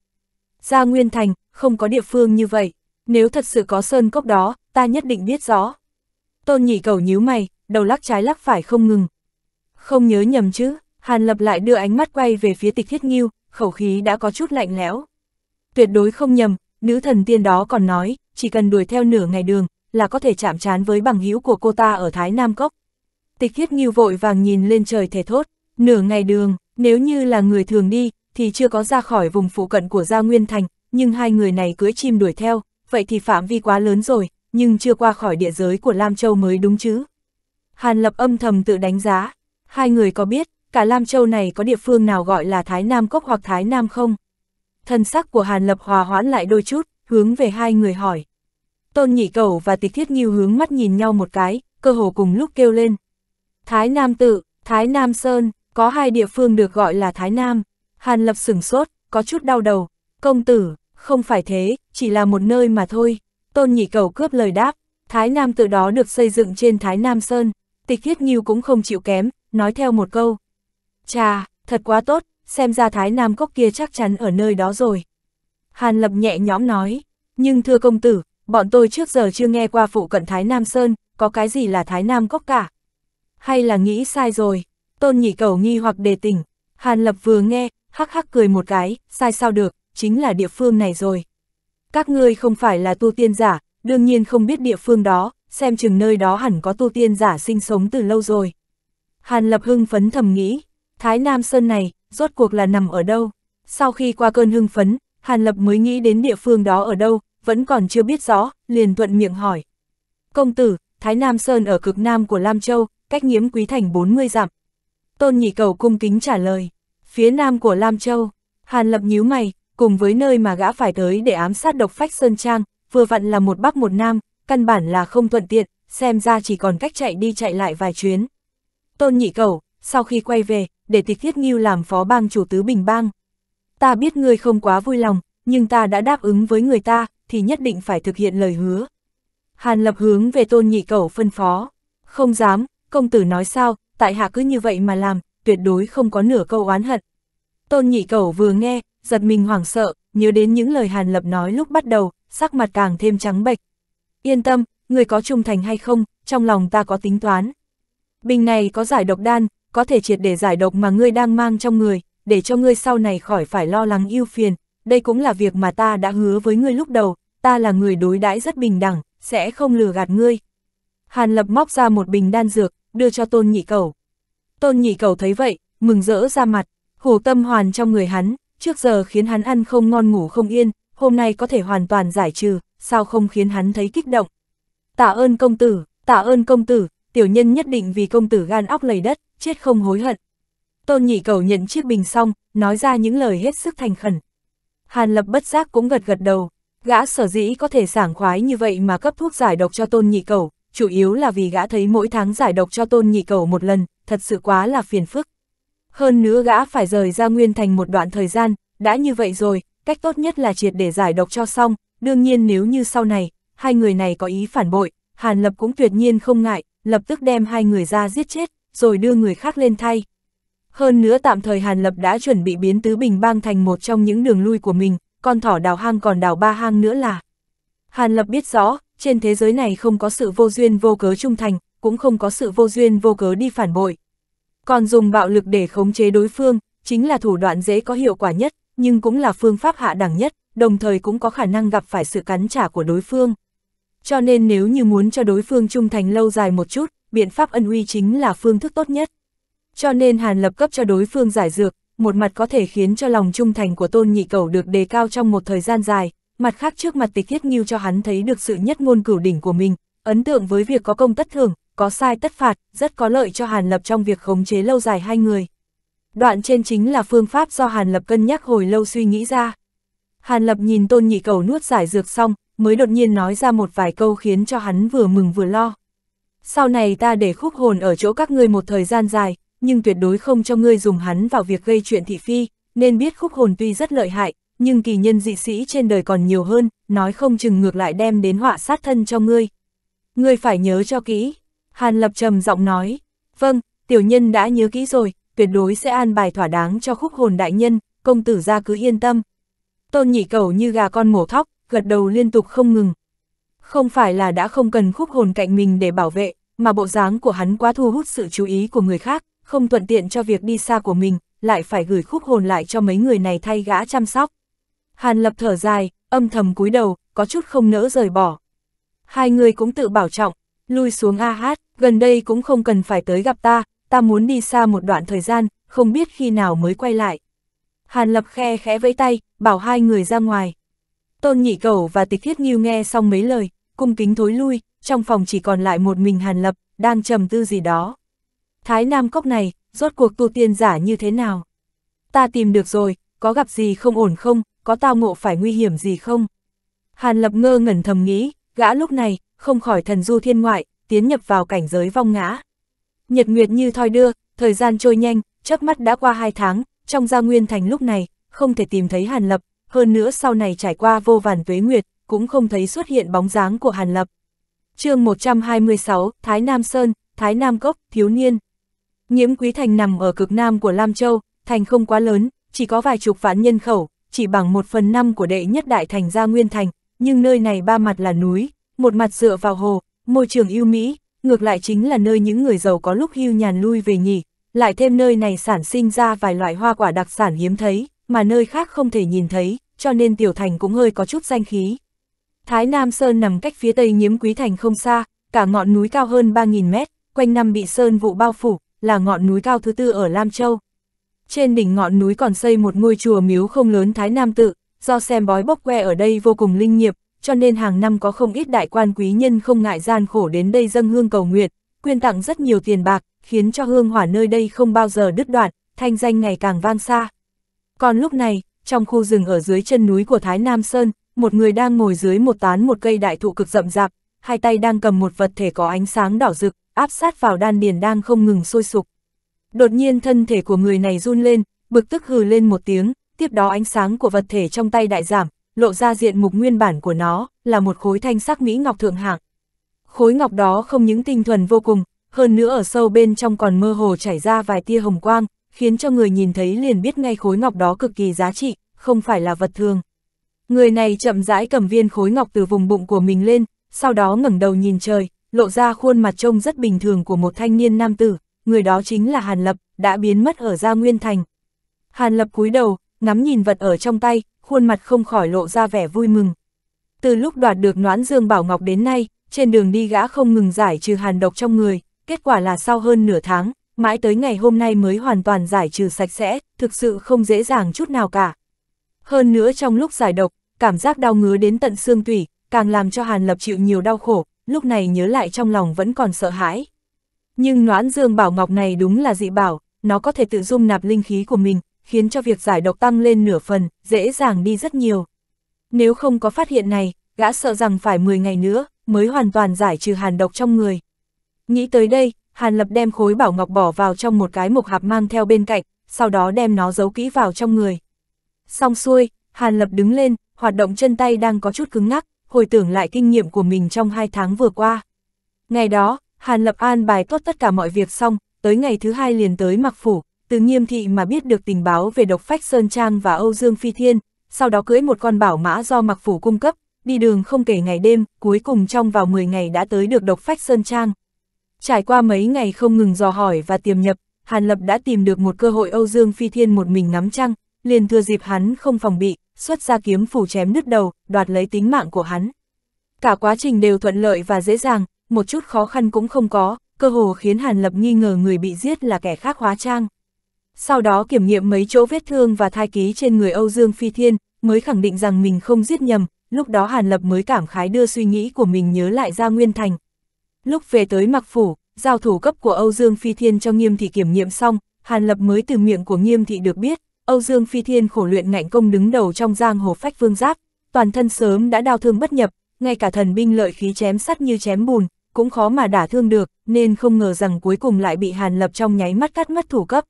Gia Nguyên Thành, không có địa phương như vậy. Nếu thật sự có sơn cốc đó, ta nhất định biết rõ. Tôn nhị cầu nhíu mày, đầu lắc trái lắc phải không ngừng. Không nhớ nhầm chứ, Hàn Lập lại đưa ánh mắt quay về phía tịch thiết nghiêu, khẩu khí đã có chút lạnh lẽo. Tuyệt đối không nhầm, nữ thần tiên đó còn nói, chỉ cần đuổi theo nửa ngày đường, là có thể chạm trán với bằng hữu của cô ta ở Thái Nam Cốc. Tịch thiết nghiêu vội vàng nhìn lên trời thể thốt, nửa ngày đường, nếu như là người thường đi, thì chưa có ra khỏi vùng phụ cận của Gia Nguyên Thành, nhưng hai người này cưỡi chim đuổi theo, vậy thì phạm vi quá lớn rồi, nhưng chưa qua khỏi địa giới của Lam Châu mới đúng chứ. Hàn Lập âm thầm tự đánh giá, hai người có biết, cả Lam Châu này có địa phương nào gọi là Thái Nam Cốc hoặc Thái Nam không? Thân sắc của Hàn Lập hòa hoãn lại đôi chút, hướng về hai người hỏi. Tôn Nhị Cẩu và Tịch Thiết Nghiêu hướng mắt nhìn nhau một cái, cơ hồ cùng lúc kêu lên. Thái Nam Tự, Thái Nam Sơn, có hai địa phương được gọi là Thái Nam. Hàn Lập sửng sốt, có chút đau đầu, Công tử, không phải thế, chỉ là một nơi mà thôi. Tôn nhị cầu cướp lời đáp, Thái Nam tự đó được xây dựng trên Thái Nam Sơn. Tịch thiết nghiêu cũng không chịu kém, nói theo một câu. Chà, thật quá tốt, xem ra Thái Nam cốc kia chắc chắn ở nơi đó rồi. Hàn Lập nhẹ nhõm nói, nhưng thưa công tử, bọn tôi trước giờ chưa nghe qua phụ cận Thái Nam Sơn, có cái gì là Thái Nam cốc cả. Hay là nghĩ sai rồi, tôn nhị cầu nghi hoặc đề tỉnh. Hàn Lập vừa nghe, hắc hắc cười một cái, sai sao được, chính là địa phương này rồi. Các ngươi không phải là tu tiên giả, đương nhiên không biết địa phương đó, xem chừng nơi đó hẳn có tu tiên giả sinh sống từ lâu rồi. Hàn Lập hưng phấn thầm nghĩ, Thái Nam Sơn này, rốt cuộc là nằm ở đâu? Sau khi qua cơn hưng phấn, Hàn Lập mới nghĩ đến địa phương đó ở đâu, vẫn còn chưa biết rõ, liền thuận miệng hỏi. Công tử, Thái Nam Sơn ở cực nam của Lam Châu, cách nghiễm quý thành 40 dặm. Tôn Nhị Cầu cung kính trả lời, phía nam của Lam Châu, Hàn Lập nhíu mày, cùng với nơi mà gã phải tới để ám sát độc phách Sơn Trang, vừa vặn là một bắc một nam, căn bản là không thuận tiện, xem ra chỉ còn cách chạy đi chạy lại vài chuyến. Tôn nhị cầu, sau khi quay về, để tịch thiết nghiêu làm phó bang chủ tứ bình bang. Ta biết ngươi không quá vui lòng, nhưng ta đã đáp ứng với người ta, thì nhất định phải thực hiện lời hứa. Hàn lập hướng về tôn nhị cầu phân phó. Không dám, công tử nói sao, tại hạ cứ như vậy mà làm, tuyệt đối không có nửa câu oán hận. Tôn nhị cầu vừa nghe, giật mình hoảng sợ, nhớ đến những lời Hàn Lập nói lúc bắt đầu, sắc mặt càng thêm trắng bệch. Yên tâm, người có trung thành hay không, trong lòng ta có tính toán. Bình này có giải độc đan, có thể triệt để giải độc mà ngươi đang mang trong người, để cho ngươi sau này khỏi phải lo lắng yêu phiền. Đây cũng là việc mà ta đã hứa với ngươi lúc đầu, ta là người đối đãi rất bình đẳng, sẽ không lừa gạt ngươi. Hàn Lập móc ra một bình đan dược, đưa cho Tôn Nhị Cầu. Tôn Nhị Cầu thấy vậy, mừng rỡ ra mặt, hồ tâm hoàn trong người hắn, trước giờ khiến hắn ăn không ngon ngủ không yên, hôm nay có thể hoàn toàn giải trừ, sao không khiến hắn thấy kích động. Tạ ơn công tử, tạ ơn công tử, tiểu nhân nhất định vì công tử gan óc lầy đất, chết không hối hận. Tôn nhị cầu nhận chiếc bình xong, nói ra những lời hết sức thành khẩn. Hàn lập bất giác cũng gật gật đầu, gã sở dĩ có thể sảng khoái như vậy mà cấp thuốc giải độc cho tôn nhị cầu, chủ yếu là vì gã thấy mỗi tháng giải độc cho tôn nhị cầu một lần, thật sự quá là phiền phức. Hơn nữa gã phải rời ra Nguyên Thành một đoạn thời gian, đã như vậy rồi, cách tốt nhất là triệt để giải độc cho xong, đương nhiên nếu như sau này, hai người này có ý phản bội, Hàn Lập cũng tuyệt nhiên không ngại, lập tức đem hai người ra giết chết, rồi đưa người khác lên thay. Hơn nữa tạm thời Hàn Lập đã chuẩn bị biến Tứ Bình Bang thành một trong những đường lui của mình, con thỏ đào hang còn đào ba hang nữa là. Hàn Lập biết rõ, trên thế giới này không có sự vô duyên vô cớ trung thành, cũng không có sự vô duyên vô cớ đi phản bội. Còn dùng bạo lực để khống chế đối phương, chính là thủ đoạn dễ có hiệu quả nhất, nhưng cũng là phương pháp hạ đẳng nhất, đồng thời cũng có khả năng gặp phải sự cắn trả của đối phương. Cho nên nếu như muốn cho đối phương trung thành lâu dài một chút, biện pháp ân uy chính là phương thức tốt nhất. Cho nên Hàn Lập cấp cho đối phương giải dược, một mặt có thể khiến cho lòng trung thành của Tôn Nhị Cầu được đề cao trong một thời gian dài, mặt khác trước mặt tịch thiết nghiêu cho hắn thấy được sự nhất ngôn cửu đỉnh của mình, ấn tượng với việc có công tất thường có sai tất phạt, rất có lợi cho Hàn Lập trong việc khống chế lâu dài hai người. Đoạn trên chính là phương pháp do Hàn Lập cân nhắc hồi lâu suy nghĩ ra. Hàn Lập nhìn Tôn Nhị Cầu nuốt giải dược xong, mới đột nhiên nói ra một vài câu khiến cho hắn vừa mừng vừa lo. Sau này ta để khúc hồn ở chỗ các ngươi một thời gian dài, nhưng tuyệt đối không cho ngươi dùng hắn vào việc gây chuyện thị phi, nên biết khúc hồn tuy rất lợi hại, nhưng kỳ nhân dị sĩ trên đời còn nhiều hơn, nói không chừng ngược lại đem đến họa sát thân cho ngươi. Ngươi phải nhớ cho kỹ. Hàn Lập trầm giọng nói, vâng, tiểu nhân đã nhớ kỹ rồi, tuyệt đối sẽ an bài thỏa đáng cho khúc hồn đại nhân, công tử ra cứ yên tâm. Tôn nhị cầu như gà con mổ thóc, gật đầu liên tục không ngừng. Không phải là đã không cần khúc hồn cạnh mình để bảo vệ, mà bộ dáng của hắn quá thu hút sự chú ý của người khác, không thuận tiện cho việc đi xa của mình, lại phải gửi khúc hồn lại cho mấy người này thay gã chăm sóc. Hàn lập thở dài, âm thầm cúi đầu, có chút không nỡ rời bỏ. Hai người cũng tự bảo trọng, lui xuống a hát, gần đây cũng không cần phải tới gặp ta, ta muốn đi xa một đoạn thời gian, không biết khi nào mới quay lại. Hàn Lập khe khẽ với tay, bảo hai người ra ngoài. Tôn Nhị Cẩu và Tịch Thiết Nghiêu nghe xong mấy lời, cung kính thối lui, trong phòng chỉ còn lại một mình Hàn Lập, đang trầm tư gì đó. Thái Nam Cốc này, rốt cuộc tu tiên giả như thế nào? Ta tìm được rồi, có gặp gì không ổn không, có tao ngộ phải nguy hiểm gì không? Hàn Lập ngơ ngẩn thầm nghĩ, gã lúc này, không khỏi thần du thiên ngoại, tiến nhập vào cảnh giới vong ngã. Nhật nguyệt như thoi đưa, thời gian trôi nhanh, chớp mắt đã qua hai tháng, trong gia nguyên thành lúc này, không thể tìm thấy Hàn Lập, hơn nữa sau này trải qua vô vàn tuế nguyệt, cũng không thấy xuất hiện bóng dáng của Hàn Lập. chương 126, Thái Nam Sơn, Thái Nam Cốc, Thiếu Niên. Nhiễm Quý Thành nằm ở cực nam của Lam Châu, thành không quá lớn, chỉ có vài chục vạn nhân khẩu, chỉ bằng một phần năm của đệ nhất đại thành gia Nguyên Thành, nhưng nơi này ba mặt là núi, một mặt dựa vào hồ, môi trường yêu Mỹ, ngược lại chính là nơi những người giàu có lúc hưu nhàn lui về nghỉ, lại thêm nơi này sản sinh ra vài loại hoa quả đặc sản hiếm thấy, mà nơi khác không thể nhìn thấy, cho nên tiểu thành cũng hơi có chút danh khí. Thái Nam Sơn nằm cách phía tây nhiễm quý thành không xa, cả ngọn núi cao hơn 3.000 mét, quanh năm bị sơn vụ bao phủ, là ngọn núi cao thứ tư ở Lam Châu. Trên đỉnh ngọn núi còn xây một ngôi chùa miếu không lớn Thái Nam Tự, do xem bói bốc que ở đây vô cùng linh nghiệp, cho nên hàng năm có không ít đại quan quý nhân không ngại gian khổ đến đây dâng hương cầu nguyện, quyên tặng rất nhiều tiền bạc, khiến cho hương hỏa nơi đây không bao giờ đứt đoạn, thanh danh ngày càng vang xa. Còn lúc này, trong khu rừng ở dưới chân núi của Thái Nam Sơn, một người đang ngồi dưới một tán một cây đại thụ cực rậm rạp, hai tay đang cầm một vật thể có ánh sáng đỏ rực, áp sát vào đan điền đang không ngừng sôi sục. Đột nhiên thân thể của người này run lên, bực tức hừ lên một tiếng, tiếp đó ánh sáng của vật thể trong tay đại giảm, lộ ra diện mục nguyên bản của nó, là một khối thanh sắc mỹ ngọc thượng hạng. Khối ngọc đó không những tinh thuần vô cùng, hơn nữa ở sâu bên trong còn mơ hồ chảy ra vài tia hồng quang, khiến cho người nhìn thấy liền biết ngay khối ngọc đó cực kỳ giá trị, không phải là vật thường. Người này chậm rãi cầm viên khối ngọc từ vùng bụng của mình lên, sau đó ngẩng đầu nhìn trời, lộ ra khuôn mặt trông rất bình thường của một thanh niên nam tử, người đó chính là Hàn Lập, đã biến mất ở Gia Nguyên Thành. Hàn Lập cúi đầu, ngắm nhìn vật ở trong tay, khuôn mặt không khỏi lộ ra vẻ vui mừng. Từ lúc đoạt được noãn dương bảo ngọc đến nay, trên đường đi gã không ngừng giải trừ hàn độc trong người, kết quả là sau hơn nửa tháng, mãi tới ngày hôm nay mới hoàn toàn giải trừ sạch sẽ, thực sự không dễ dàng chút nào cả. Hơn nữa trong lúc giải độc, cảm giác đau ngứa đến tận xương tủy, càng làm cho Hàn Lập chịu nhiều đau khổ, lúc này nhớ lại trong lòng vẫn còn sợ hãi. Nhưng noãn dương bảo ngọc này đúng là dị bảo, nó có thể tự dung nạp linh khí của mình, khiến cho việc giải độc tăng lên nửa phần, dễ dàng đi rất nhiều. Nếu không có phát hiện này, gã sợ rằng phải 10 ngày nữa, mới hoàn toàn giải trừ hàn độc trong người. Nghĩ tới đây, Hàn Lập đem khối bảo ngọc bỏ vào trong một cái mục hạp mang theo bên cạnh, sau đó đem nó giấu kỹ vào trong người. Xong xuôi, Hàn Lập đứng lên, hoạt động chân tay đang có chút cứng ngắc, hồi tưởng lại kinh nghiệm của mình trong hai tháng vừa qua. Ngày đó, Hàn Lập an bài tốt tất cả mọi việc xong, tới ngày thứ hai liền tới mặc phủ, từ nghiêm thị mà biết được tình báo về độc phách Sơn Trang và Âu Dương Phi Thiên, sau đó cưỡi một con bảo mã do mặc phủ cung cấp, đi đường không kể ngày đêm, cuối cùng trong vào 10 ngày đã tới được độc phách Sơn Trang. Trải qua mấy ngày không ngừng dò hỏi và tiềm nhập, Hàn Lập đã tìm được một cơ hội Âu Dương Phi Thiên một mình ngắm trăng, liền thừa dịp hắn không phòng bị, xuất ra kiếm phủ chém đứt đầu, đoạt lấy tính mạng của hắn. Cả quá trình đều thuận lợi và dễ dàng, một chút khó khăn cũng không có, cơ hồ khiến Hàn Lập nghi ngờ người bị giết là kẻ khác hóa trang sau đó kiểm nghiệm mấy chỗ vết thương và thai ký trên người Âu Dương Phi Thiên, mới khẳng định rằng mình không giết nhầm, lúc đó Hàn Lập mới cảm khái đưa suy nghĩ của mình nhớ lại ra Nguyên Thành. Lúc về tới Mạc Phủ, giao thủ cấp của Âu Dương Phi Thiên cho Nghiêm Thị kiểm nghiệm xong, Hàn Lập mới từ miệng của Nghiêm Thị được biết, Âu Dương Phi Thiên khổ luyện ngạnh công đứng đầu trong giang hồ phách vương giáp, toàn thân sớm đã đau thương bất nhập, ngay cả thần binh lợi khí chém sắt như chém bùn, cũng khó mà đả thương được, nên không ngờ rằng cuối cùng lại bị Hàn Lập trong nháy mắt cắt mất thủ cấp.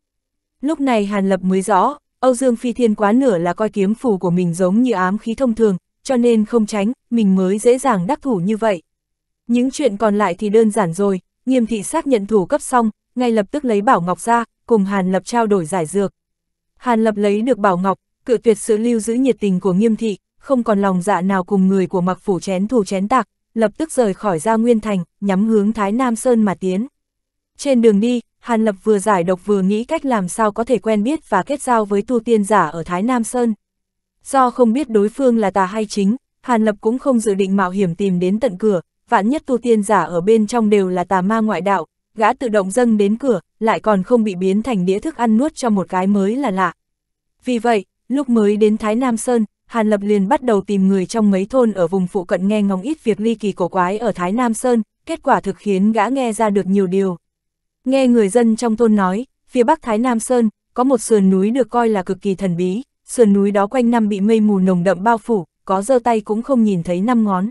Lúc này Hàn Lập mới rõ, Âu Dương Phi Thiên quá nửa là coi kiếm phủ của mình giống như ám khí thông thường, cho nên không tránh, mình mới dễ dàng đắc thủ như vậy. Những chuyện còn lại thì đơn giản rồi, nghiêm thị xác nhận thủ cấp xong, ngay lập tức lấy Bảo Ngọc ra, cùng Hàn Lập trao đổi giải dược. Hàn Lập lấy được Bảo Ngọc, cự tuyệt sự lưu giữ nhiệt tình của nghiêm thị, không còn lòng dạ nào cùng người của mặc phủ chén thù chén tạc, lập tức rời khỏi gia Nguyên Thành, nhắm hướng Thái Nam Sơn mà tiến. Trên đường đi, Hàn Lập vừa giải độc vừa nghĩ cách làm sao có thể quen biết và kết giao với tu tiên giả ở Thái Nam Sơn. Do không biết đối phương là tà hay chính, Hàn Lập cũng không dự định mạo hiểm tìm đến tận cửa, vạn nhất tu tiên giả ở bên trong đều là tà ma ngoại đạo, gã tự động dâng đến cửa, lại còn không bị biến thành đĩa thức ăn nuốt cho một cái mới là lạ. Vì vậy, lúc mới đến Thái Nam Sơn, Hàn Lập liền bắt đầu tìm người trong mấy thôn ở vùng phụ cận nghe ngóng ít việc ly kỳ cổ quái ở Thái Nam Sơn, kết quả thực khiến gã nghe ra được nhiều điều. Nghe người dân trong thôn nói, phía bắc Thái Nam Sơn, có một sườn núi được coi là cực kỳ thần bí, sườn núi đó quanh năm bị mây mù nồng đậm bao phủ, có giơ tay cũng không nhìn thấy năm ngón.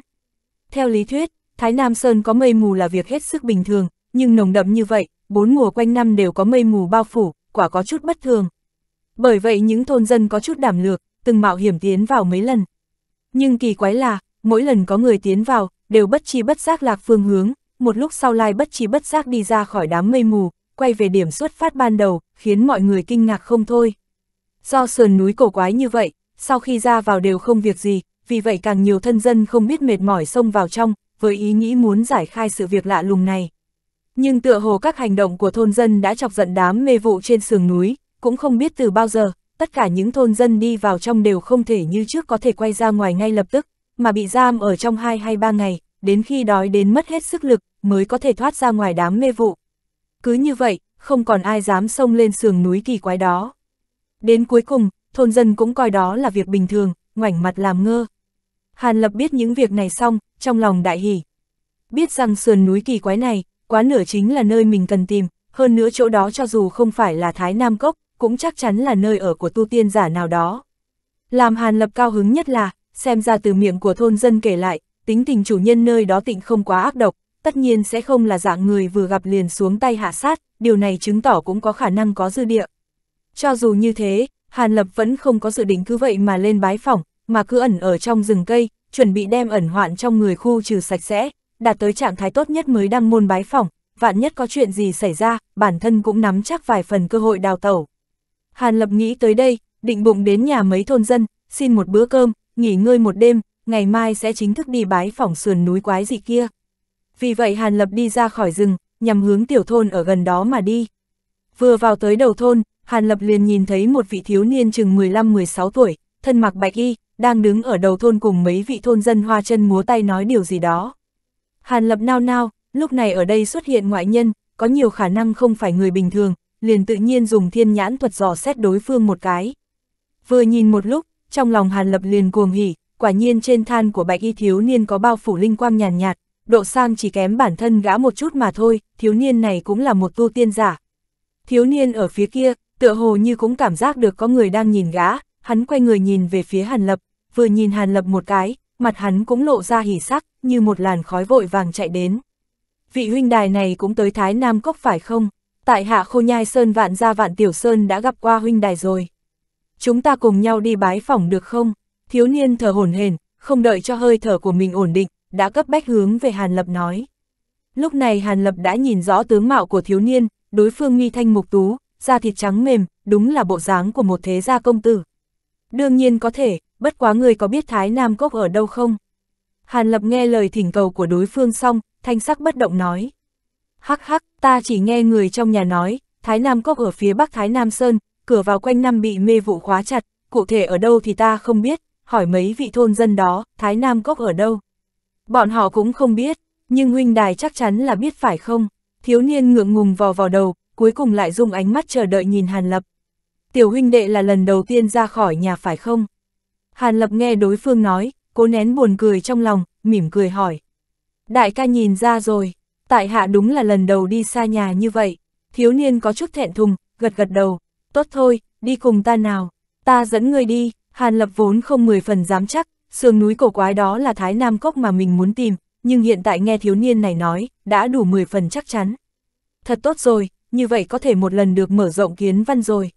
Theo lý thuyết, Thái Nam Sơn có mây mù là việc hết sức bình thường, nhưng nồng đậm như vậy, bốn mùa quanh năm đều có mây mù bao phủ, quả có chút bất thường. Bởi vậy những thôn dân có chút đảm lược, từng mạo hiểm tiến vào mấy lần. Nhưng kỳ quái là, mỗi lần có người tiến vào, đều bất chi bất giác lạc phương hướng, một lúc sau Lai bất trí bất giác đi ra khỏi đám mây mù, quay về điểm xuất phát ban đầu, khiến mọi người kinh ngạc không thôi. Do sườn núi cổ quái như vậy, sau khi ra vào đều không việc gì, vì vậy càng nhiều thân dân không biết mệt mỏi xông vào trong, với ý nghĩ muốn giải khai sự việc lạ lùng này. Nhưng tựa hồ các hành động của thôn dân đã chọc giận đám mê vụ trên sườn núi, cũng không biết từ bao giờ, tất cả những thôn dân đi vào trong đều không thể như trước có thể quay ra ngoài ngay lập tức, mà bị giam ở trong hai hay ba ngày, đến khi đói đến mất hết sức lực, mới có thể thoát ra ngoài đám mê vụ. Cứ như vậy, không còn ai dám xông lên sườn núi kỳ quái đó. Đến cuối cùng, thôn dân cũng coi đó là việc bình thường, ngoảnh mặt làm ngơ. Hàn Lập biết những việc này xong, trong lòng đại hỉ. Biết rằng sườn núi kỳ quái này, quá nửa chính là nơi mình cần tìm, hơn nữa chỗ đó cho dù không phải là Thái Nam Cốc, cũng chắc chắn là nơi ở của tu tiên giả nào đó. Làm Hàn Lập cao hứng nhất là, xem ra từ miệng của thôn dân kể lại, tính tình chủ nhân nơi đó tịnh không quá ác độc, tất nhiên sẽ không là dạng người vừa gặp liền xuống tay hạ sát, điều này chứng tỏ cũng có khả năng có dư địa. Cho dù như thế, Hàn Lập vẫn không có dự định cứ vậy mà lên bái phỏng, mà cứ ẩn ở trong rừng cây, chuẩn bị đem ẩn hoạn trong người khu trừ sạch sẽ, đạt tới trạng thái tốt nhất mới đăng môn bái phỏng, vạn nhất có chuyện gì xảy ra, bản thân cũng nắm chắc vài phần cơ hội đào tẩu. Hàn Lập nghĩ tới đây, định bụng đến nhà mấy thôn dân, xin một bữa cơm, nghỉ ngơi một đêm, ngày mai sẽ chính thức đi bái phỏng sườn núi quái gì kia. Vì vậy Hàn Lập đi ra khỏi rừng, nhằm hướng tiểu thôn ở gần đó mà đi. Vừa vào tới đầu thôn, Hàn Lập liền nhìn thấy một vị thiếu niên chừng 15-16 tuổi, thân mặc bạch y, đang đứng ở đầu thôn cùng mấy vị thôn dân hoa chân múa tay nói điều gì đó. Hàn Lập nao nao, lúc này ở đây xuất hiện ngoại nhân, có nhiều khả năng không phải người bình thường, liền tự nhiên dùng thiên nhãn thuật dò xét đối phương một cái. Vừa nhìn một lúc, trong lòng Hàn Lập liền cuồng hỉ, quả nhiên trên than của bạch y thiếu niên có bao phủ linh quang nhàn nhạt, độ sang chỉ kém bản thân gã một chút mà thôi, thiếu niên này cũng là một tu tiên giả. Thiếu niên ở phía kia, tựa hồ như cũng cảm giác được có người đang nhìn gã, hắn quay người nhìn về phía Hàn Lập, vừa nhìn Hàn Lập một cái, mặt hắn cũng lộ ra hỉ sắc, như một làn khói vội vàng chạy đến. Vị huynh đài này cũng tới Thái Nam Cốc phải không? Tại hạ khô nhai sơn vạn gia vạn tiểu sơn đã gặp qua huynh đài rồi. Chúng ta cùng nhau đi bái phỏng được không? Thiếu niên thở hổn hển, không đợi cho hơi thở của mình ổn định, đã cấp bách hướng về Hàn Lập nói. Lúc này Hàn Lập đã nhìn rõ tướng mạo của thiếu niên, đối phương nghi thanh mục tú, da thịt trắng mềm, đúng là bộ dáng của một thế gia công tử. Đương nhiên có thể, bất quá người có biết Thái Nam Cốc ở đâu không? Hàn Lập nghe lời thỉnh cầu của đối phương xong, thanh sắc bất động nói. Hắc hắc, ta chỉ nghe người trong nhà nói, Thái Nam Cốc ở phía bắc Thái Nam Sơn, cửa vào quanh năm bị mê vụ khóa chặt, cụ thể ở đâu thì ta không biết, hỏi mấy vị thôn dân đó, Thái Nam Cốc ở đâu. Bọn họ cũng không biết, nhưng huynh đài chắc chắn là biết phải không. Thiếu niên ngượng ngùng vò vò đầu, cuối cùng lại dùng ánh mắt chờ đợi nhìn Hàn Lập. Tiểu huynh đệ là lần đầu tiên ra khỏi nhà phải không? Hàn Lập nghe đối phương nói, cố nén buồn cười trong lòng, mỉm cười hỏi. Đại ca nhìn ra rồi, tại hạ đúng là lần đầu đi xa nhà như vậy. Thiếu niên có chút thẹn thùng, gật gật đầu. Tốt thôi, đi cùng ta nào, ta dẫn người đi, Hàn Lập vốn không mười phần dám chắc, sườn núi cổ quái đó là Thái Nam Cốc mà mình muốn tìm, nhưng hiện tại nghe thiếu niên này nói, đã đủ mười phần chắc chắn. Thật tốt rồi, như vậy có thể một lần được mở rộng kiến văn rồi.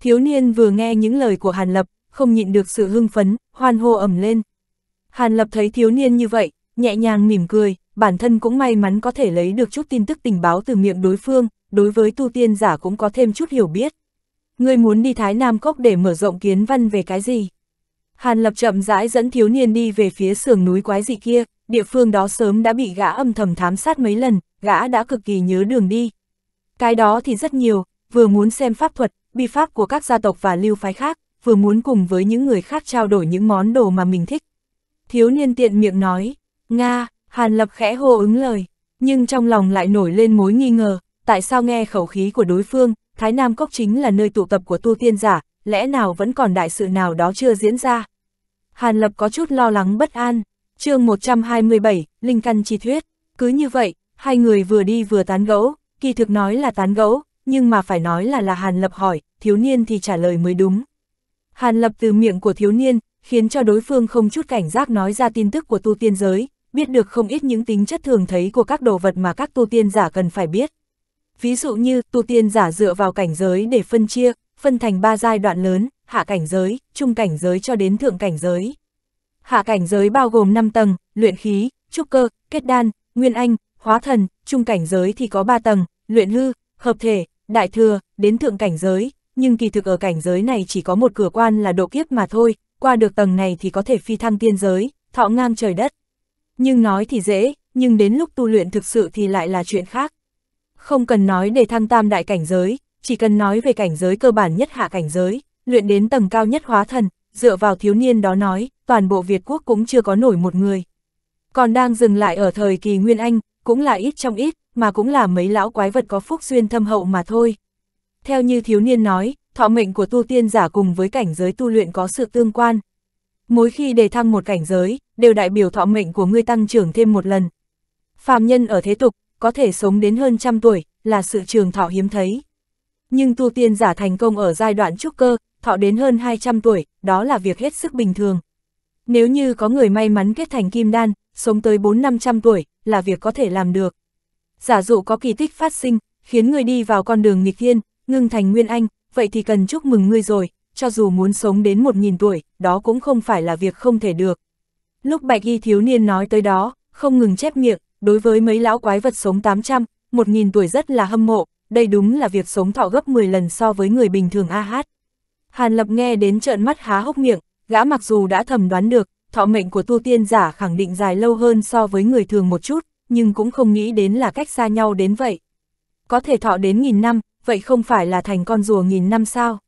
Thiếu niên vừa nghe những lời của Hàn Lập, không nhịn được sự hưng phấn, hoan hô ẩm lên. Hàn Lập thấy thiếu niên như vậy, nhẹ nhàng mỉm cười, bản thân cũng may mắn có thể lấy được chút tin tức tình báo từ miệng đối phương, đối với tu tiên giả cũng có thêm chút hiểu biết ngươi muốn đi Thái Nam Cốc để mở rộng kiến văn về cái gì? Hàn Lập chậm rãi dẫn thiếu niên đi về phía sườn núi quái dị kia, địa phương đó sớm đã bị gã âm thầm thám sát mấy lần, gã đã cực kỳ nhớ đường đi. Cái đó thì rất nhiều, vừa muốn xem pháp thuật, bi pháp của các gia tộc và lưu phái khác, vừa muốn cùng với những người khác trao đổi những món đồ mà mình thích. Thiếu niên tiện miệng nói, Nga, Hàn Lập khẽ hô ứng lời, nhưng trong lòng lại nổi lên mối nghi ngờ, tại sao nghe khẩu khí của đối phương, Thái Nam Cốc chính là nơi tụ tập của tu tiên giả, lẽ nào vẫn còn đại sự nào đó chưa diễn ra? Hàn Lập có chút lo lắng bất an. chương 127, Linh Căn Chi Thuyết. Cứ như vậy, hai người vừa đi vừa tán gẫu, kỳ thực nói là tán gẫu, nhưng mà phải nói là là Hàn Lập hỏi, thiếu niên thì trả lời mới đúng. Hàn Lập từ miệng của thiếu niên, khiến cho đối phương không chút cảnh giác nói ra tin tức của tu tiên giới, biết được không ít những tính chất thường thấy của các đồ vật mà các tu tiên giả cần phải biết ví dụ như tu tiên giả dựa vào cảnh giới để phân chia, phân thành ba giai đoạn lớn, hạ cảnh giới, trung cảnh giới cho đến thượng cảnh giới. Hạ cảnh giới bao gồm 5 tầng, luyện khí, trúc cơ, kết đan, nguyên anh, hóa thần, trung cảnh giới thì có 3 tầng, luyện hư, hợp thể, đại thừa, đến thượng cảnh giới, nhưng kỳ thực ở cảnh giới này chỉ có một cửa quan là độ kiếp mà thôi, qua được tầng này thì có thể phi thăng tiên giới, thọ ngang trời đất. Nhưng nói thì dễ, nhưng đến lúc tu luyện thực sự thì lại là chuyện khác. Không cần nói để thăng tam đại cảnh giới, chỉ cần nói về cảnh giới cơ bản nhất hạ cảnh giới, luyện đến tầng cao nhất hóa thần, dựa vào thiếu niên đó nói, toàn bộ Việt quốc cũng chưa có nổi một người. Còn đang dừng lại ở thời kỳ Nguyên Anh, cũng là ít trong ít, mà cũng là mấy lão quái vật có phúc duyên thâm hậu mà thôi. Theo như thiếu niên nói, thọ mệnh của tu tiên giả cùng với cảnh giới tu luyện có sự tương quan. Mỗi khi đề thăng một cảnh giới, đều đại biểu thọ mệnh của ngươi tăng trưởng thêm một lần. Phàm nhân ở thế tục, có thể sống đến hơn trăm tuổi, là sự trường thọ hiếm thấy. Nhưng tu tiên giả thành công ở giai đoạn trúc cơ, thọ đến hơn 200 tuổi, đó là việc hết sức bình thường. Nếu như có người may mắn kết thành kim đan, sống tới 4-500 tuổi, là việc có thể làm được. Giả dụ có kỳ tích phát sinh, khiến người đi vào con đường nghịch thiên, ngưng thành nguyên anh, vậy thì cần chúc mừng ngươi rồi, cho dù muốn sống đến 1.000 tuổi, đó cũng không phải là việc không thể được. Lúc bạch y thiếu niên nói tới đó, không ngừng chép miệng, đối với mấy lão quái vật sống 800, 1000 tuổi rất là hâm mộ, đây đúng là việc sống thọ gấp 10 lần so với người bình thường a hát. Hàn Lập nghe đến trợn mắt há hốc miệng, gã mặc dù đã thầm đoán được, thọ mệnh của tu tiên giả khẳng định dài lâu hơn so với người thường một chút, nhưng cũng không nghĩ đến là cách xa nhau đến vậy. Có thể thọ đến nghìn năm, vậy không phải là thành con rùa nghìn năm sao?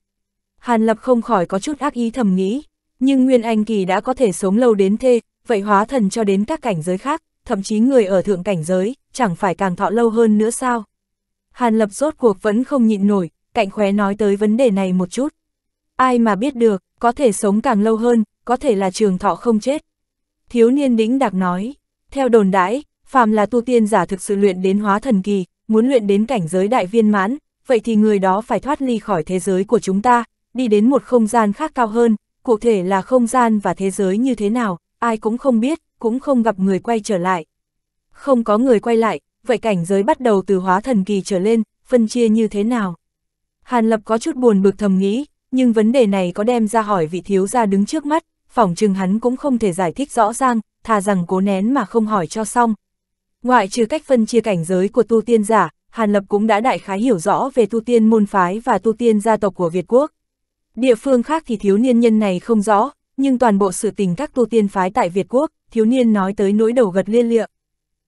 Hàn Lập không khỏi có chút ác ý thầm nghĩ, nhưng Nguyên Anh Kỳ đã có thể sống lâu đến thế, vậy hóa thần cho đến các cảnh giới khác, thậm chí người ở thượng cảnh giới, chẳng phải càng thọ lâu hơn nữa sao. Hàn Lập rốt cuộc vẫn không nhịn nổi, cạnh khóe nói tới vấn đề này một chút. Ai mà biết được, có thể sống càng lâu hơn, có thể là trường thọ không chết. Thiếu niên đĩnh đặc nói, theo đồn đãi, phàm là tu tiên giả thực sự luyện đến hóa thần kỳ, muốn luyện đến cảnh giới đại viên mãn, vậy thì người đó phải thoát ly khỏi thế giới của chúng ta, đi đến một không gian khác cao hơn, cụ thể là không gian và thế giới như thế nào, ai cũng không biết, cũng không gặp người quay trở lại. Không có người quay lại, vậy cảnh giới bắt đầu từ hóa thần kỳ trở lên, phân chia như thế nào? Hàn Lập có chút buồn bực thầm nghĩ, nhưng vấn đề này có đem ra hỏi vị thiếu gia đứng trước mắt, phỏng chừng hắn cũng không thể giải thích rõ ràng, thà rằng cố nén mà không hỏi cho xong. Ngoại trừ cách phân chia cảnh giới của tu tiên giả, Hàn Lập cũng đã đại khái hiểu rõ về tu tiên môn phái và tu tiên gia tộc của Việt Quốc. Địa phương khác thì thiếu niên nhân này không rõ, nhưng toàn bộ sự tình các tu tiên phái tại Việt Quốc, thiếu niên nói tới nỗi đầu gật liên liệu.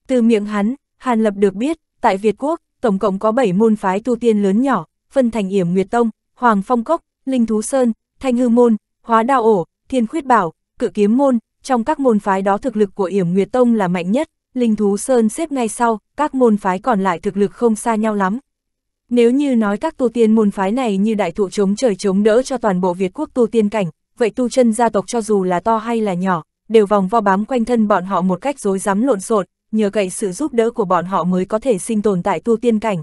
Từ miệng hắn, Hàn Lập được biết, tại Việt Quốc, tổng cộng có 7 môn phái tu tiên lớn nhỏ, phân thành Yểm Nguyệt Tông, Hoàng Phong Cốc, Linh Thú Sơn, Thanh Hư Môn, Hóa Đao Ổ, Thiên Khuyết Bảo, Cự Kiếm Môn, trong các môn phái đó thực lực của Yểm Nguyệt Tông là mạnh nhất, Linh Thú Sơn xếp ngay sau, các môn phái còn lại thực lực không xa nhau lắm. Nếu như nói các tu tiên môn phái này như đại thụ chống trời chống đỡ cho toàn bộ Việt quốc tu tiên cảnh, vậy tu chân gia tộc cho dù là to hay là nhỏ, đều vòng vo bám quanh thân bọn họ một cách rối rắm lộn xộn, nhờ cậy sự giúp đỡ của bọn họ mới có thể sinh tồn tại tu tiên cảnh.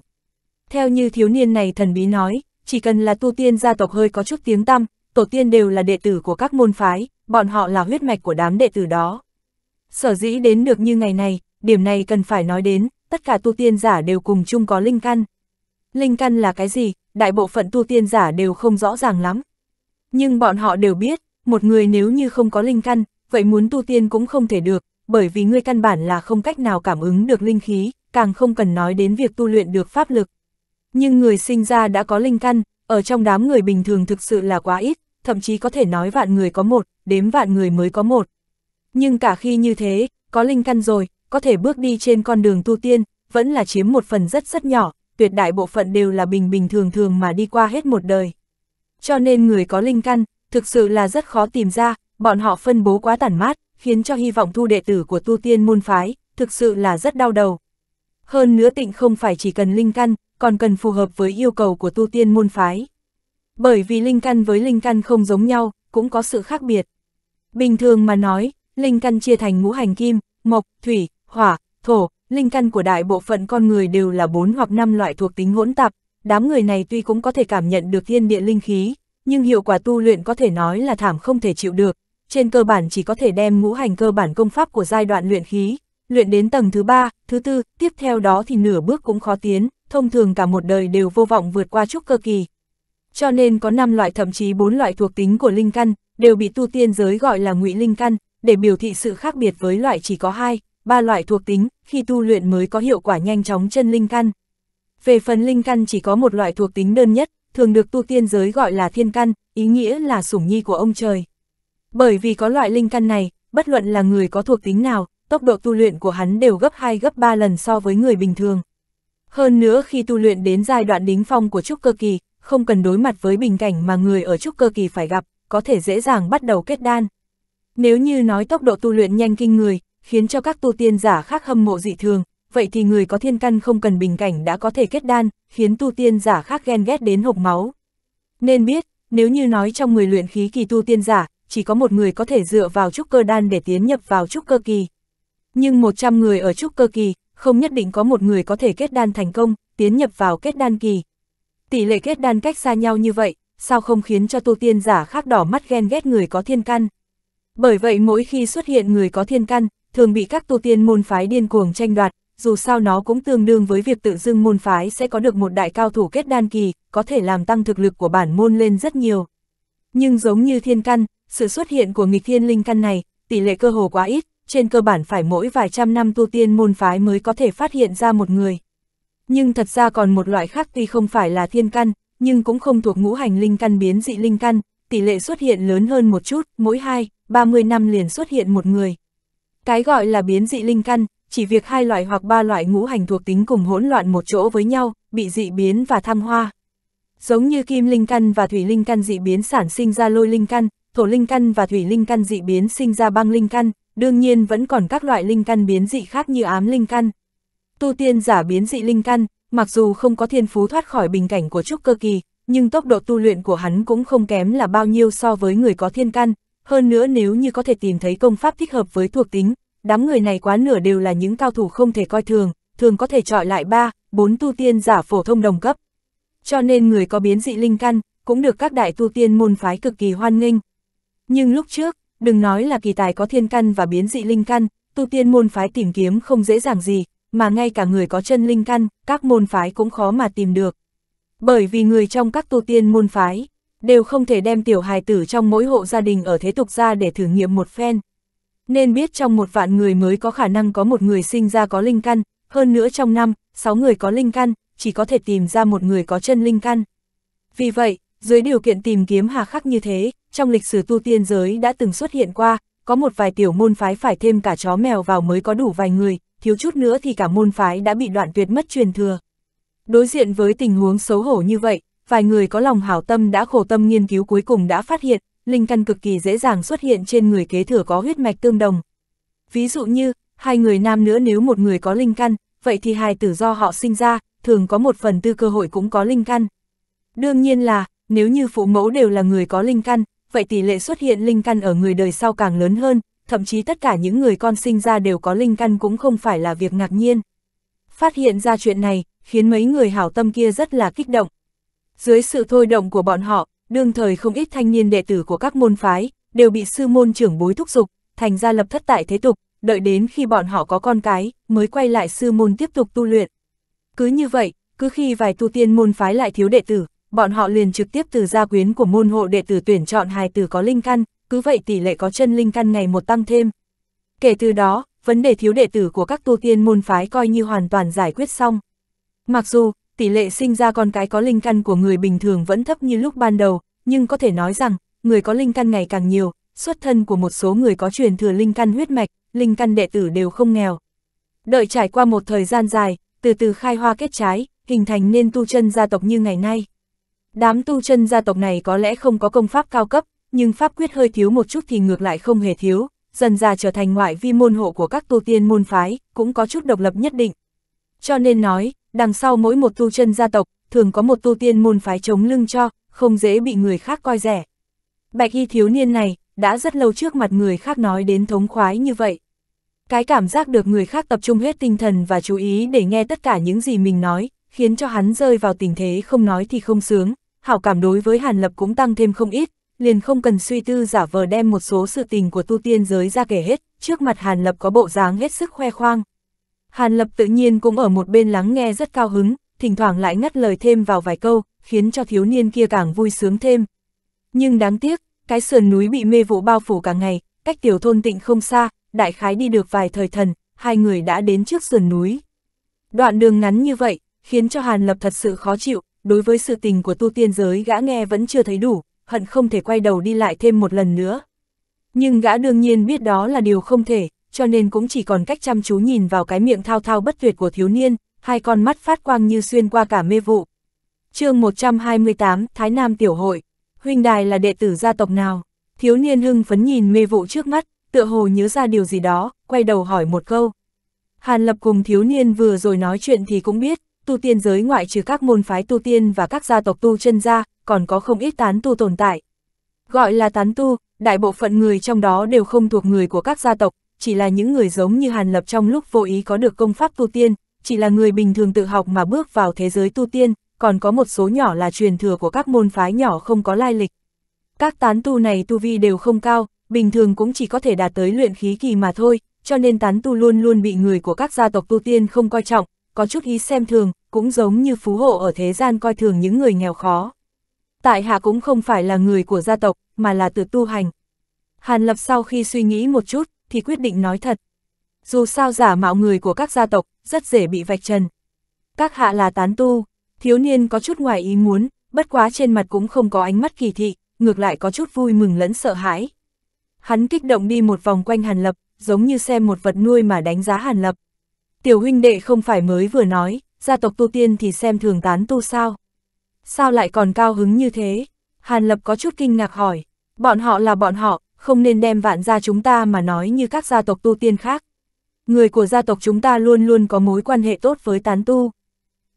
Theo như thiếu niên này thần bí nói, chỉ cần là tu tiên gia tộc hơi có chút tiếng tăm, tổ tiên đều là đệ tử của các môn phái, bọn họ là huyết mạch của đám đệ tử đó. Sở dĩ đến được như ngày này, điểm này cần phải nói đến, tất cả tu tiên giả đều cùng chung có linh căn. Linh căn là cái gì, đại bộ phận tu tiên giả đều không rõ ràng lắm. Nhưng bọn họ đều biết, một người nếu như không có linh căn, vậy muốn tu tiên cũng không thể được, bởi vì ngươi căn bản là không cách nào cảm ứng được linh khí, càng không cần nói đến việc tu luyện được pháp lực. Nhưng người sinh ra đã có linh căn, ở trong đám người bình thường thực sự là quá ít, thậm chí có thể nói vạn người có một, đếm vạn người mới có một. Nhưng cả khi như thế, có linh căn rồi, có thể bước đi trên con đường tu tiên, vẫn là chiếm một phần rất rất nhỏ, tuyệt đại bộ phận đều là bình bình thường thường mà đi qua hết một đời. Cho nên người có linh căn, thực sự là rất khó tìm ra, bọn họ phân bố quá tản mát, khiến cho hy vọng thu đệ tử của tu tiên môn phái, thực sự là rất đau đầu. Hơn nữa tịnh không phải chỉ cần linh căn, còn cần phù hợp với yêu cầu của tu tiên môn phái. Bởi vì linh căn với linh căn không giống nhau, cũng có sự khác biệt. Bình thường mà nói, linh căn chia thành ngũ hành kim, mộc, thủy, hỏa, thổ, linh căn của đại bộ phận con người đều là bốn hoặc năm loại thuộc tính hỗn tạp, đám người này tuy cũng có thể cảm nhận được thiên địa linh khí, nhưng hiệu quả tu luyện có thể nói là thảm không thể chịu được, trên cơ bản chỉ có thể đem ngũ hành cơ bản công pháp của giai đoạn luyện khí, luyện đến tầng thứ ba, thứ tư, tiếp theo đó thì nửa bước cũng khó tiến, thông thường cả một đời đều vô vọng vượt qua trúc cơ kỳ. Cho nên có 5 loại thậm chí 4 loại thuộc tính của linh căn, đều bị tu tiên giới gọi là ngụy linh căn, để biểu thị sự khác biệt với loại chỉ có 2, 3 loại thuộc tính, khi tu luyện mới có hiệu quả nhanh chóng chân linh căn. Về phần linh căn chỉ có một loại thuộc tính đơn nhất, thường được tu tiên giới gọi là thiên căn, ý nghĩa là sủng nhi của ông trời. Bởi vì có loại linh căn này, bất luận là người có thuộc tính nào, tốc độ tu luyện của hắn đều gấp 2 gấp 3 lần so với người bình thường. Hơn nữa khi tu luyện đến giai đoạn đính phong của trúc cơ kỳ, không cần đối mặt với bình cảnh mà người ở trúc cơ kỳ phải gặp, có thể dễ dàng bắt đầu kết đan. Nếu như nói tốc độ tu luyện nhanh kinh người, khiến cho các tu tiên giả khác hâm mộ dị thường, vậy thì người có thiên căn không cần bình cảnh đã có thể kết đan, khiến tu tiên giả khác ghen ghét đến hộc máu. Nên biết, nếu như nói trong người luyện khí kỳ tu tiên giả, chỉ có một người có thể dựa vào trúc cơ đan để tiến nhập vào trúc cơ kỳ. Nhưng 100 người ở trúc cơ kỳ, không nhất định có một người có thể kết đan thành công, tiến nhập vào kết đan kỳ. Tỷ lệ kết đan cách xa nhau như vậy, sao không khiến cho tu tiên giả khác đỏ mắt ghen ghét người có thiên căn. Bởi vậy mỗi khi xuất hiện người có thiên căn, thường bị các tu tiên môn phái điên cuồng tranh đoạt, dù sao nó cũng tương đương với việc tự dưng môn phái sẽ có được một đại cao thủ kết đan kỳ, có thể làm tăng thực lực của bản môn lên rất nhiều. Nhưng giống như thiên căn, sự xuất hiện của nghịch thiên linh căn này, tỷ lệ cơ hồ quá ít, trên cơ bản phải mỗi vài trăm năm tu tiên môn phái mới có thể phát hiện ra một người. Nhưng thật ra còn một loại khác tuy không phải là thiên căn, nhưng cũng không thuộc ngũ hành linh căn biến dị linh căn, tỷ lệ xuất hiện lớn hơn một chút, mỗi 2, 30 năm liền xuất hiện một người. Cái gọi là biến dị linh căn, chỉ việc hai loại hoặc ba loại ngũ hành thuộc tính cùng hỗn loạn một chỗ với nhau, bị dị biến và thăng hoa. Giống như kim linh căn và thủy linh căn dị biến sản sinh ra lôi linh căn, thổ linh căn và thủy linh căn dị biến sinh ra băng linh căn, đương nhiên vẫn còn các loại linh căn biến dị khác như ám linh căn. Tu tiên giả biến dị linh căn, mặc dù không có thiên phú thoát khỏi bình cảnh của trúc cơ kỳ, nhưng tốc độ tu luyện của hắn cũng không kém là bao nhiêu so với người có thiên căn, hơn nữa nếu như có thể tìm thấy công pháp thích hợp với thuộc tính, đám người này quá nửa đều là những cao thủ không thể coi thường, thường có thể trọi lại 3, 4 tu tiên giả phổ thông đồng cấp. Cho nên người có biến dị linh căn, cũng được các đại tu tiên môn phái cực kỳ hoan nghênh. Nhưng lúc trước, đừng nói là kỳ tài có thiên căn và biến dị linh căn, tu tiên môn phái tìm kiếm không dễ dàng gì, mà ngay cả người có chân linh căn, các môn phái cũng khó mà tìm được. Bởi vì người trong các tu tiên môn phái, đều không thể đem tiểu hài tử trong mỗi hộ gia đình ở thế tục ra để thử nghiệm một phen. Nên biết trong một vạn người mới có khả năng có một người sinh ra có linh căn, hơn nữa trong năm, sáu người có linh căn, chỉ có thể tìm ra một người có chân linh căn. Vì vậy, dưới điều kiện tìm kiếm hà khắc như thế, trong lịch sử tu tiên giới đã từng xuất hiện qua, có một vài tiểu môn phái phải thêm cả chó mèo vào mới có đủ vài người, thiếu chút nữa thì cả môn phái đã bị đoạn tuyệt mất truyền thừa. Đối diện với tình huống xấu hổ như vậy, vài người có lòng hảo tâm đã khổ tâm nghiên cứu cuối cùng đã phát hiện, linh căn cực kỳ dễ dàng xuất hiện trên người kế thừa có huyết mạch tương đồng. Ví dụ như, hai người nam nữa nếu một người có linh căn, vậy thì hai tử do họ sinh ra, thường có một phần tư cơ hội cũng có linh căn. Đương nhiên là, nếu như phụ mẫu đều là người có linh căn, vậy tỷ lệ xuất hiện linh căn ở người đời sau càng lớn hơn, thậm chí tất cả những người con sinh ra đều có linh căn cũng không phải là việc ngạc nhiên. Phát hiện ra chuyện này, khiến mấy người hảo tâm kia rất là kích động. Dưới sự thôi động của bọn họ, đương thời không ít thanh niên đệ tử của các môn phái, đều bị sư môn trưởng bối thúc dục, thành ra lập thất tại thế tục, đợi đến khi bọn họ có con cái, mới quay lại sư môn tiếp tục tu luyện. Cứ như vậy, cứ khi vài tu tiên môn phái lại thiếu đệ tử, bọn họ liền trực tiếp từ gia quyến của môn hộ đệ tử tuyển chọn hài tử có linh căn, cứ vậy tỷ lệ có chân linh căn ngày một tăng thêm. Kể từ đó, vấn đề thiếu đệ tử của các tu tiên môn phái coi như hoàn toàn giải quyết xong. Mặc dù, tỷ lệ sinh ra con cái có linh căn của người bình thường vẫn thấp như lúc ban đầu, nhưng có thể nói rằng, người có linh căn ngày càng nhiều, xuất thân của một số người có truyền thừa linh căn huyết mạch, linh căn đệ tử đều không nghèo. Đợi trải qua một thời gian dài, từ từ khai hoa kết trái, hình thành nên tu chân gia tộc như ngày nay. Đám tu chân gia tộc này có lẽ không có công pháp cao cấp, nhưng pháp quyết hơi thiếu một chút thì ngược lại không hề thiếu, dần ra trở thành ngoại vi môn hộ của các tu tiên môn phái, cũng có chút độc lập nhất định. Cho nên nói, đằng sau mỗi một tu chân gia tộc, thường có một tu tiên môn phái chống lưng cho, không dễ bị người khác coi rẻ. Bạch y thiếu niên này, đã rất lâu trước mặt người khác nói đến thống khoái như vậy. Cái cảm giác được người khác tập trung hết tinh thần và chú ý để nghe tất cả những gì mình nói, khiến cho hắn rơi vào tình thế không nói thì không sướng, hảo cảm đối với Hàn Lập cũng tăng thêm không ít, liền không cần suy tư giả vờ đem một số sự tình của tu tiên giới ra kể hết, trước mặt Hàn Lập có bộ dáng hết sức khoe khoang. Hàn Lập tự nhiên cũng ở một bên lắng nghe rất cao hứng, thỉnh thoảng lại ngắt lời thêm vào vài câu, khiến cho thiếu niên kia càng vui sướng thêm. Nhưng đáng tiếc, cái sườn núi bị mê vụ bao phủ cả ngày, cách tiểu thôn tịnh không xa, đại khái đi được vài thời thần, hai người đã đến trước sườn núi. Đoạn đường ngắn như vậy, khiến cho Hàn Lập thật sự khó chịu, đối với sự tình của tu tiên giới gã nghe vẫn chưa thấy đủ, hận không thể quay đầu đi lại thêm một lần nữa. Nhưng gã đương nhiên biết đó là điều không thể, cho nên cũng chỉ còn cách chăm chú nhìn vào cái miệng thao thao bất tuyệt của thiếu niên, hai con mắt phát quang như xuyên qua cả mê vụ. chương 128, Thái Nam Tiểu Hội, huynh đài là đệ tử gia tộc nào? Thiếu niên hưng phấn nhìn mê vụ trước mắt, tựa hồ nhớ ra điều gì đó, quay đầu hỏi một câu. Hàn Lập cùng thiếu niên vừa rồi nói chuyện thì cũng biết, tu tiên giới ngoại trừ các môn phái tu tiên và các gia tộc tu chân gia còn có không ít tán tu tồn tại. Gọi là tán tu, đại bộ phận người trong đó đều không thuộc người của các gia tộc, chỉ là những người giống như Hàn Lập trong lúc vô ý có được công pháp tu tiên, chỉ là người bình thường tự học mà bước vào thế giới tu tiên, còn có một số nhỏ là truyền thừa của các môn phái nhỏ không có lai lịch. Các tán tu này tu vi đều không cao, bình thường cũng chỉ có thể đạt tới luyện khí kỳ mà thôi, cho nên tán tu luôn luôn bị người của các gia tộc tu tiên không coi trọng, có chút ý xem thường, cũng giống như phú hộ ở thế gian coi thường những người nghèo khó. Tại hạ cũng không phải là người của gia tộc, mà là từ tu hành. Hàn Lập sau khi suy nghĩ một chút, thì quyết định nói thật. Dù sao giả mạo người của các gia tộc, rất dễ bị vạch trần. Các hạ là tán tu, thiếu niên có chút ngoài ý muốn, bất quá trên mặt cũng không có ánh mắt kỳ thị, ngược lại có chút vui mừng lẫn sợ hãi. Hắn kích động đi một vòng quanh Hàn Lập, giống như xem một vật nuôi mà đánh giá Hàn Lập tiểu huynh đệ không phải mới vừa nói, gia tộc tu tiên thì xem thường tán tu sao. Sao lại còn cao hứng như thế? Hàn Lập có chút kinh ngạc hỏi, bọn họ là bọn họ, không nên đem vạn gia chúng ta mà nói như các gia tộc tu tiên khác. Người của gia tộc chúng ta luôn luôn có mối quan hệ tốt với tán tu.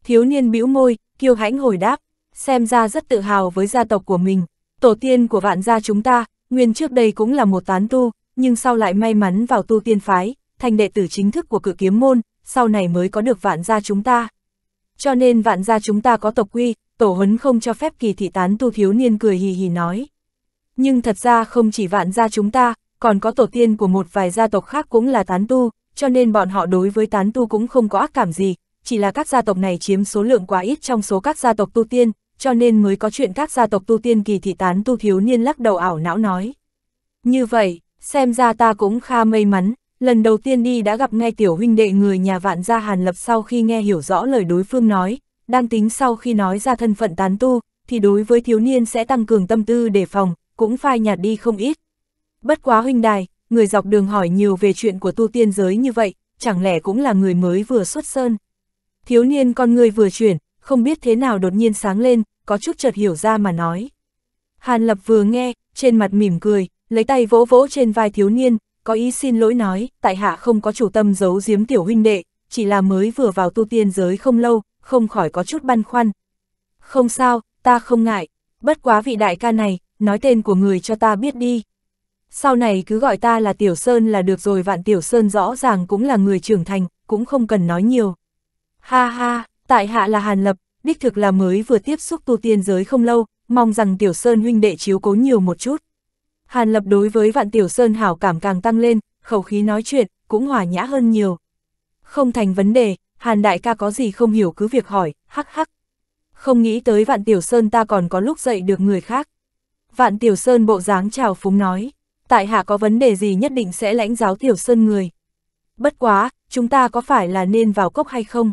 Thiếu niên bĩu môi, kiêu hãnh hồi đáp, xem ra rất tự hào với gia tộc của mình. Tổ tiên của vạn gia chúng ta, nguyên trước đây cũng là một tán tu, nhưng sau lại may mắn vào tu tiên phái, thành đệ tử chính thức của cự kiếm môn, sau này mới có được vạn gia chúng ta. Cho nên vạn gia chúng ta có tộc quy, tổ huấn không cho phép kỳ thị tán tu thiếu niên cười hì hì nói. Nhưng thật ra không chỉ vạn gia chúng ta, còn có tổ tiên của một vài gia tộc khác cũng là tán tu, cho nên bọn họ đối với tán tu cũng không có ác cảm gì, chỉ là các gia tộc này chiếm số lượng quá ít trong số các gia tộc tu tiên, cho nên mới có chuyện các gia tộc tu tiên kỳ thị tán tu thiếu niên lắc đầu ảo não nói. Như vậy, xem ra ta cũng kha may mắn, Lần đầu tiên đi đã gặp ngay tiểu huynh đệ người nhà vạn gia Hàn Lập sau khi nghe hiểu rõ lời đối phương nói, đang tính sau khi nói ra thân phận tán tu, thì đối với thiếu niên sẽ tăng cường tâm tư đề phòng, cũng phai nhạt đi không ít. Bất quá huynh đài, người dọc đường hỏi nhiều về chuyện của tu tiên giới như vậy, chẳng lẽ cũng là người mới vừa xuất sơn. Thiếu niên con người vừa chuyển, không biết thế nào đột nhiên sáng lên, có chút chợt hiểu ra mà nói. Hàn Lập vừa nghe, trên mặt mỉm cười, lấy tay vỗ vỗ trên vai thiếu niên, có ý xin lỗi nói, tại hạ không có chủ tâm giấu giếm tiểu huynh đệ, chỉ là mới vừa vào tu tiên giới không lâu, không khỏi có chút băn khoăn. Không sao, ta không ngại, bất quá vị đại ca này, nói tên của người cho ta biết đi. Sau này cứ gọi ta là Tiểu Sơn là được rồi vạn Tiểu Sơn rõ ràng cũng là người trưởng thành, cũng không cần nói nhiều. Ha ha, tại hạ là Hàn Lập, đích thực là mới vừa tiếp xúc tu tiên giới không lâu, mong rằng Tiểu Sơn huynh đệ chiếu cố nhiều một chút. Hàn Lập đối với Vạn Tiểu Sơn hảo cảm càng tăng lên, khẩu khí nói chuyện, cũng hòa nhã hơn nhiều. Không thành vấn đề, Hàn Đại ca có gì không hiểu cứ việc hỏi, hắc hắc. Không nghĩ tới Vạn Tiểu Sơn ta còn có lúc dạy được người khác. Vạn Tiểu Sơn bộ dáng chào phúng nói, tại hạ có vấn đề gì nhất định sẽ lãnh giáo Tiểu Sơn người. Bất quá, chúng ta có phải là nên vào cốc hay không?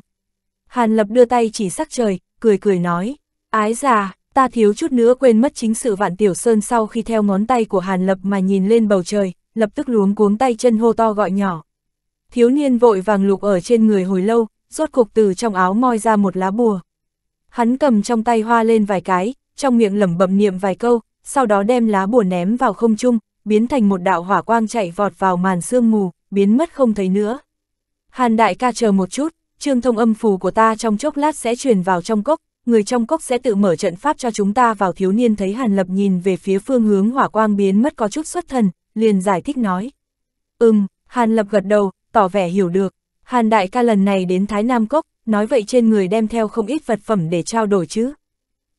Hàn Lập đưa tay chỉ sắc trời, cười cười nói, ái già, ta thiếu chút nữa quên mất chính sự vạn tiểu sơn sau khi theo ngón tay của Hàn Lập mà nhìn lên bầu trời, lập tức luống cuống tay chân hô to gọi nhỏ. Thiếu niên vội vàng lục ở trên người hồi lâu, rốt cục từ trong áo moi ra một lá bùa. Hắn cầm trong tay hoa lên vài cái, trong miệng lẩm bẩm niệm vài câu, sau đó đem lá bùa ném vào không trung, biến thành một đạo hỏa quang chạy vọt vào màn sương mù, biến mất không thấy nữa. Hàn đại ca chờ một chút, trương thông âm phù của ta trong chốc lát sẽ truyền vào trong cốc, người trong cốc sẽ tự mở trận pháp cho chúng ta vào thiếu niên thấy Hàn Lập nhìn về phía phương hướng hỏa quang biến mất có chút xuất thần, liền giải thích nói. Ừm, Hàn Lập gật đầu, tỏ vẻ hiểu được. Hàn đại ca lần này đến Thái Nam Cốc, nói vậy trên người đem theo không ít vật phẩm để trao đổi chứ.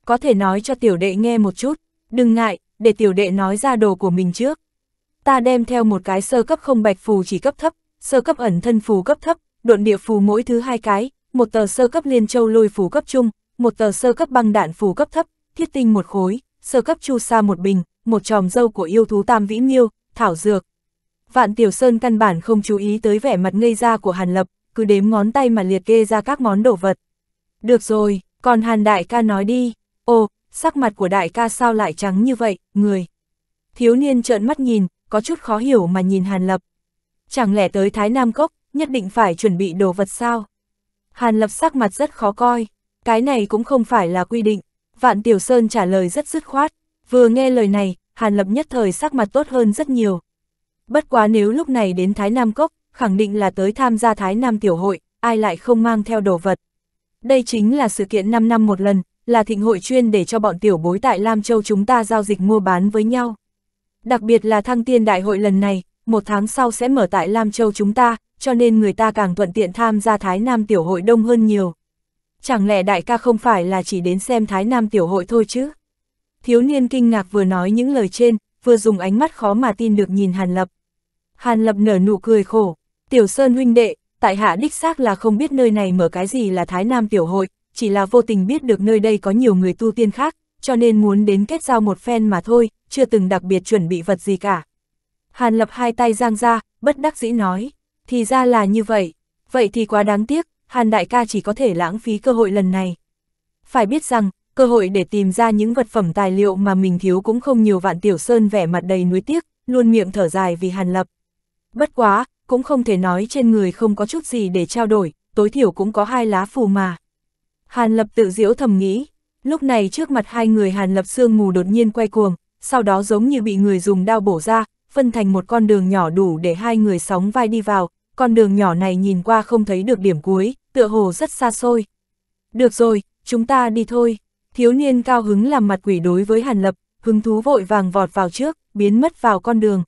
Có thể nói cho tiểu đệ nghe một chút, đừng ngại, để tiểu đệ nói ra đồ của mình trước. Ta đem theo một cái sơ cấp không bạch phù chỉ cấp thấp, sơ cấp ẩn thân phù cấp thấp, độn địa phù mỗi thứ hai cái, một tờ sơ cấp liên châu lôi phù cấp trung, một tờ sơ cấp băng đạn phù cấp thấp, thiết tinh một khối, sơ cấp chu sa một bình, một tròm dâu của yêu thú tam vĩ miêu, thảo dược. Vạn Tiểu Sơn căn bản không chú ý tới vẻ mặt ngây ra của Hàn Lập, cứ đếm ngón tay mà liệt kê ra các món đồ vật. Được rồi, còn Hàn Đại ca nói đi, ồ, sắc mặt của Đại ca sao lại trắng như vậy, người. Thiếu niên trợn mắt nhìn, có chút khó hiểu mà nhìn Hàn Lập. Chẳng lẽ tới Thái Nam Cốc, nhất định phải chuẩn bị đồ vật sao? Hàn Lập sắc mặt rất khó coi, cái này cũng không phải là quy định. Vạn Tiểu Sơn trả lời rất dứt khoát, vừa nghe lời này, Hàn Lập nhất thời sắc mặt tốt hơn rất nhiều. Bất quá nếu lúc này đến Thái Nam Cốc, khẳng định là tới tham gia Thái Nam Tiểu Hội, ai lại không mang theo đồ vật. Đây chính là sự kiện 5 năm một lần, là thịnh hội chuyên để cho bọn tiểu bối tại Lam Châu chúng ta giao dịch mua bán với nhau. Đặc biệt là thăng tiên đại hội lần này, một tháng sau sẽ mở tại Lam Châu chúng ta, cho nên người ta càng thuận tiện tham gia Thái Nam Tiểu Hội đông hơn nhiều chẳng lẽ đại ca không phải là chỉ đến xem Thái Nam tiểu hội thôi chứ? Thiếu niên kinh ngạc vừa nói những lời trên, vừa dùng ánh mắt khó mà tin được nhìn Hàn Lập. Hàn Lập nở nụ cười khổ, tiểu sơn huynh đệ, tại hạ đích xác là không biết nơi này mở cái gì là Thái Nam tiểu hội, chỉ là vô tình biết được nơi đây có nhiều người tu tiên khác, cho nên muốn đến kết giao một phen mà thôi, chưa từng đặc biệt chuẩn bị vật gì cả. Hàn Lập hai tay giang ra, bất đắc dĩ nói, thì ra là như vậy, vậy thì quá đáng tiếc, Hàn đại ca chỉ có thể lãng phí cơ hội lần này. Phải biết rằng, cơ hội để tìm ra những vật phẩm tài liệu mà mình thiếu cũng không nhiều vạn tiểu sơn vẻ mặt đầy nuối tiếc, luôn miệng thở dài vì hàn lập. Bất quá, cũng không thể nói trên người không có chút gì để trao đổi, tối thiểu cũng có hai lá phù mà. Hàn lập tự diễu thầm nghĩ, lúc này trước mặt hai người hàn lập sương mù đột nhiên quay cuồng, sau đó giống như bị người dùng đao bổ ra, phân thành một con đường nhỏ đủ để hai người sóng vai đi vào, con đường nhỏ này nhìn qua không thấy được điểm cuối, tựa hồ rất xa xôi. Được rồi, chúng ta đi thôi. Thiếu niên cao hứng làm mặt quỷ đối với Hàn Lập, hứng thú vội vàng vọt vào trước, biến mất vào con đường.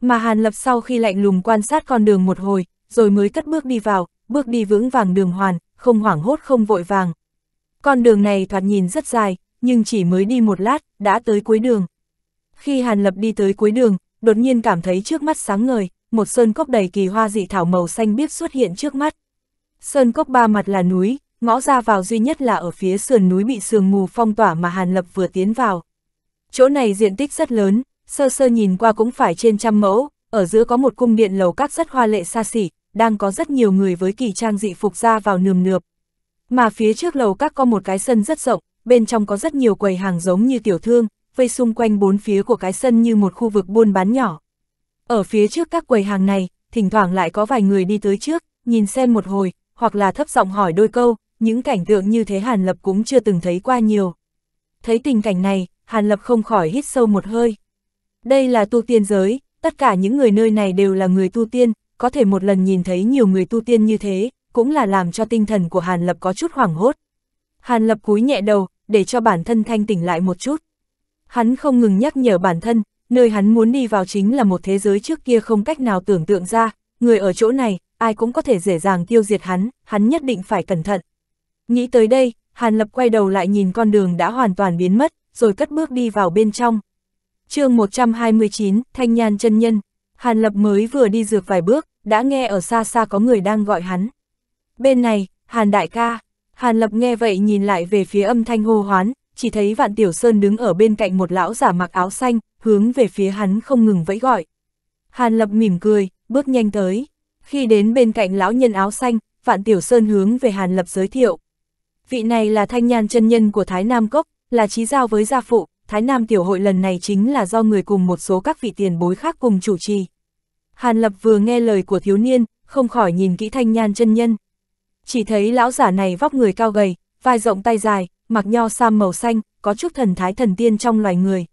Mà Hàn Lập sau khi lạnh lùng quan sát con đường một hồi, rồi mới cất bước đi vào, bước đi vững vàng đường hoàn, không hoảng hốt không vội vàng. Con đường này thoạt nhìn rất dài, nhưng chỉ mới đi một lát, đã tới cuối đường. Khi Hàn Lập đi tới cuối đường, đột nhiên cảm thấy trước mắt sáng ngời, một sơn cốc đầy kỳ hoa dị thảo màu xanh biếc xuất hiện trước mắt. Sơn cốc ba mặt là núi, ngõ ra vào duy nhất là ở phía sườn núi bị sương mù phong tỏa mà Hàn Lập vừa tiến vào. Chỗ này diện tích rất lớn, sơ sơ nhìn qua cũng phải trên trăm mẫu, ở giữa có một cung điện lầu các rất hoa lệ xa xỉ, đang có rất nhiều người với kỳ trang dị phục ra vào nườm nượp. Mà phía trước lầu các có một cái sân rất rộng, bên trong có rất nhiều quầy hàng giống như tiểu thương, vây xung quanh bốn phía của cái sân như một khu vực buôn bán nhỏ. Ở phía trước các quầy hàng này, thỉnh thoảng lại có vài người đi tới trước, nhìn xem một hồi, hoặc là thấp giọng hỏi đôi câu, những cảnh tượng như thế Hàn Lập cũng chưa từng thấy qua nhiều. Thấy tình cảnh này, Hàn Lập không khỏi hít sâu một hơi. Đây là tu tiên giới, tất cả những người nơi này đều là người tu tiên, có thể một lần nhìn thấy nhiều người tu tiên như thế, cũng là làm cho tinh thần của Hàn Lập có chút hoảng hốt. Hàn Lập cúi nhẹ đầu, để cho bản thân thanh tỉnh lại một chút. Hắn không ngừng nhắc nhở bản thân, nơi hắn muốn đi vào chính là một thế giới trước kia không cách nào tưởng tượng ra, người ở chỗ này, ai cũng có thể dễ dàng tiêu diệt hắn, hắn nhất định phải cẩn thận. Nghĩ tới đây, Hàn Lập quay đầu lại nhìn con đường đã hoàn toàn biến mất, rồi cất bước đi vào bên trong. chương 129, Thanh Nhan chân Nhân, Hàn Lập mới vừa đi dược vài bước, đã nghe ở xa xa có người đang gọi hắn. Bên này, Hàn Đại ca, Hàn Lập nghe vậy nhìn lại về phía âm thanh hô hoán, chỉ thấy Vạn Tiểu Sơn đứng ở bên cạnh một lão giả mặc áo xanh, hướng về phía hắn không ngừng vẫy gọi. Hàn Lập mỉm cười, bước nhanh tới. Khi đến bên cạnh lão nhân áo xanh, Vạn Tiểu Sơn hướng về Hàn Lập giới thiệu. Vị này là thanh nhàn chân nhân của Thái Nam Cốc, là trí giao với gia phụ, Thái Nam Tiểu hội lần này chính là do người cùng một số các vị tiền bối khác cùng chủ trì. Hàn Lập vừa nghe lời của thiếu niên, không khỏi nhìn kỹ thanh nhàn chân nhân. Chỉ thấy lão giả này vóc người cao gầy, vai rộng tay dài, mặc nho sam màu xanh, có chút thần thái thần tiên trong loài người.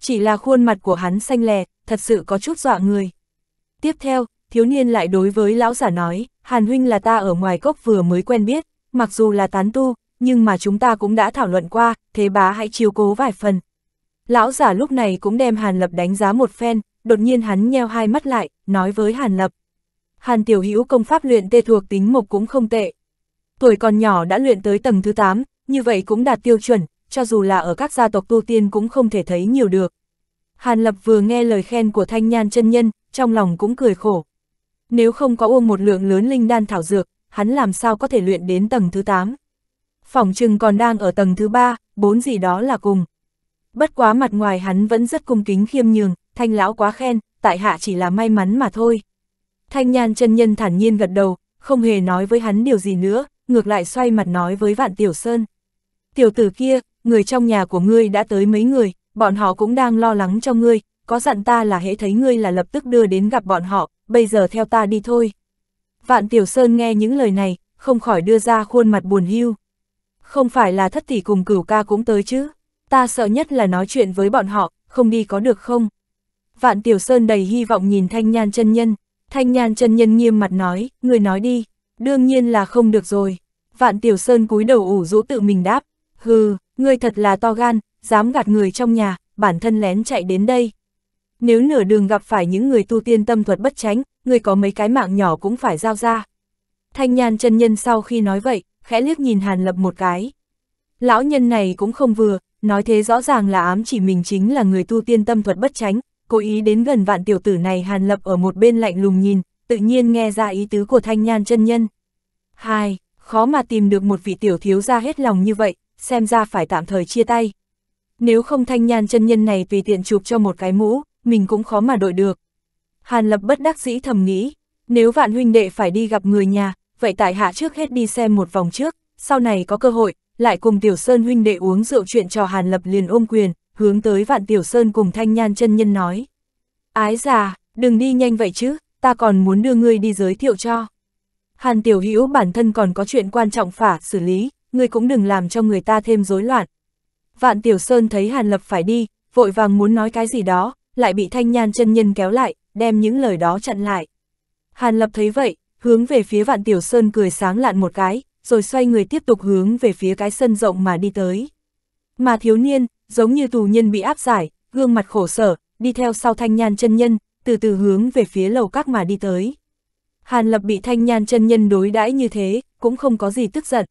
Chỉ là khuôn mặt của hắn xanh lè, thật sự có chút dọa người. Tiếp theo, thiếu niên lại đối với lão giả nói, Hàn Huynh là ta ở ngoài cốc vừa mới quen biết, mặc dù là tán tu, nhưng mà chúng ta cũng đã thảo luận qua, thế bá hãy chiếu cố vài phần. Lão giả lúc này cũng đem Hàn Lập đánh giá một phen, đột nhiên hắn nheo hai mắt lại, nói với Hàn Lập. Hàn Tiểu Hữu công pháp luyện tê thuộc tính mục cũng không tệ. Tuổi còn nhỏ đã luyện tới tầng thứ 8, như vậy cũng đạt tiêu chuẩn, cho dù là ở các gia tộc tu tiên cũng không thể thấy nhiều được. Hàn Lập vừa nghe lời khen của Thanh Nhan chân nhân, trong lòng cũng cười khổ. Nếu không có uông một lượng lớn linh đan thảo dược, hắn làm sao có thể luyện đến tầng thứ 8. Phỏng chừng còn đang ở tầng thứ 3, 4 gì đó là cùng. Bất quá mặt ngoài hắn vẫn rất cung kính khiêm nhường, thanh lão quá khen, tại hạ chỉ là may mắn mà thôi. Thanh nhan chân nhân thản nhiên gật đầu, không hề nói với hắn điều gì nữa, ngược lại xoay mặt nói với vạn tiểu sơn. Tiểu tử kia, người trong nhà của ngươi đã tới mấy người, bọn họ cũng đang lo lắng cho ngươi, có dặn ta là hễ thấy ngươi là lập tức đưa đến gặp bọn họ, bây giờ theo ta đi thôi. Vạn Tiểu Sơn nghe những lời này, không khỏi đưa ra khuôn mặt buồn hưu. Không phải là thất tỷ cùng cửu ca cũng tới chứ, ta sợ nhất là nói chuyện với bọn họ, không đi có được không? Vạn Tiểu Sơn đầy hy vọng nhìn Thanh Nhan chân nhân, Thanh Nhan chân nhân nghiêm mặt nói, người nói đi, đương nhiên là không được rồi. Vạn Tiểu Sơn cúi đầu ủ rũ tự mình đáp, hừ, ngươi thật là to gan, dám gạt người trong nhà, bản thân lén chạy đến đây. Nếu nửa đường gặp phải những người tu tiên tâm thuật bất tránh, người có mấy cái mạng nhỏ cũng phải giao ra. Thanh nhàn chân nhân sau khi nói vậy, khẽ liếc nhìn Hàn Lập một cái. Lão nhân này cũng không vừa, nói thế rõ ràng là ám chỉ mình chính là người tu tiên tâm thuật bất tránh, cố ý đến gần vạn tiểu tử này Hàn Lập ở một bên lạnh lùng nhìn, tự nhiên nghe ra ý tứ của thanh nhàn chân nhân. Hai, khó mà tìm được một vị tiểu thiếu ra hết lòng như vậy, xem ra phải tạm thời chia tay. Nếu không thanh nhàn chân nhân này tùy tiện chụp cho một cái mũ, mình cũng khó mà đổi được. Hàn Lập bất đắc dĩ thầm nghĩ, nếu vạn huynh đệ phải đi gặp người nhà, vậy tại hạ trước hết đi xem một vòng trước, sau này có cơ hội, lại cùng Tiểu Sơn huynh đệ uống rượu chuyện trò Hàn Lập liền ôm quyền, hướng tới vạn Tiểu Sơn cùng thanh nhan chân nhân nói. Ái già, đừng đi nhanh vậy chứ, ta còn muốn đưa ngươi đi giới thiệu cho. Hàn Tiểu Hữu bản thân còn có chuyện quan trọng phải xử lý, ngươi cũng đừng làm cho người ta thêm rối loạn. Vạn Tiểu Sơn thấy Hàn Lập phải đi, vội vàng muốn nói cái gì đó, lại bị thanh nhan chân nhân kéo lại, đem những lời đó chặn lại. Hàn Lập thấy vậy, hướng về phía Vạn Tiểu Sơn cười sáng lạn một cái, rồi xoay người tiếp tục hướng về phía cái sân rộng mà đi tới. Mà thiếu niên, giống như tù nhân bị áp giải, gương mặt khổ sở, đi theo sau thanh nhan chân nhân, từ từ hướng về phía lầu các mà đi tới. Hàn Lập bị thanh nhan chân nhân đối đãi như thế, cũng không có gì tức giận.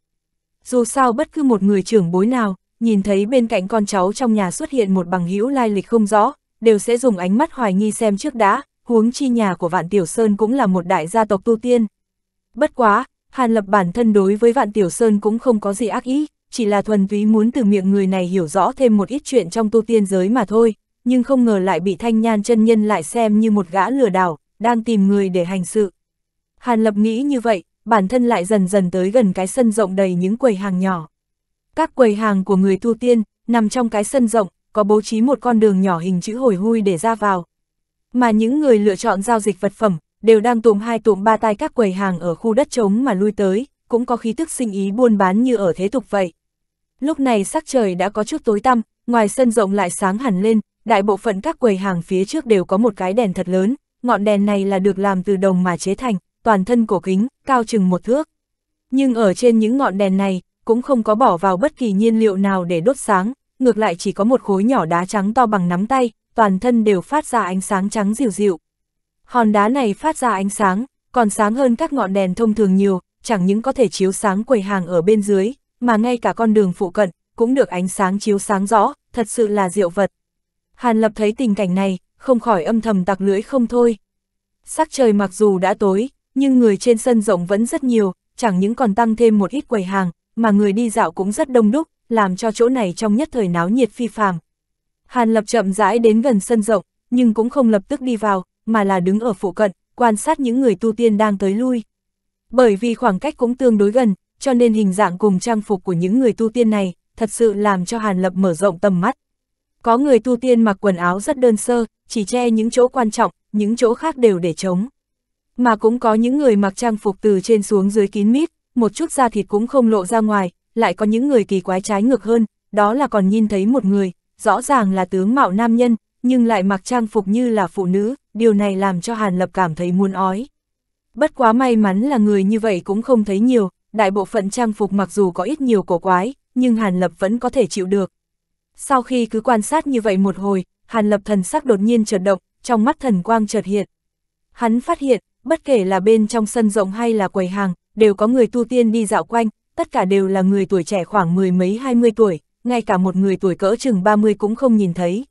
Dù sao bất cứ một người trưởng bối nào, nhìn thấy bên cạnh con cháu trong nhà xuất hiện một bằng hữu lai lịch không rõ, đều sẽ dùng ánh mắt hoài nghi xem trước đã, huống chi nhà của Vạn Tiểu Sơn cũng là một đại gia tộc tu tiên. Bất quá, Hàn Lập bản thân đối với Vạn Tiểu Sơn cũng không có gì ác ý, chỉ là thuần túy muốn từ miệng người này hiểu rõ thêm một ít chuyện trong tu tiên giới mà thôi, nhưng không ngờ lại bị thanh nhan chân nhân lại xem như một gã lừa đảo, đang tìm người để hành sự. Hàn Lập nghĩ như vậy, bản thân lại dần dần tới gần cái sân rộng đầy những quầy hàng nhỏ. Các quầy hàng của người tu tiên, nằm trong cái sân rộng, có bố trí một con đường nhỏ hình chữ hồi hui để ra vào. Mà những người lựa chọn giao dịch vật phẩm, đều đang tụm hai tụm ba tay các quầy hàng ở khu đất trống mà lui tới, cũng có khí thức sinh ý buôn bán như ở thế tục vậy. Lúc này sắc trời đã có chút tối tăm, ngoài sân rộng lại sáng hẳn lên, đại bộ phận các quầy hàng phía trước đều có một cái đèn thật lớn, ngọn đèn này là được làm từ đồng mà chế thành, toàn thân cổ kính, cao chừng một thước. Nhưng ở trên những ngọn đèn này, cũng không có bỏ vào bất kỳ nhiên liệu nào để đốt sáng, ngược lại chỉ có một khối nhỏ đá trắng to bằng nắm tay, toàn thân đều phát ra ánh sáng trắng dịu dịu. Hòn đá này phát ra ánh sáng, còn sáng hơn các ngọn đèn thông thường nhiều, chẳng những có thể chiếu sáng quầy hàng ở bên dưới, mà ngay cả con đường phụ cận, cũng được ánh sáng chiếu sáng rõ, thật sự là diệu vật. Hàn Lập thấy tình cảnh này, không khỏi âm thầm tặc lưỡi không thôi. Sắc trời mặc dù đã tối, nhưng người trên sân rộng vẫn rất nhiều, chẳng những còn tăng thêm một ít quầy hàng, mà người đi dạo cũng rất đông đúc, làm cho chỗ này trong nhất thời náo nhiệt phi phàm. Hàn Lập chậm rãi đến gần sân rộng, nhưng cũng không lập tức đi vào, mà là đứng ở phụ cận, quan sát những người tu tiên đang tới lui. Bởi vì khoảng cách cũng tương đối gần, cho nên hình dạng cùng trang phục của những người tu tiên này thật sự làm cho Hàn Lập mở rộng tầm mắt. Có người tu tiên mặc quần áo rất đơn sơ, chỉ che những chỗ quan trọng, những chỗ khác đều để trống. Mà cũng có những người mặc trang phục từ trên xuống dưới kín mít, một chút da thịt cũng không lộ ra ngoài, lại có những người kỳ quái trái ngược hơn, đó là còn nhìn thấy một người, rõ ràng là tướng mạo nam nhân, nhưng lại mặc trang phục như là phụ nữ, điều này làm cho Hàn Lập cảm thấy muốn ói. Bất quá may mắn là người như vậy cũng không thấy nhiều, đại bộ phận trang phục mặc dù có ít nhiều cổ quái, nhưng Hàn Lập vẫn có thể chịu được. Sau khi cứ quan sát như vậy một hồi, Hàn Lập thần sắc đột nhiên chợt động, trong mắt thần quang chợt hiện. Hắn phát hiện, bất kể là bên trong sân rộng hay là quầy hàng, đều có người tu tiên đi dạo quanh, tất cả đều là người tuổi trẻ khoảng mười mấy hai mươi tuổi, ngay cả một người tuổi cỡ chừng mươi cũng không nhìn thấy.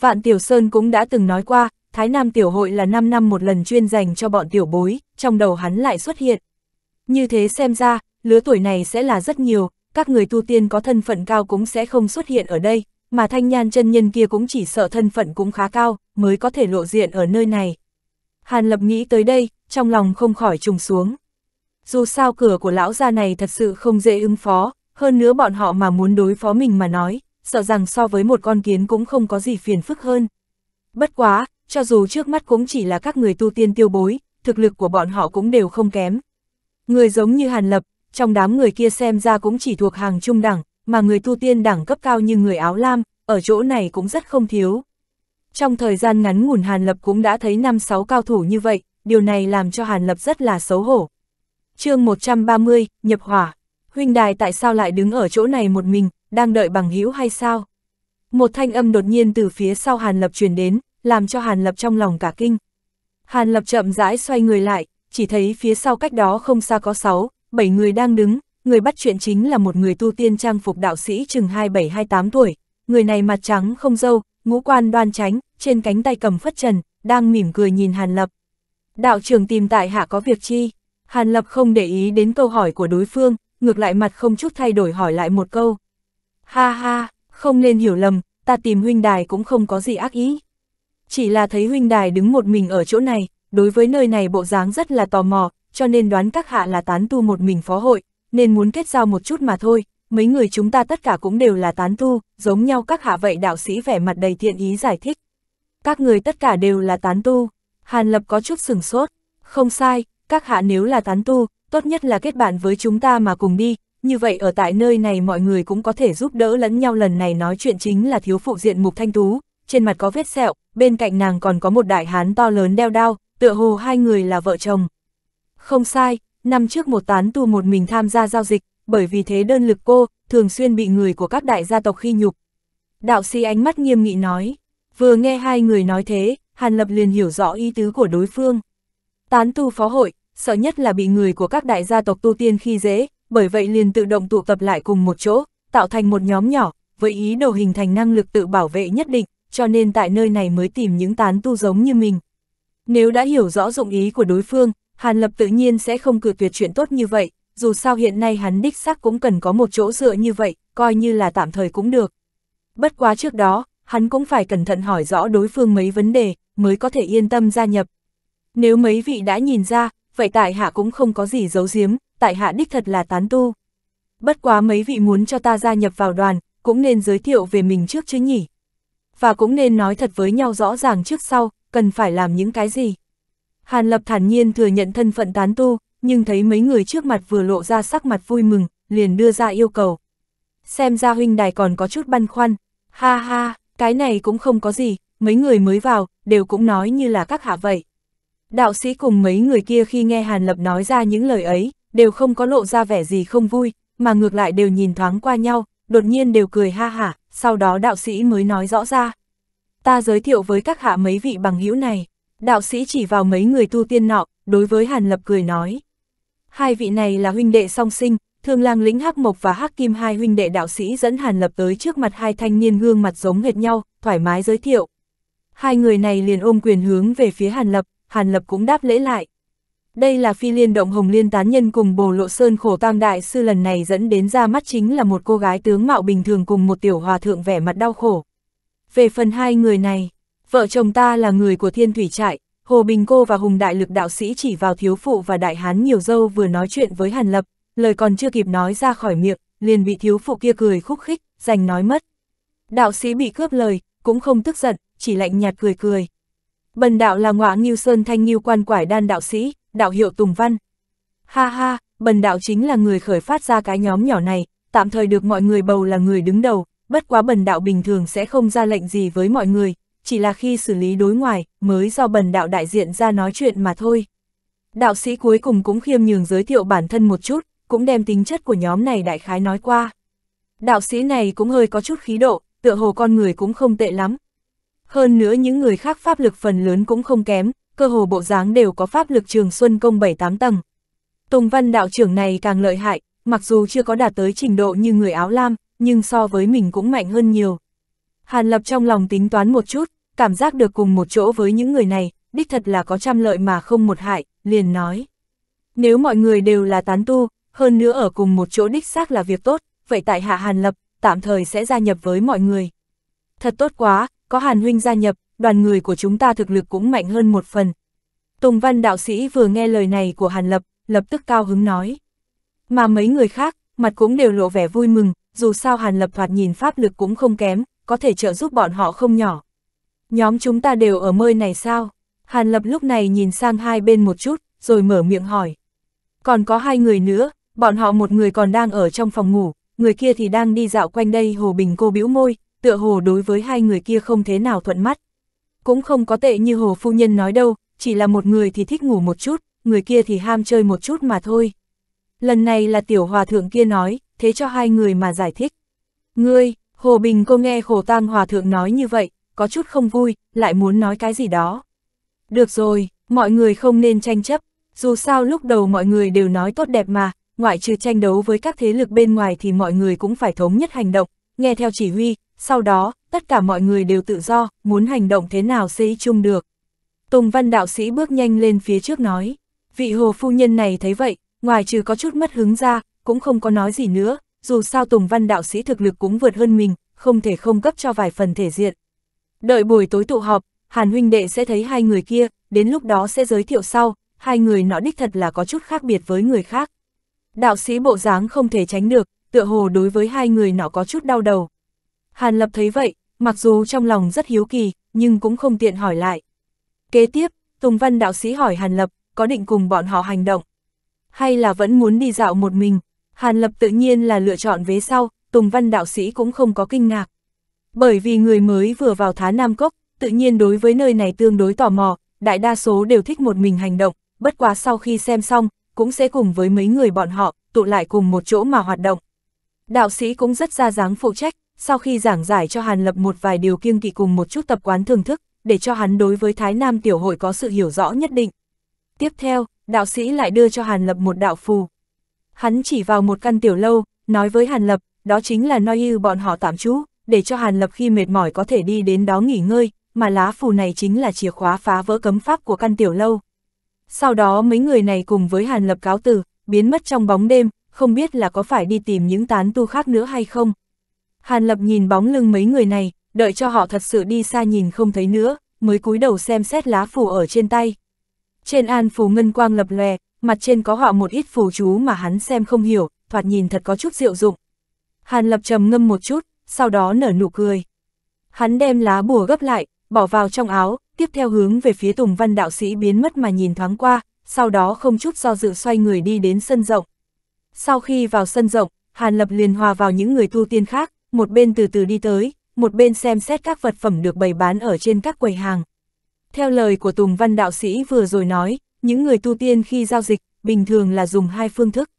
Vạn Tiểu Sơn cũng đã từng nói qua, Thái Nam Tiểu Hội là 5 năm một lần chuyên dành cho bọn tiểu bối, trong đầu hắn lại xuất hiện. Như thế xem ra, lứa tuổi này sẽ là rất nhiều, các người tu tiên có thân phận cao cũng sẽ không xuất hiện ở đây, mà thanh nhan chân nhân kia cũng chỉ sợ thân phận cũng khá cao, mới có thể lộ diện ở nơi này. Hàn Lập nghĩ tới đây, trong lòng không khỏi trùng xuống dù sao cửa của lão gia này thật sự không dễ ứng phó, hơn nữa bọn họ mà muốn đối phó mình mà nói, sợ rằng so với một con kiến cũng không có gì phiền phức hơn. Bất quá, cho dù trước mắt cũng chỉ là các người tu tiên tiêu bối, thực lực của bọn họ cũng đều không kém. Người giống như Hàn Lập, trong đám người kia xem ra cũng chỉ thuộc hàng trung đẳng, mà người tu tiên đẳng cấp cao như người áo lam, ở chỗ này cũng rất không thiếu. Trong thời gian ngắn ngủn Hàn Lập cũng đã thấy năm sáu cao thủ như vậy, điều này làm cho Hàn Lập rất là xấu hổ chương 130, nhập hỏa. Huynh đài tại sao lại đứng ở chỗ này một mình, đang đợi bằng hữu hay sao? Một thanh âm đột nhiên từ phía sau Hàn Lập truyền đến, làm cho Hàn Lập trong lòng cả kinh. Hàn Lập chậm rãi xoay người lại, chỉ thấy phía sau cách đó không xa có 6, 7 người đang đứng, người bắt chuyện chính là một người tu tiên trang phục đạo sĩ chừng 27-28 tuổi. Người này mặt trắng không dâu, ngũ quan đoan tránh, trên cánh tay cầm phất trần, đang mỉm cười nhìn Hàn Lập. Đạo trưởng tìm tại hạ có việc chi? Hàn Lập không để ý đến câu hỏi của đối phương, ngược lại mặt không chút thay đổi hỏi lại một câu. Ha ha, không nên hiểu lầm, ta tìm huynh đài cũng không có gì ác ý. Chỉ là thấy huynh đài đứng một mình ở chỗ này, đối với nơi này bộ dáng rất là tò mò, cho nên đoán các hạ là tán tu một mình phó hội, nên muốn kết giao một chút mà thôi, mấy người chúng ta tất cả cũng đều là tán tu, giống nhau các hạ vậy đạo sĩ vẻ mặt đầy thiện ý giải thích. Các người tất cả đều là tán tu, Hàn Lập có chút sừng sốt, không sai, các hạ nếu là tán tu, tốt nhất là kết bạn với chúng ta mà cùng đi, như vậy ở tại nơi này mọi người cũng có thể giúp đỡ lẫn nhau lần này nói chuyện chính là thiếu phụ diện mục thanh tú, trên mặt có vết sẹo, bên cạnh nàng còn có một đại hán to lớn đeo đao, tựa hồ hai người là vợ chồng. Không sai, năm trước một tán tu một mình tham gia giao dịch, bởi vì thế đơn lực cô, thường xuyên bị người của các đại gia tộc khi nhục. Đạo sĩ ánh mắt nghiêm nghị nói, vừa nghe hai người nói thế, Hàn Lập liền hiểu rõ ý tứ của đối phương. Tán tu phó hội, sợ nhất là bị người của các đại gia tộc tu tiên khi dễ, bởi vậy liền tự động tụ tập lại cùng một chỗ, tạo thành một nhóm nhỏ, với ý đồ hình thành năng lực tự bảo vệ nhất định, cho nên tại nơi này mới tìm những tán tu giống như mình. Nếu đã hiểu rõ dụng ý của đối phương, Hàn Lập tự nhiên sẽ không cử tuyệt chuyện tốt như vậy, dù sao hiện nay hắn đích xác cũng cần có một chỗ dựa như vậy, coi như là tạm thời cũng được. Bất quá trước đó, hắn cũng phải cẩn thận hỏi rõ đối phương mấy vấn đề, mới có thể yên tâm gia nhập, nếu mấy vị đã nhìn ra, vậy tại hạ cũng không có gì giấu giếm, tại hạ đích thật là tán tu. Bất quá mấy vị muốn cho ta gia nhập vào đoàn, cũng nên giới thiệu về mình trước chứ nhỉ. Và cũng nên nói thật với nhau rõ ràng trước sau, cần phải làm những cái gì. Hàn Lập thản nhiên thừa nhận thân phận tán tu, nhưng thấy mấy người trước mặt vừa lộ ra sắc mặt vui mừng, liền đưa ra yêu cầu. Xem ra huynh đài còn có chút băn khoăn, ha ha, cái này cũng không có gì, mấy người mới vào, đều cũng nói như là các hạ vậy. Đạo sĩ cùng mấy người kia khi nghe Hàn Lập nói ra những lời ấy, đều không có lộ ra vẻ gì không vui, mà ngược lại đều nhìn thoáng qua nhau, đột nhiên đều cười ha hả, sau đó đạo sĩ mới nói rõ ra. Ta giới thiệu với các hạ mấy vị bằng hữu này, đạo sĩ chỉ vào mấy người tu tiên nọ, đối với Hàn Lập cười nói. Hai vị này là huynh đệ song sinh, Thương Lang lĩnh Hắc Mộc và Hắc Kim hai huynh đệ đạo sĩ dẫn Hàn Lập tới trước mặt hai thanh niên gương mặt giống hệt nhau, thoải mái giới thiệu. Hai người này liền ôm quyền hướng về phía Hàn Lập, Hàn Lập cũng đáp lễ lại. Đây là phi liên động hồng liên tán nhân cùng bồ lộ sơn khổ tam đại sư lần này dẫn đến ra mắt chính là một cô gái tướng mạo bình thường cùng một tiểu hòa thượng vẻ mặt đau khổ. Về phần hai người này, vợ chồng ta là người của thiên thủy trại, Hồ Bình Cô và Hùng Đại Lực Đạo Sĩ chỉ vào thiếu phụ và đại hán nhiều dâu vừa nói chuyện với Hàn Lập, lời còn chưa kịp nói ra khỏi miệng, liền bị thiếu phụ kia cười khúc khích, giành nói mất. Đạo sĩ bị cướp lời, cũng không tức giận, chỉ lạnh nhạt cười cười. Bần đạo là ngọa nghiêu sơn thanh nghiêu quan quải đan đạo sĩ, đạo hiệu Tùng Văn. Ha ha, bần đạo chính là người khởi phát ra cái nhóm nhỏ này, tạm thời được mọi người bầu là người đứng đầu, bất quá bần đạo bình thường sẽ không ra lệnh gì với mọi người, chỉ là khi xử lý đối ngoại, mới do bần đạo đại diện ra nói chuyện mà thôi. Đạo sĩ cuối cùng cũng khiêm nhường giới thiệu bản thân một chút, cũng đem tính chất của nhóm này đại khái nói qua. Đạo sĩ này cũng hơi có chút khí độ, tựa hồ con người cũng không tệ lắm, hơn nữa những người khác pháp lực phần lớn cũng không kém, cơ hồ bộ dáng đều có pháp lực trường xuân công 7-8 tầng. Tùng văn đạo trưởng này càng lợi hại, mặc dù chưa có đạt tới trình độ như người áo lam, nhưng so với mình cũng mạnh hơn nhiều. Hàn Lập trong lòng tính toán một chút, cảm giác được cùng một chỗ với những người này, đích thật là có trăm lợi mà không một hại, liền nói. Nếu mọi người đều là tán tu, hơn nữa ở cùng một chỗ đích xác là việc tốt, vậy tại hạ Hàn Lập, tạm thời sẽ gia nhập với mọi người. Thật tốt quá, có Hàn Huynh gia nhập, đoàn người của chúng ta thực lực cũng mạnh hơn một phần. Tùng Văn đạo sĩ vừa nghe lời này của Hàn Lập, lập tức cao hứng nói. Mà mấy người khác, mặt cũng đều lộ vẻ vui mừng, dù sao Hàn Lập thoạt nhìn pháp lực cũng không kém, có thể trợ giúp bọn họ không nhỏ. Nhóm chúng ta đều ở mơi này sao? Hàn Lập lúc này nhìn sang hai bên một chút, rồi mở miệng hỏi. Còn có hai người nữa, bọn họ một người còn đang ở trong phòng ngủ, người kia thì đang đi dạo quanh đây Hồ Bình cô bĩu môi, tựa hồ đối với hai người kia không thế nào thuận mắt. Cũng không có tệ như hồ phu nhân nói đâu, chỉ là một người thì thích ngủ một chút, người kia thì ham chơi một chút mà thôi. Lần này là tiểu hòa thượng kia nói, thế cho hai người mà giải thích. Ngươi, Hồ Bình cô nghe khổ tam hòa thượng nói như vậy, có chút không vui, lại muốn nói cái gì đó. Được rồi, mọi người không nên tranh chấp, dù sao lúc đầu mọi người đều nói tốt đẹp mà, ngoại trừ tranh đấu với các thế lực bên ngoài thì mọi người cũng phải thống nhất hành động, nghe theo chỉ huy, sau đó, tất cả mọi người đều tự do, muốn hành động thế nào sẽ chung được. Tùng Văn đạo sĩ bước nhanh lên phía trước nói, vị hồ phu nhân này thấy vậy, ngoài trừ có chút mất hứng ra, cũng không có nói gì nữa, dù sao Tùng Văn đạo sĩ thực lực cũng vượt hơn mình, không thể không cấp cho vài phần thể diện. Đợi buổi tối tụ họp, Hàn huynh đệ sẽ thấy hai người kia, đến lúc đó sẽ giới thiệu sau, hai người nọ đích thật là có chút khác biệt với người khác. Đạo sĩ bộ dáng không thể tránh được, tựa hồ đối với hai người nọ có chút đau đầu. Hàn Lập thấy vậy, mặc dù trong lòng rất hiếu kỳ, nhưng cũng không tiện hỏi lại. Kế tiếp, Tùng Văn đạo sĩ hỏi Hàn Lập, có định cùng bọn họ hành động? Hay là vẫn muốn đi dạo một mình? Hàn Lập tự nhiên là lựa chọn vế sau, Tùng Văn đạo sĩ cũng không có kinh ngạc. Bởi vì người mới vừa vào Thá Nam Cốc, tự nhiên đối với nơi này tương đối tò mò, đại đa số đều thích một mình hành động, bất quá sau khi xem xong, cũng sẽ cùng với mấy người bọn họ, tụ lại cùng một chỗ mà hoạt động. Đạo sĩ cũng rất ra dáng phụ trách, sau khi giảng giải cho Hàn Lập một vài điều kiêng kỵ cùng một chút tập quán thưởng thức, để cho hắn đối với Thái Nam Tiểu Hội có sự hiểu rõ nhất định. Tiếp theo, đạo sĩ lại đưa cho Hàn Lập một đạo phù. Hắn chỉ vào một căn tiểu lâu, nói với Hàn Lập, đó chính là nơi như bọn họ tạm trú, để cho Hàn Lập khi mệt mỏi có thể đi đến đó nghỉ ngơi, mà lá phù này chính là chìa khóa phá vỡ cấm pháp của căn tiểu lâu. Sau đó mấy người này cùng với Hàn Lập cáo từ, biến mất trong bóng đêm, không biết là có phải đi tìm những tán tu khác nữa hay không. Hàn Lập nhìn bóng lưng mấy người này, đợi cho họ thật sự đi xa nhìn không thấy nữa, mới cúi đầu xem xét lá phủ ở trên tay. Trên an phủ ngân quang lập lòe, mặt trên có họ một ít phù chú mà hắn xem không hiểu, thoạt nhìn thật có chút diệu dụng. Hàn Lập trầm ngâm một chút, sau đó nở nụ cười. Hắn đem lá bùa gấp lại, bỏ vào trong áo, tiếp theo hướng về phía Tùng Văn đạo sĩ biến mất mà nhìn thoáng qua, sau đó không chút do dự xoay người đi đến sân rộng. Sau khi vào sân rộng, Hàn Lập liền hòa vào những người tu tiên khác, một bên từ từ đi tới, một bên xem xét các vật phẩm được bày bán ở trên các quầy hàng. Theo lời của Tùng Văn Đạo Sĩ vừa rồi nói, những người tu tiên khi giao dịch, bình thường là dùng hai phương thức.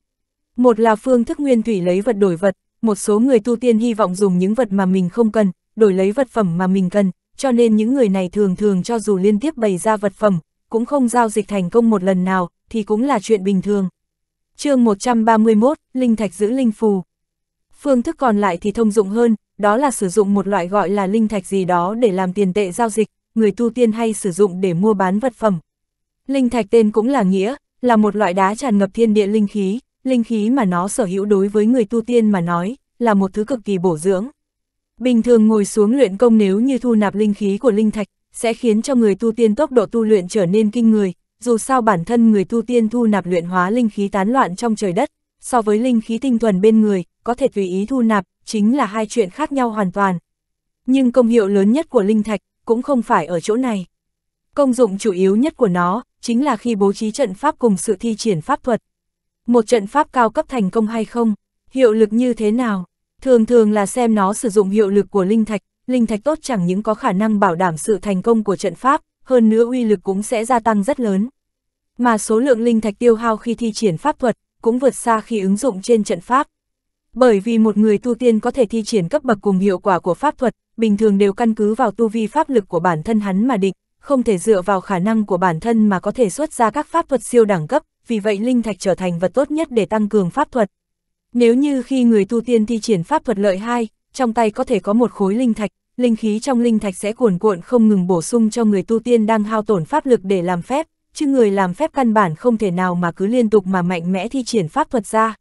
Một là phương thức nguyên thủy lấy vật đổi vật, một số người tu tiên hy vọng dùng những vật mà mình không cần, đổi lấy vật phẩm mà mình cần, cho nên những người này thường thường cho dù liên tiếp bày ra vật phẩm, cũng không giao dịch thành công một lần nào, thì cũng là chuyện bình thường. chương 131, Linh Thạch giữ Linh Phù Phương thức còn lại thì thông dụng hơn, đó là sử dụng một loại gọi là linh thạch gì đó để làm tiền tệ giao dịch, người tu tiên hay sử dụng để mua bán vật phẩm. Linh thạch tên cũng là nghĩa, là một loại đá tràn ngập thiên địa linh khí, linh khí mà nó sở hữu đối với người tu tiên mà nói, là một thứ cực kỳ bổ dưỡng. Bình thường ngồi xuống luyện công nếu như thu nạp linh khí của linh thạch, sẽ khiến cho người tu tiên tốc độ tu luyện trở nên kinh người, dù sao bản thân người tu tiên thu nạp luyện hóa linh khí tán loạn trong trời đất, so với linh khí tinh thuần bên người, có thể tùy ý thu nạp, chính là hai chuyện khác nhau hoàn toàn. Nhưng công hiệu lớn nhất của linh thạch cũng không phải ở chỗ này. Công dụng chủ yếu nhất của nó chính là khi bố trí trận pháp cùng sự thi triển pháp thuật. Một trận pháp cao cấp thành công hay không, hiệu lực như thế nào, thường thường là xem nó sử dụng hiệu lực của linh thạch, linh thạch tốt chẳng những có khả năng bảo đảm sự thành công của trận pháp, hơn nữa uy lực cũng sẽ gia tăng rất lớn. Mà số lượng linh thạch tiêu hao khi thi triển pháp thuật cũng vượt xa khi ứng dụng trên trận pháp. Bởi vì một người tu tiên có thể thi triển cấp bậc cùng hiệu quả của pháp thuật, bình thường đều căn cứ vào tu vi pháp lực của bản thân hắn mà định, không thể dựa vào khả năng của bản thân mà có thể xuất ra các pháp thuật siêu đẳng cấp, vì vậy linh thạch trở thành vật tốt nhất để tăng cường pháp thuật. Nếu như khi người tu tiên thi triển pháp thuật lợi hai, trong tay có thể có một khối linh thạch, linh khí trong linh thạch sẽ cuồn cuộn không ngừng bổ sung cho người tu tiên đang hao tổn pháp lực để làm phép, chứ người làm phép căn bản không thể nào mà cứ liên tục mà mạnh mẽ thi triển pháp thuật ra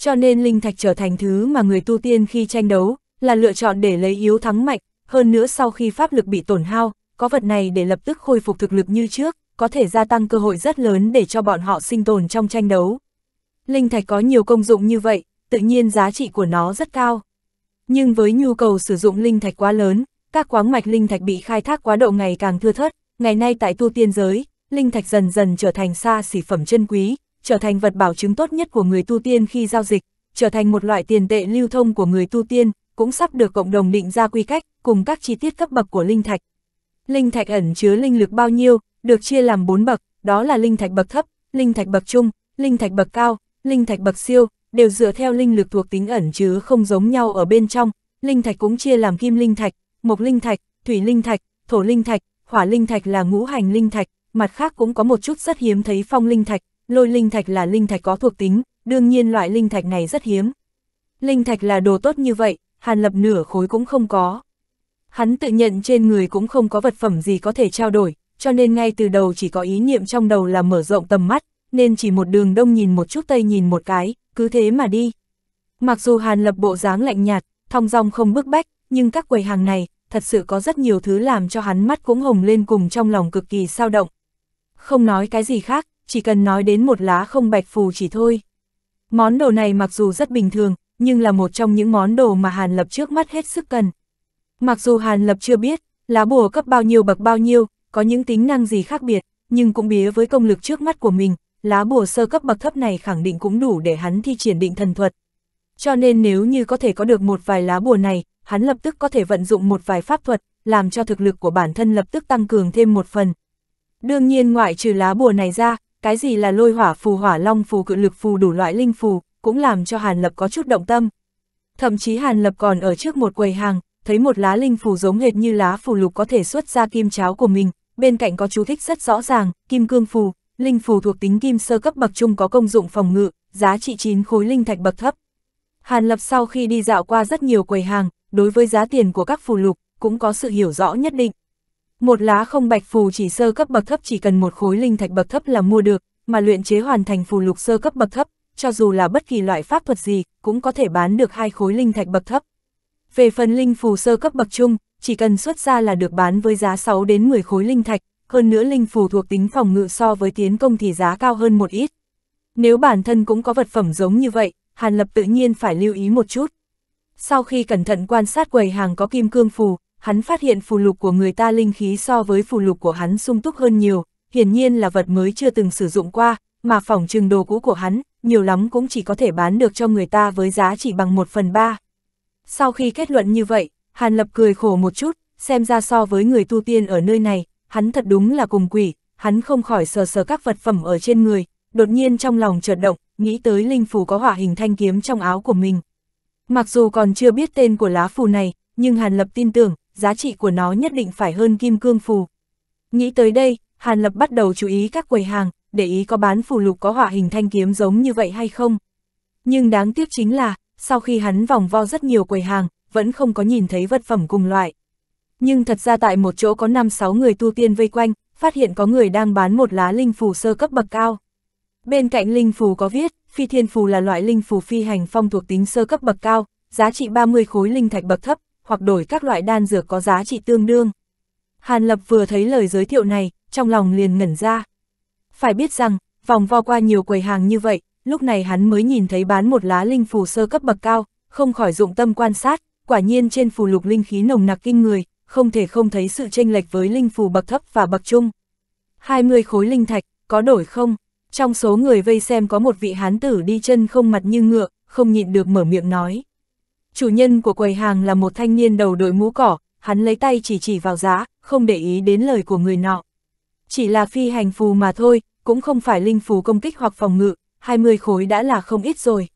cho nên linh thạch trở thành thứ mà người tu tiên khi tranh đấu, là lựa chọn để lấy yếu thắng mạnh, hơn nữa sau khi pháp lực bị tổn hao, có vật này để lập tức khôi phục thực lực như trước, có thể gia tăng cơ hội rất lớn để cho bọn họ sinh tồn trong tranh đấu. Linh thạch có nhiều công dụng như vậy, tự nhiên giá trị của nó rất cao. Nhưng với nhu cầu sử dụng linh thạch quá lớn, các quáng mạch linh thạch bị khai thác quá độ ngày càng thưa thớt, ngày nay tại tu tiên giới, linh thạch dần dần trở thành xa xỉ phẩm chân quý, trở thành vật bảo chứng tốt nhất của người tu tiên khi giao dịch, trở thành một loại tiền tệ lưu thông của người tu tiên, cũng sắp được cộng đồng định ra quy cách, cùng các chi tiết cấp bậc của linh thạch. Linh thạch ẩn chứa linh lực bao nhiêu, được chia làm 4 bậc, đó là linh thạch bậc thấp, linh thạch bậc trung, linh thạch bậc cao, linh thạch bậc siêu, đều dựa theo linh lực thuộc tính ẩn chứa không giống nhau ở bên trong, linh thạch cũng chia làm kim linh thạch, mộc linh thạch, thủy linh thạch, thổ linh thạch, hỏa linh thạch là ngũ hành linh thạch, mặt khác cũng có một chút rất hiếm thấy phong linh thạch, Lôi linh thạch là linh thạch có thuộc tính, đương nhiên loại linh thạch này rất hiếm. Linh thạch là đồ tốt như vậy, Hàn Lập nửa khối cũng không có. Hắn tự nhận trên người cũng không có vật phẩm gì có thể trao đổi, cho nên ngay từ đầu chỉ có ý niệm trong đầu là mở rộng tầm mắt, nên chỉ một đường đông nhìn một chút tây nhìn một cái, cứ thế mà đi. Mặc dù Hàn Lập bộ dáng lạnh nhạt, thong dong không bức bách, nhưng các quầy hàng này, thật sự có rất nhiều thứ làm cho hắn mắt cũng hồng lên cùng trong lòng cực kỳ sao động. Không nói cái gì khác, chỉ cần nói đến một lá không bạch phù chỉ thôi. Món đồ này mặc dù rất bình thường, nhưng là một trong những món đồ mà Hàn Lập trước mắt hết sức cần. Mặc dù Hàn Lập chưa biết, lá bùa cấp bao nhiêu bậc bao nhiêu, có những tính năng gì khác biệt, nhưng cũng bía với công lực trước mắt của mình, lá bùa sơ cấp bậc thấp này khẳng định cũng đủ để hắn thi triển định thần thuật. Cho nên nếu như có thể có được một vài lá bùa này, hắn lập tức có thể vận dụng một vài pháp thuật, làm cho thực lực của bản thân lập tức tăng cường thêm một phần. Đương nhiên ngoại trừ lá bùa này ra, cái gì là lôi hỏa phù hỏa long phù cự lực phù đủ loại linh phù, cũng làm cho Hàn Lập có chút động tâm. Thậm chí Hàn Lập còn ở trước một quầy hàng, thấy một lá linh phù giống hệt như lá phù lục có thể xuất ra kim cháo của mình, bên cạnh có chú thích rất rõ ràng, kim cương phù, linh phù thuộc tính kim sơ cấp bậc trung có công dụng phòng ngự, giá trị 9 khối linh thạch bậc thấp. Hàn Lập sau khi đi dạo qua rất nhiều quầy hàng, đối với giá tiền của các phù lục cũng có sự hiểu rõ nhất định. Một lá không bạch phù chỉ sơ cấp bậc thấp chỉ cần một khối linh thạch bậc thấp là mua được, mà luyện chế hoàn thành phù lục sơ cấp bậc thấp, cho dù là bất kỳ loại pháp thuật gì, cũng có thể bán được hai khối linh thạch bậc thấp. Về phần linh phù sơ cấp bậc trung, chỉ cần xuất ra là được bán với giá 6 đến 10 khối linh thạch, hơn nữa linh phù thuộc tính phòng ngự so với tiến công thì giá cao hơn một ít. Nếu bản thân cũng có vật phẩm giống như vậy, Hàn Lập tự nhiên phải lưu ý một chút. Sau khi cẩn thận quan sát quầy hàng có kim cương phù, hắn phát hiện phù lục của người ta linh khí so với phù lục của hắn sung túc hơn nhiều, hiển nhiên là vật mới chưa từng sử dụng qua, mà phòng trừng đồ cũ của hắn, nhiều lắm cũng chỉ có thể bán được cho người ta với giá chỉ bằng một phần ba. Sau khi kết luận như vậy, Hàn Lập cười khổ một chút, xem ra so với người tu tiên ở nơi này, hắn thật đúng là cùng quỷ, hắn không khỏi sờ sờ các vật phẩm ở trên người, đột nhiên trong lòng chợt động, nghĩ tới linh phù có hỏa hình thanh kiếm trong áo của mình. Mặc dù còn chưa biết tên của lá phù này, nhưng Hàn Lập tin tưởng, giá trị của nó nhất định phải hơn kim cương phù. Nghĩ tới đây, Hàn Lập bắt đầu chú ý các quầy hàng, để ý có bán phù lục có họa hình thanh kiếm giống như vậy hay không. Nhưng đáng tiếc chính là, sau khi hắn vòng vo rất nhiều quầy hàng, vẫn không có nhìn thấy vật phẩm cùng loại. Nhưng thật ra tại một chỗ có 5-6 người tu tiên vây quanh, phát hiện có người đang bán một lá linh phù sơ cấp bậc cao. Bên cạnh linh phù có viết, phi thiên phù là loại linh phù phi hành phong thuộc tính sơ cấp bậc cao, giá trị 30 khối linh thạch bậc thấp, hoặc đổi các loại đan dược có giá trị tương đương. Hàn Lập vừa thấy lời giới thiệu này, trong lòng liền ngẩn ra. Phải biết rằng, vòng vo qua nhiều quầy hàng như vậy, lúc này hắn mới nhìn thấy bán một lá linh phù sơ cấp bậc cao, không khỏi dụng tâm quan sát, quả nhiên trên phù lục linh khí nồng nặc kinh người, không thể không thấy sự chênh lệch với linh phù bậc thấp và bậc trung. 20 khối linh thạch, có đổi không? Trong số người vây xem có một vị hán tử đi chân không mặt như ngựa, không nhịn được mở miệng nói. Chủ nhân của quầy hàng là một thanh niên đầu đội mũ cỏ, hắn lấy tay chỉ chỉ vào giá, không để ý đến lời của người nọ. Chỉ là phi hành phù mà thôi, cũng không phải linh phù công kích hoặc phòng ngự, 20 khối đã là không ít rồi.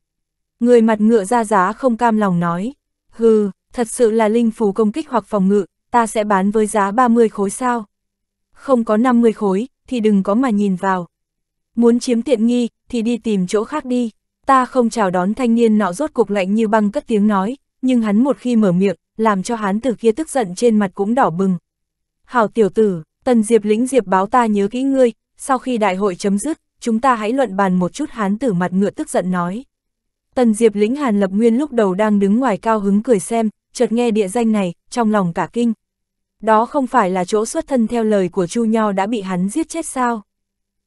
Người mặt ngựa ra giá không cam lòng nói, hừ, thật sự là linh phù công kích hoặc phòng ngự, ta sẽ bán với giá 30 khối sao. Không có 50 khối, thì đừng có mà nhìn vào. Muốn chiếm tiện nghi, thì đi tìm chỗ khác đi ta không chào đón thanh niên nọ rốt cục lạnh như băng cất tiếng nói, nhưng hắn một khi mở miệng, làm cho hắn từ kia tức giận trên mặt cũng đỏ bừng. Hào tiểu tử, tần diệp lĩnh diệp báo ta nhớ kỹ ngươi, sau khi đại hội chấm dứt, chúng ta hãy luận bàn một chút hán tử mặt ngựa tức giận nói. Tần diệp lĩnh hàn lập nguyên lúc đầu đang đứng ngoài cao hứng cười xem, chợt nghe địa danh này, trong lòng cả kinh. Đó không phải là chỗ xuất thân theo lời của Chu Nho đã bị hắn giết chết sao?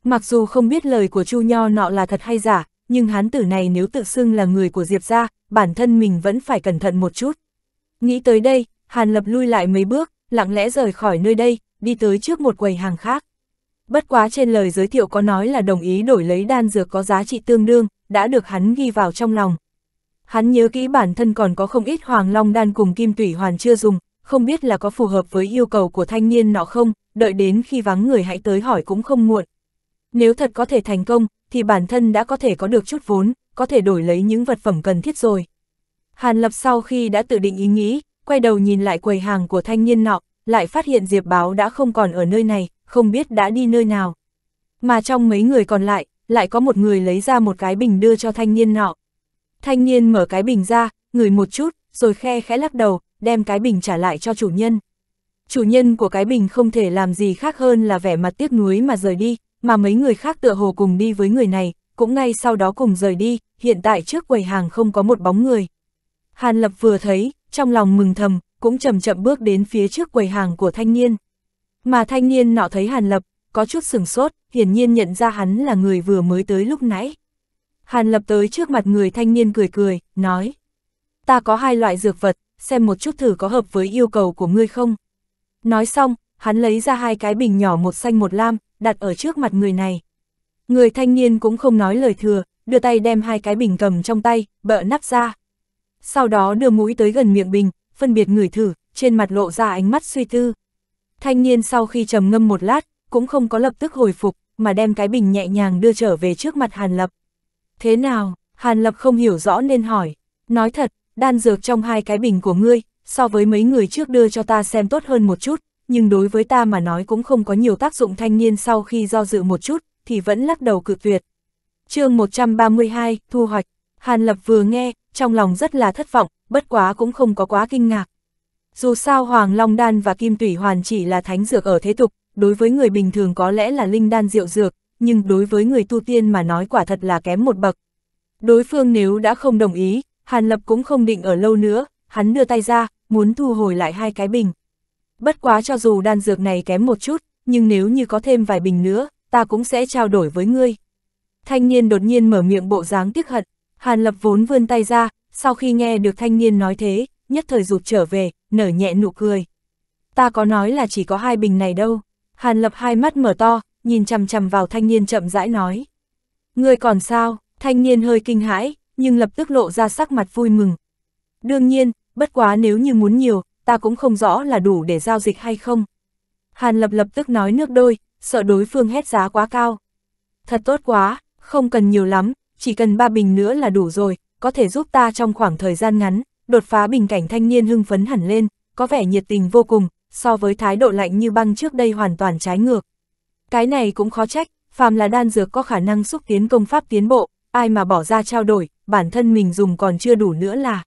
Mặc dù không biết lời của Chu Nho nọ là thật hay giả, nhưng hán tử này nếu tự xưng là người của Diệp gia bản thân mình vẫn phải cẩn thận một chút. Nghĩ tới đây, Hàn Lập lui lại mấy bước, lặng lẽ rời khỏi nơi đây, đi tới trước một quầy hàng khác. Bất quá trên lời giới thiệu có nói là đồng ý đổi lấy đan dược có giá trị tương đương, đã được hắn ghi vào trong lòng. Hắn nhớ kỹ bản thân còn có không ít hoàng long đan cùng kim tủy hoàn chưa dùng, không biết là có phù hợp với yêu cầu của thanh niên nọ không, đợi đến khi vắng người hãy tới hỏi cũng không muộn. Nếu thật có thể thành công, thì bản thân đã có thể có được chút vốn, có thể đổi lấy những vật phẩm cần thiết rồi. Hàn Lập sau khi đã tự định ý nghĩ, quay đầu nhìn lại quầy hàng của thanh niên nọ, lại phát hiện Diệp Báo đã không còn ở nơi này, không biết đã đi nơi nào. Mà trong mấy người còn lại, lại có một người lấy ra một cái bình đưa cho thanh niên nọ. Thanh niên mở cái bình ra, ngửi một chút, rồi khe khẽ lắc đầu, đem cái bình trả lại cho chủ nhân. Chủ nhân của cái bình không thể làm gì khác hơn là vẻ mặt tiếc nuối mà rời đi, mà mấy người khác tựa hồ cùng đi với người này, cũng ngay sau đó cùng rời đi, hiện tại trước quầy hàng không có một bóng người. Hàn Lập vừa thấy, trong lòng mừng thầm, cũng chậm chậm bước đến phía trước quầy hàng của thanh niên. Mà thanh niên nọ thấy Hàn Lập, có chút sừng sốt, hiển nhiên nhận ra hắn là người vừa mới tới lúc nãy. Hàn Lập tới trước mặt người thanh niên cười cười, nói. Ta có hai loại dược vật, xem một chút thử có hợp với yêu cầu của ngươi không. Nói xong, hắn lấy ra hai cái bình nhỏ một xanh một lam, đặt ở trước mặt người này. Người thanh niên cũng không nói lời thừa, đưa tay đem hai cái bình cầm trong tay, bỡ nắp ra. Sau đó đưa mũi tới gần miệng bình, phân biệt người thử, trên mặt lộ ra ánh mắt suy tư. Thanh niên sau khi trầm ngâm một lát, cũng không có lập tức hồi phục, mà đem cái bình nhẹ nhàng đưa trở về trước mặt Hàn Lập. Thế nào, Hàn Lập không hiểu rõ nên hỏi. Nói thật, đan dược trong hai cái bình của ngươi, so với mấy người trước đưa cho ta xem tốt hơn một chút, nhưng đối với ta mà nói cũng không có nhiều tác dụng thanh niên sau khi do dự một chút, thì vẫn lắc đầu cự tuyệt. chương 132, Thu hoạch, Hàn Lập vừa nghe, trong lòng rất là thất vọng, bất quá cũng không có quá kinh ngạc. Dù sao Hoàng Long Đan và Kim Tủy Hoàn chỉ là thánh dược ở thế tục, đối với người bình thường có lẽ là linh đan diệu dược, nhưng đối với người tu tiên mà nói quả thật là kém một bậc. Đối phương nếu đã không đồng ý, Hàn Lập cũng không định ở lâu nữa, hắn đưa tay ra, muốn thu hồi lại hai cái bình, bất quá cho dù đan dược này kém một chút, nhưng nếu như có thêm vài bình nữa, ta cũng sẽ trao đổi với ngươi. Thanh niên đột nhiên mở miệng bộ dáng tiếc hận, Hàn Lập vốn vươn tay ra, sau khi nghe được thanh niên nói thế, nhất thời rụt trở về, nở nhẹ nụ cười. Ta có nói là chỉ có hai bình này đâu. Hàn Lập hai mắt mở to, nhìn chằm chằm vào thanh niên chậm rãi nói. Ngươi còn sao, thanh niên hơi kinh hãi, nhưng lập tức lộ ra sắc mặt vui mừng. Đương nhiên, bất quá nếu như muốn nhiều, ta cũng không rõ là đủ để giao dịch hay không. Hàn Lập lập tức nói nước đôi, sợ đối phương hét giá quá cao. Thật tốt quá, không cần nhiều lắm, chỉ cần ba bình nữa là đủ rồi, có thể giúp ta trong khoảng thời gian ngắn, đột phá bình cảnh thanh niên hưng phấn hẳn lên, có vẻ nhiệt tình vô cùng, so với thái độ lạnh như băng trước đây hoàn toàn trái ngược. Cái này cũng khó trách, phàm là đan dược có khả năng xúc tiến công pháp tiến bộ, ai mà bỏ ra trao đổi, bản thân mình dùng còn chưa đủ nữa là.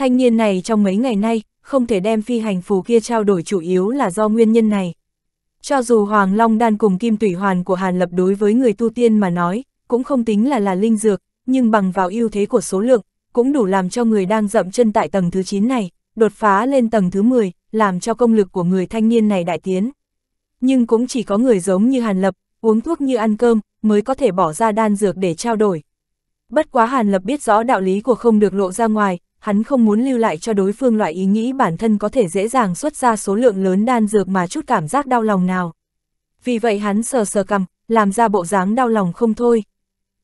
Thanh niên này trong mấy ngày nay, không thể đem phi hành phù kia trao đổi chủ yếu là do nguyên nhân này. Cho dù Hoàng Long đan cùng kim tủy hoàn của Hàn Lập đối với người tu tiên mà nói, cũng không tính là là linh dược, nhưng bằng vào ưu thế của số lượng, cũng đủ làm cho người đang dậm chân tại tầng thứ 9 này, đột phá lên tầng thứ 10, làm cho công lực của người thanh niên này đại tiến. Nhưng cũng chỉ có người giống như Hàn Lập, uống thuốc như ăn cơm, mới có thể bỏ ra đan dược để trao đổi. Bất quá Hàn Lập biết rõ đạo lý của không được lộ ra ngoài, hắn không muốn lưu lại cho đối phương loại ý nghĩ bản thân có thể dễ dàng xuất ra số lượng lớn đan dược mà chút cảm giác đau lòng nào. Vì vậy hắn sờ sờ cầm, làm ra bộ dáng đau lòng không thôi.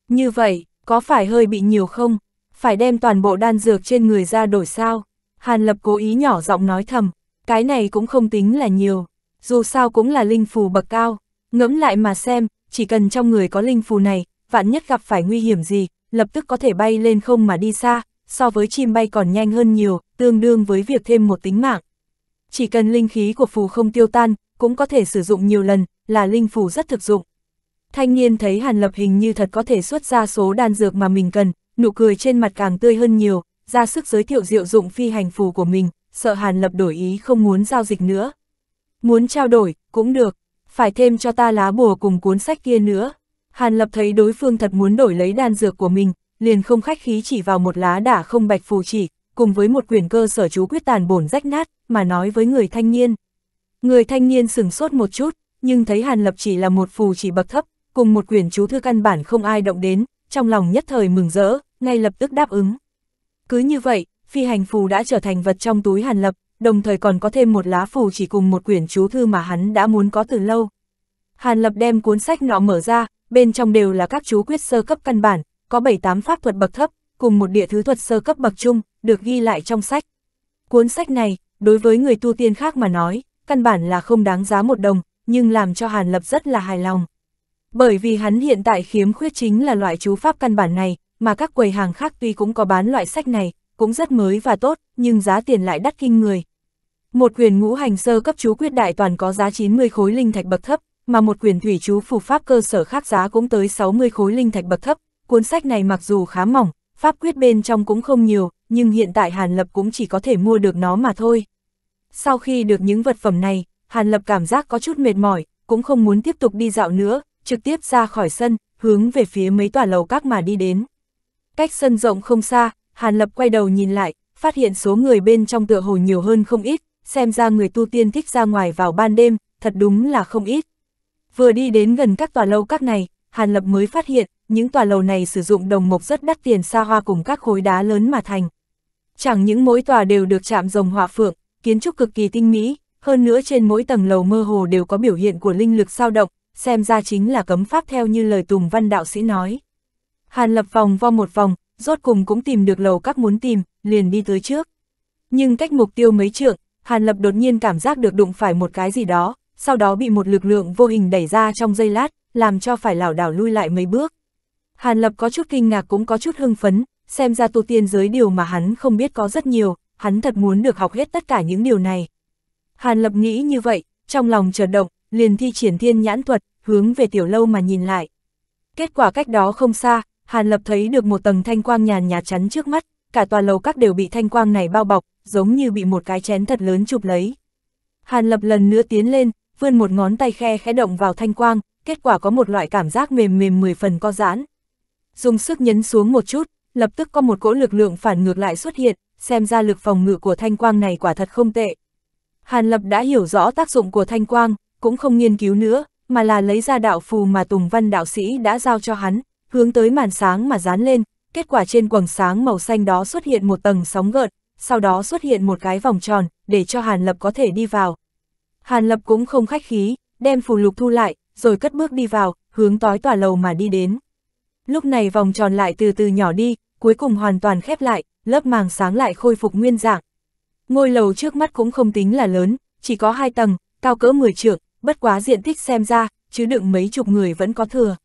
Như vậy, có phải hơi bị nhiều không? Phải đem toàn bộ đan dược trên người ra đổi sao? Hàn Lập cố ý nhỏ giọng nói thầm, cái này cũng không tính là nhiều, dù sao cũng là linh phù bậc cao. Ngẫm lại mà xem, chỉ cần trong người có linh phù này, vạn nhất gặp phải nguy hiểm gì, lập tức có thể bay lên không mà đi xa, so với chim bay còn nhanh hơn nhiều, tương đương với việc thêm một tính mạng. Chỉ cần linh khí của phù không tiêu tan, cũng có thể sử dụng nhiều lần, là linh phù rất thực dụng. Thanh niên thấy Hàn Lập hình như thật có thể xuất ra số đan dược mà mình cần, nụ cười trên mặt càng tươi hơn nhiều, ra sức giới thiệu diệu dụng phi hành phù của mình, sợ Hàn Lập đổi ý không muốn giao dịch nữa. Muốn trao đổi, cũng được, phải thêm cho ta lá bùa cùng cuốn sách kia nữa. Hàn Lập thấy đối phương thật muốn đổi lấy đan dược của mình, liền không khách khí chỉ vào một lá đả không bạch phù chỉ, cùng với một quyển cơ sở chú quyết tàn bổn rách nát, mà nói với người thanh niên. Người thanh niên sừng sốt một chút, nhưng thấy Hàn Lập chỉ là một phù chỉ bậc thấp, cùng một quyển chú thư căn bản không ai động đến, trong lòng nhất thời mừng rỡ, ngay lập tức đáp ứng. Cứ như vậy, phi hành phù đã trở thành vật trong túi Hàn Lập, đồng thời còn có thêm một lá phù chỉ cùng một quyển chú thư mà hắn đã muốn có từ lâu. Hàn Lập đem cuốn sách nọ mở ra, bên trong đều là các chú quyết sơ cấp căn bản, có 7-8 pháp thuật bậc thấp, cùng một địa thứ thuật sơ cấp bậc trung, được ghi lại trong sách. Cuốn sách này, đối với người tu tiên khác mà nói, căn bản là không đáng giá một đồng, nhưng làm cho Hàn Lập rất là hài lòng. Bởi vì hắn hiện tại khiếm khuyết chính là loại chú pháp căn bản này, mà các quầy hàng khác tuy cũng có bán loại sách này, cũng rất mới và tốt, nhưng giá tiền lại đắt kinh người. Một quyền ngũ hành sơ cấp chú quyết đại toàn có giá 90 khối linh thạch bậc thấp, mà một quyền thủy chú phù pháp cơ sở khác giá cũng tới 60 khối linh thạch bậc thấp, cuốn sách này mặc dù khá mỏng, pháp quyết bên trong cũng không nhiều, nhưng hiện tại Hàn Lập cũng chỉ có thể mua được nó mà thôi. Sau khi được những vật phẩm này, Hàn Lập cảm giác có chút mệt mỏi, cũng không muốn tiếp tục đi dạo nữa, trực tiếp ra khỏi sân, hướng về phía mấy tòa lầu các mà đi đến. Cách sân rộng không xa, Hàn Lập quay đầu nhìn lại, phát hiện số người bên trong tựa hồ nhiều hơn không ít, xem ra người tu tiên thích ra ngoài vào ban đêm, thật đúng là không ít. Vừa đi đến gần các tòa lâu các này, Hàn Lập mới phát hiện, những tòa lầu này sử dụng đồng mộc rất đắt tiền xa hoa cùng các khối đá lớn mà thành. Chẳng những mỗi tòa đều được chạm rồng họa phượng, kiến trúc cực kỳ tinh mỹ, hơn nữa trên mỗi tầng lầu mơ hồ đều có biểu hiện của linh lực sao động, xem ra chính là cấm pháp theo như lời Tùng Văn đạo sĩ nói. Hàn lập vòng vo một vòng, rốt cùng cũng tìm được lầu các muốn tìm, liền đi tới trước. Nhưng cách mục tiêu mấy trượng, Hàn lập đột nhiên cảm giác được đụng phải một cái gì đó, sau đó bị một lực lượng vô hình đẩy ra trong giây lát, làm cho phải lảo đảo lui lại mấy bước. Hàn Lập có chút kinh ngạc cũng có chút hưng phấn, xem ra tu tiên giới điều mà hắn không biết có rất nhiều, hắn thật muốn được học hết tất cả những điều này. Hàn Lập nghĩ như vậy, trong lòng chợt động, liền thi triển thiên nhãn thuật, hướng về tiểu lâu mà nhìn lại. Kết quả cách đó không xa, Hàn Lập thấy được một tầng thanh quang nhàn nhạt chắn trước mắt, cả tòa lầu các đều bị thanh quang này bao bọc, giống như bị một cái chén thật lớn chụp lấy. Hàn Lập lần nữa tiến lên, vươn một ngón tay khe khẽ động vào thanh quang, kết quả có một loại cảm giác mềm mềm mười phần co giãn, dùng sức nhấn xuống một chút, lập tức có một cỗ lực lượng phản ngược lại xuất hiện, xem ra lực phòng ngự của thanh quang này quả thật không tệ. Hàn Lập đã hiểu rõ tác dụng của thanh quang, cũng không nghiên cứu nữa, mà là lấy ra đạo phù mà Tùng Văn đạo sĩ đã giao cho hắn, hướng tới màn sáng mà dán lên, kết quả trên quầng sáng màu xanh đó xuất hiện một tầng sóng gợn, sau đó xuất hiện một cái vòng tròn, để cho Hàn Lập có thể đi vào. Hàn Lập cũng không khách khí, đem phù lục thu lại, rồi cất bước đi vào, hướng tói tòa lầu mà đi đến lúc này vòng tròn lại từ từ nhỏ đi, cuối cùng hoàn toàn khép lại, lớp màng sáng lại khôi phục nguyên dạng. Ngôi lầu trước mắt cũng không tính là lớn, chỉ có hai tầng, cao cỡ 10 trượng, bất quá diện tích xem ra, chứ đựng mấy chục người vẫn có thừa.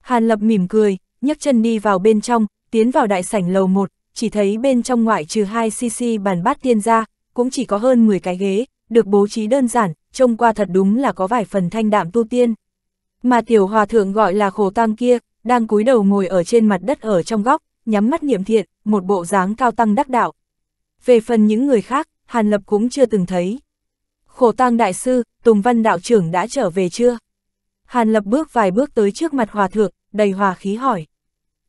Hàn Lập mỉm cười, nhấc chân đi vào bên trong, tiến vào đại sảnh lầu 1, chỉ thấy bên trong ngoại trừ hai cc bàn bát tiên ra, cũng chỉ có hơn 10 cái ghế, được bố trí đơn giản, trông qua thật đúng là có vài phần thanh đạm tu tiên. Mà tiểu hòa thượng gọi là khổ tăng kia, đang cúi đầu ngồi ở trên mặt đất ở trong góc, nhắm mắt niệm thiện, một bộ dáng cao tăng đắc đạo. Về phần những người khác, Hàn Lập cũng chưa từng thấy. Khổ tang đại sư, Tùng Văn đạo trưởng đã trở về chưa? Hàn Lập bước vài bước tới trước mặt hòa thượng, đầy hòa khí hỏi.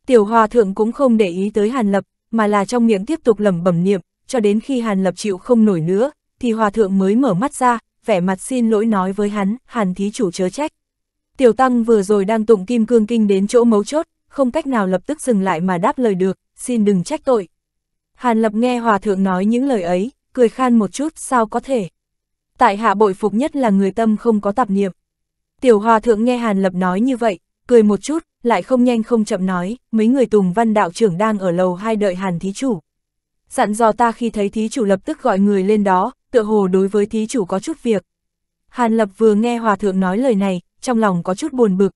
Tiểu hòa thượng cũng không để ý tới Hàn Lập, mà là trong miệng tiếp tục lẩm bẩm niệm, cho đến khi Hàn Lập chịu không nổi nữa, thì hòa thượng mới mở mắt ra, vẻ mặt xin lỗi nói với hắn, Hàn thí chủ chớ trách. Tiểu Tăng vừa rồi đang tụng kim cương kinh đến chỗ mấu chốt, không cách nào lập tức dừng lại mà đáp lời được, xin đừng trách tội. Hàn Lập nghe Hòa Thượng nói những lời ấy, cười khan một chút, sao có thể. Tại hạ bội phục nhất là người tâm không có tạp niệm. Tiểu Hòa Thượng nghe Hàn Lập nói như vậy, cười một chút, lại không nhanh không chậm nói, mấy người tùng văn đạo trưởng đang ở lầu hai đợi Hàn Thí Chủ. Dặn dò ta khi thấy Thí Chủ lập tức gọi người lên đó, tựa hồ đối với Thí Chủ có chút việc. Hàn Lập vừa nghe Hòa Thượng nói lời này, trong lòng có chút buồn bực.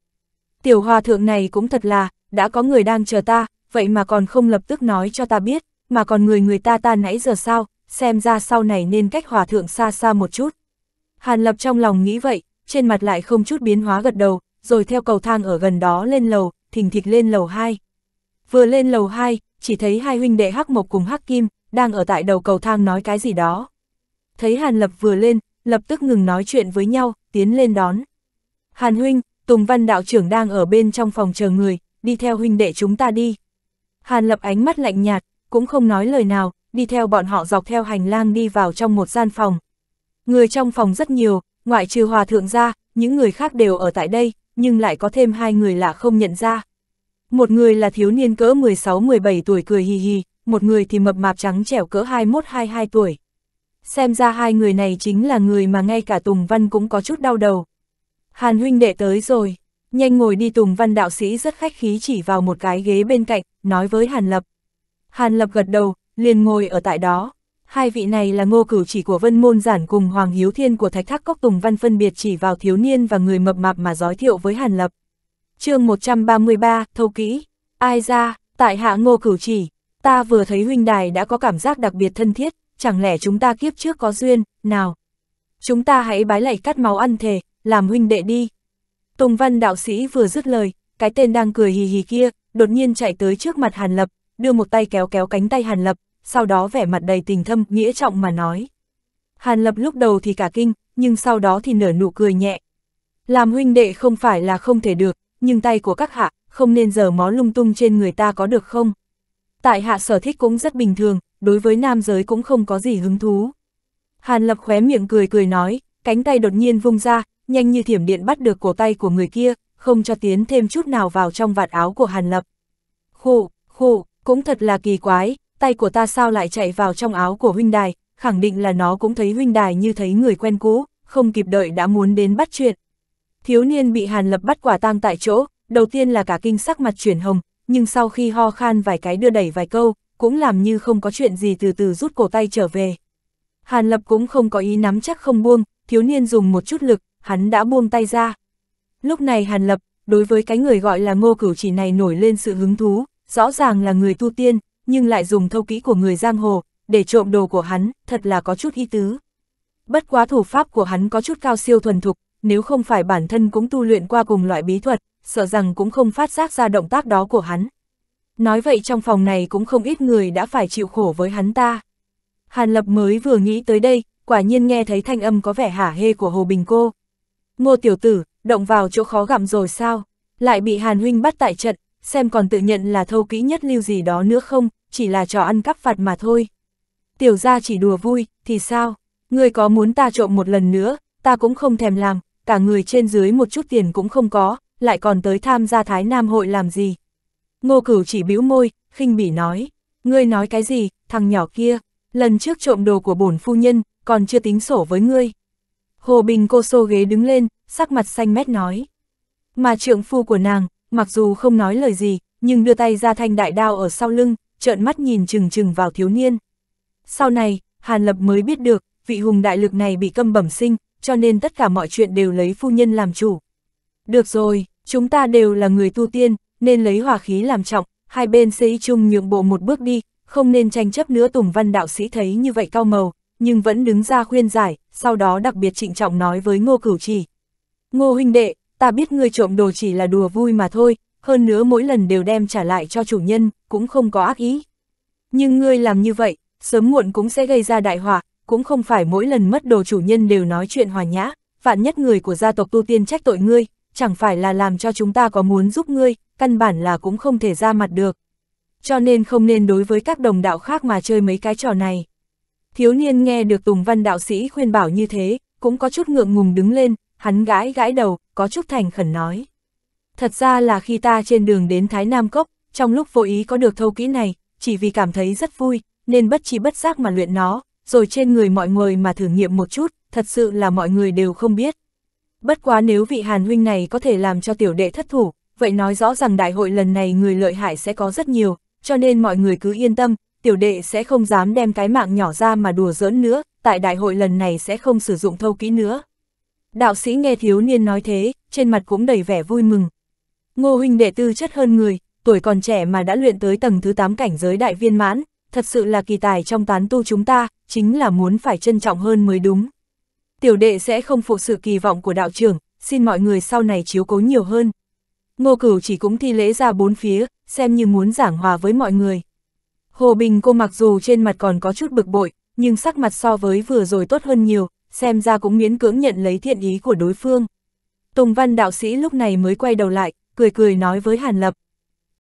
Tiểu hòa thượng này cũng thật là, đã có người đang chờ ta, vậy mà còn không lập tức nói cho ta biết, mà còn người người ta ta nãy giờ sao, xem ra sau này nên cách hòa thượng xa xa một chút. Hàn Lập trong lòng nghĩ vậy, trên mặt lại không chút biến hóa gật đầu, rồi theo cầu thang ở gần đó lên lầu, thình thịch lên lầu 2. Vừa lên lầu 2, chỉ thấy hai huynh đệ Hắc Mộc cùng Hắc Kim, đang ở tại đầu cầu thang nói cái gì đó. Thấy Hàn Lập vừa lên, lập tức ngừng nói chuyện với nhau, tiến lên đón. Hàn huynh, Tùng Văn đạo trưởng đang ở bên trong phòng chờ người, đi theo huynh đệ chúng ta đi. Hàn lập ánh mắt lạnh nhạt, cũng không nói lời nào, đi theo bọn họ dọc theo hành lang đi vào trong một gian phòng. Người trong phòng rất nhiều, ngoại trừ hòa thượng ra, những người khác đều ở tại đây, nhưng lại có thêm hai người là không nhận ra. Một người là thiếu niên cỡ 16-17 tuổi cười hì hì, một người thì mập mạp trắng trẻo cỡ 21-22 tuổi. Xem ra hai người này chính là người mà ngay cả Tùng Văn cũng có chút đau đầu. Hàn huynh đệ tới rồi, nhanh ngồi đi Tùng Văn đạo sĩ rất khách khí chỉ vào một cái ghế bên cạnh, nói với Hàn Lập. Hàn Lập gật đầu, liền ngồi ở tại đó. Hai vị này là ngô cử chỉ của Vân Môn Giản cùng Hoàng Hiếu Thiên của Thạch Thác Cốc Tùng Văn phân biệt chỉ vào thiếu niên và người mập mạp mà giới thiệu với Hàn Lập. chương 133, Thâu Kỹ, ai ra, tại hạ ngô cử chỉ, ta vừa thấy huynh đài đã có cảm giác đặc biệt thân thiết, chẳng lẽ chúng ta kiếp trước có duyên, nào? Chúng ta hãy bái lạy cắt máu ăn thề, làm huynh đệ đi. Tùng văn đạo sĩ vừa dứt lời, cái tên đang cười hì hì kia, đột nhiên chạy tới trước mặt Hàn Lập, đưa một tay kéo kéo cánh tay Hàn Lập, sau đó vẻ mặt đầy tình thâm, nghĩa trọng mà nói. Hàn Lập lúc đầu thì cả kinh, nhưng sau đó thì nở nụ cười nhẹ. Làm huynh đệ không phải là không thể được, nhưng tay của các hạ, không nên giờ mó lung tung trên người ta có được không? Tại hạ sở thích cũng rất bình thường, đối với nam giới cũng không có gì hứng thú. Hàn Lập khóe miệng cười cười nói, cánh tay đột nhiên vung ra, nhanh như thiểm điện bắt được cổ tay của người kia, không cho tiến thêm chút nào vào trong vạt áo của Hàn Lập. Khụ, khụ, cũng thật là kỳ quái, tay của ta sao lại chạy vào trong áo của huynh đài, khẳng định là nó cũng thấy huynh đài như thấy người quen cũ, không kịp đợi đã muốn đến bắt chuyện. Thiếu niên bị Hàn Lập bắt quả tang tại chỗ, đầu tiên là cả kinh sắc mặt chuyển hồng, nhưng sau khi ho khan vài cái đưa đẩy vài câu, cũng làm như không có chuyện gì từ từ rút cổ tay trở về. Hàn Lập cũng không có ý nắm chắc không buông, thiếu niên dùng một chút lực, hắn đã buông tay ra. Lúc này Hàn Lập, đối với cái người gọi là ngô cửu chỉ này nổi lên sự hứng thú, rõ ràng là người tu tiên, nhưng lại dùng thâu kỹ của người giang hồ, để trộm đồ của hắn, thật là có chút ý tứ. Bất quá thủ pháp của hắn có chút cao siêu thuần thục, nếu không phải bản thân cũng tu luyện qua cùng loại bí thuật, sợ rằng cũng không phát giác ra động tác đó của hắn. Nói vậy trong phòng này cũng không ít người đã phải chịu khổ với hắn ta. Hàn Lập mới vừa nghĩ tới đây, quả nhiên nghe thấy thanh âm có vẻ hả hê của Hồ Bình Cô ngô tiểu tử, động vào chỗ khó gặm rồi sao, lại bị Hàn Huynh bắt tại trận, xem còn tự nhận là thâu kỹ nhất lưu gì đó nữa không, chỉ là trò ăn cắp phạt mà thôi. Tiểu ra chỉ đùa vui, thì sao, ngươi có muốn ta trộm một lần nữa, ta cũng không thèm làm, cả người trên dưới một chút tiền cũng không có, lại còn tới tham gia Thái Nam hội làm gì. Ngô cửu chỉ bĩu môi, khinh bỉ nói, ngươi nói cái gì, thằng nhỏ kia, lần trước trộm đồ của bổn phu nhân, còn chưa tính sổ với ngươi. Hồ Bình cô xô ghế đứng lên, sắc mặt xanh mét nói. Mà trượng phu của nàng, mặc dù không nói lời gì, nhưng đưa tay ra thanh đại đao ở sau lưng, trợn mắt nhìn chừng chừng vào thiếu niên. Sau này, Hàn Lập mới biết được, vị hùng đại lực này bị câm bẩm sinh, cho nên tất cả mọi chuyện đều lấy phu nhân làm chủ. Được rồi, chúng ta đều là người tu tiên, nên lấy hòa khí làm trọng, hai bên xây chung nhượng bộ một bước đi, không nên tranh chấp nữa Tùng Văn đạo sĩ thấy như vậy cao màu, nhưng vẫn đứng ra khuyên giải, sau đó đặc biệt trịnh trọng nói với Ngô Cửu Chỉ. Ngô huynh đệ, ta biết ngươi trộm đồ chỉ là đùa vui mà thôi, hơn nữa mỗi lần đều đem trả lại cho chủ nhân, cũng không có ác ý. Nhưng ngươi làm như vậy, sớm muộn cũng sẽ gây ra đại họa, cũng không phải mỗi lần mất đồ chủ nhân đều nói chuyện hòa nhã, vạn nhất người của gia tộc tu tiên trách tội ngươi, chẳng phải là làm cho chúng ta có muốn giúp ngươi, căn bản là cũng không thể ra mặt được. Cho nên không nên đối với các đồng đạo khác mà chơi mấy cái trò này. Thiếu niên nghe được Tùng Văn đạo sĩ khuyên bảo như thế, cũng có chút ngượng ngùng đứng lên, hắn gãi gãi đầu, có chút thành khẩn nói. Thật ra là khi ta trên đường đến Thái Nam Cốc, trong lúc vô ý có được thâu kỹ này, chỉ vì cảm thấy rất vui, nên bất chi bất giác mà luyện nó, rồi trên người mọi người mà thử nghiệm một chút, thật sự là mọi người đều không biết. Bất quá nếu vị hàn huynh này có thể làm cho tiểu đệ thất thủ, vậy nói rõ rằng đại hội lần này người lợi hại sẽ có rất nhiều, cho nên mọi người cứ yên tâm, tiểu đệ sẽ không dám đem cái mạng nhỏ ra mà đùa giỡn nữa, tại đại hội lần này sẽ không sử dụng thâu kỹ nữa. Đạo sĩ nghe thiếu niên nói thế, trên mặt cũng đầy vẻ vui mừng. Ngô huynh đệ tư chất hơn người, tuổi còn trẻ mà đã luyện tới tầng thứ 8 cảnh giới đại viên mãn, thật sự là kỳ tài trong tán tu chúng ta, chính là muốn phải trân trọng hơn mới đúng. Tiểu đệ sẽ không phụ sự kỳ vọng của đạo trưởng, xin mọi người sau này chiếu cố nhiều hơn. Ngô cửu chỉ cũng thi lễ ra bốn phía, xem như muốn giảng hòa với mọi người. Hồ Bình cô mặc dù trên mặt còn có chút bực bội, nhưng sắc mặt so với vừa rồi tốt hơn nhiều, xem ra cũng miễn cưỡng nhận lấy thiện ý của đối phương. Tùng Văn đạo sĩ lúc này mới quay đầu lại, cười cười nói với Hàn Lập,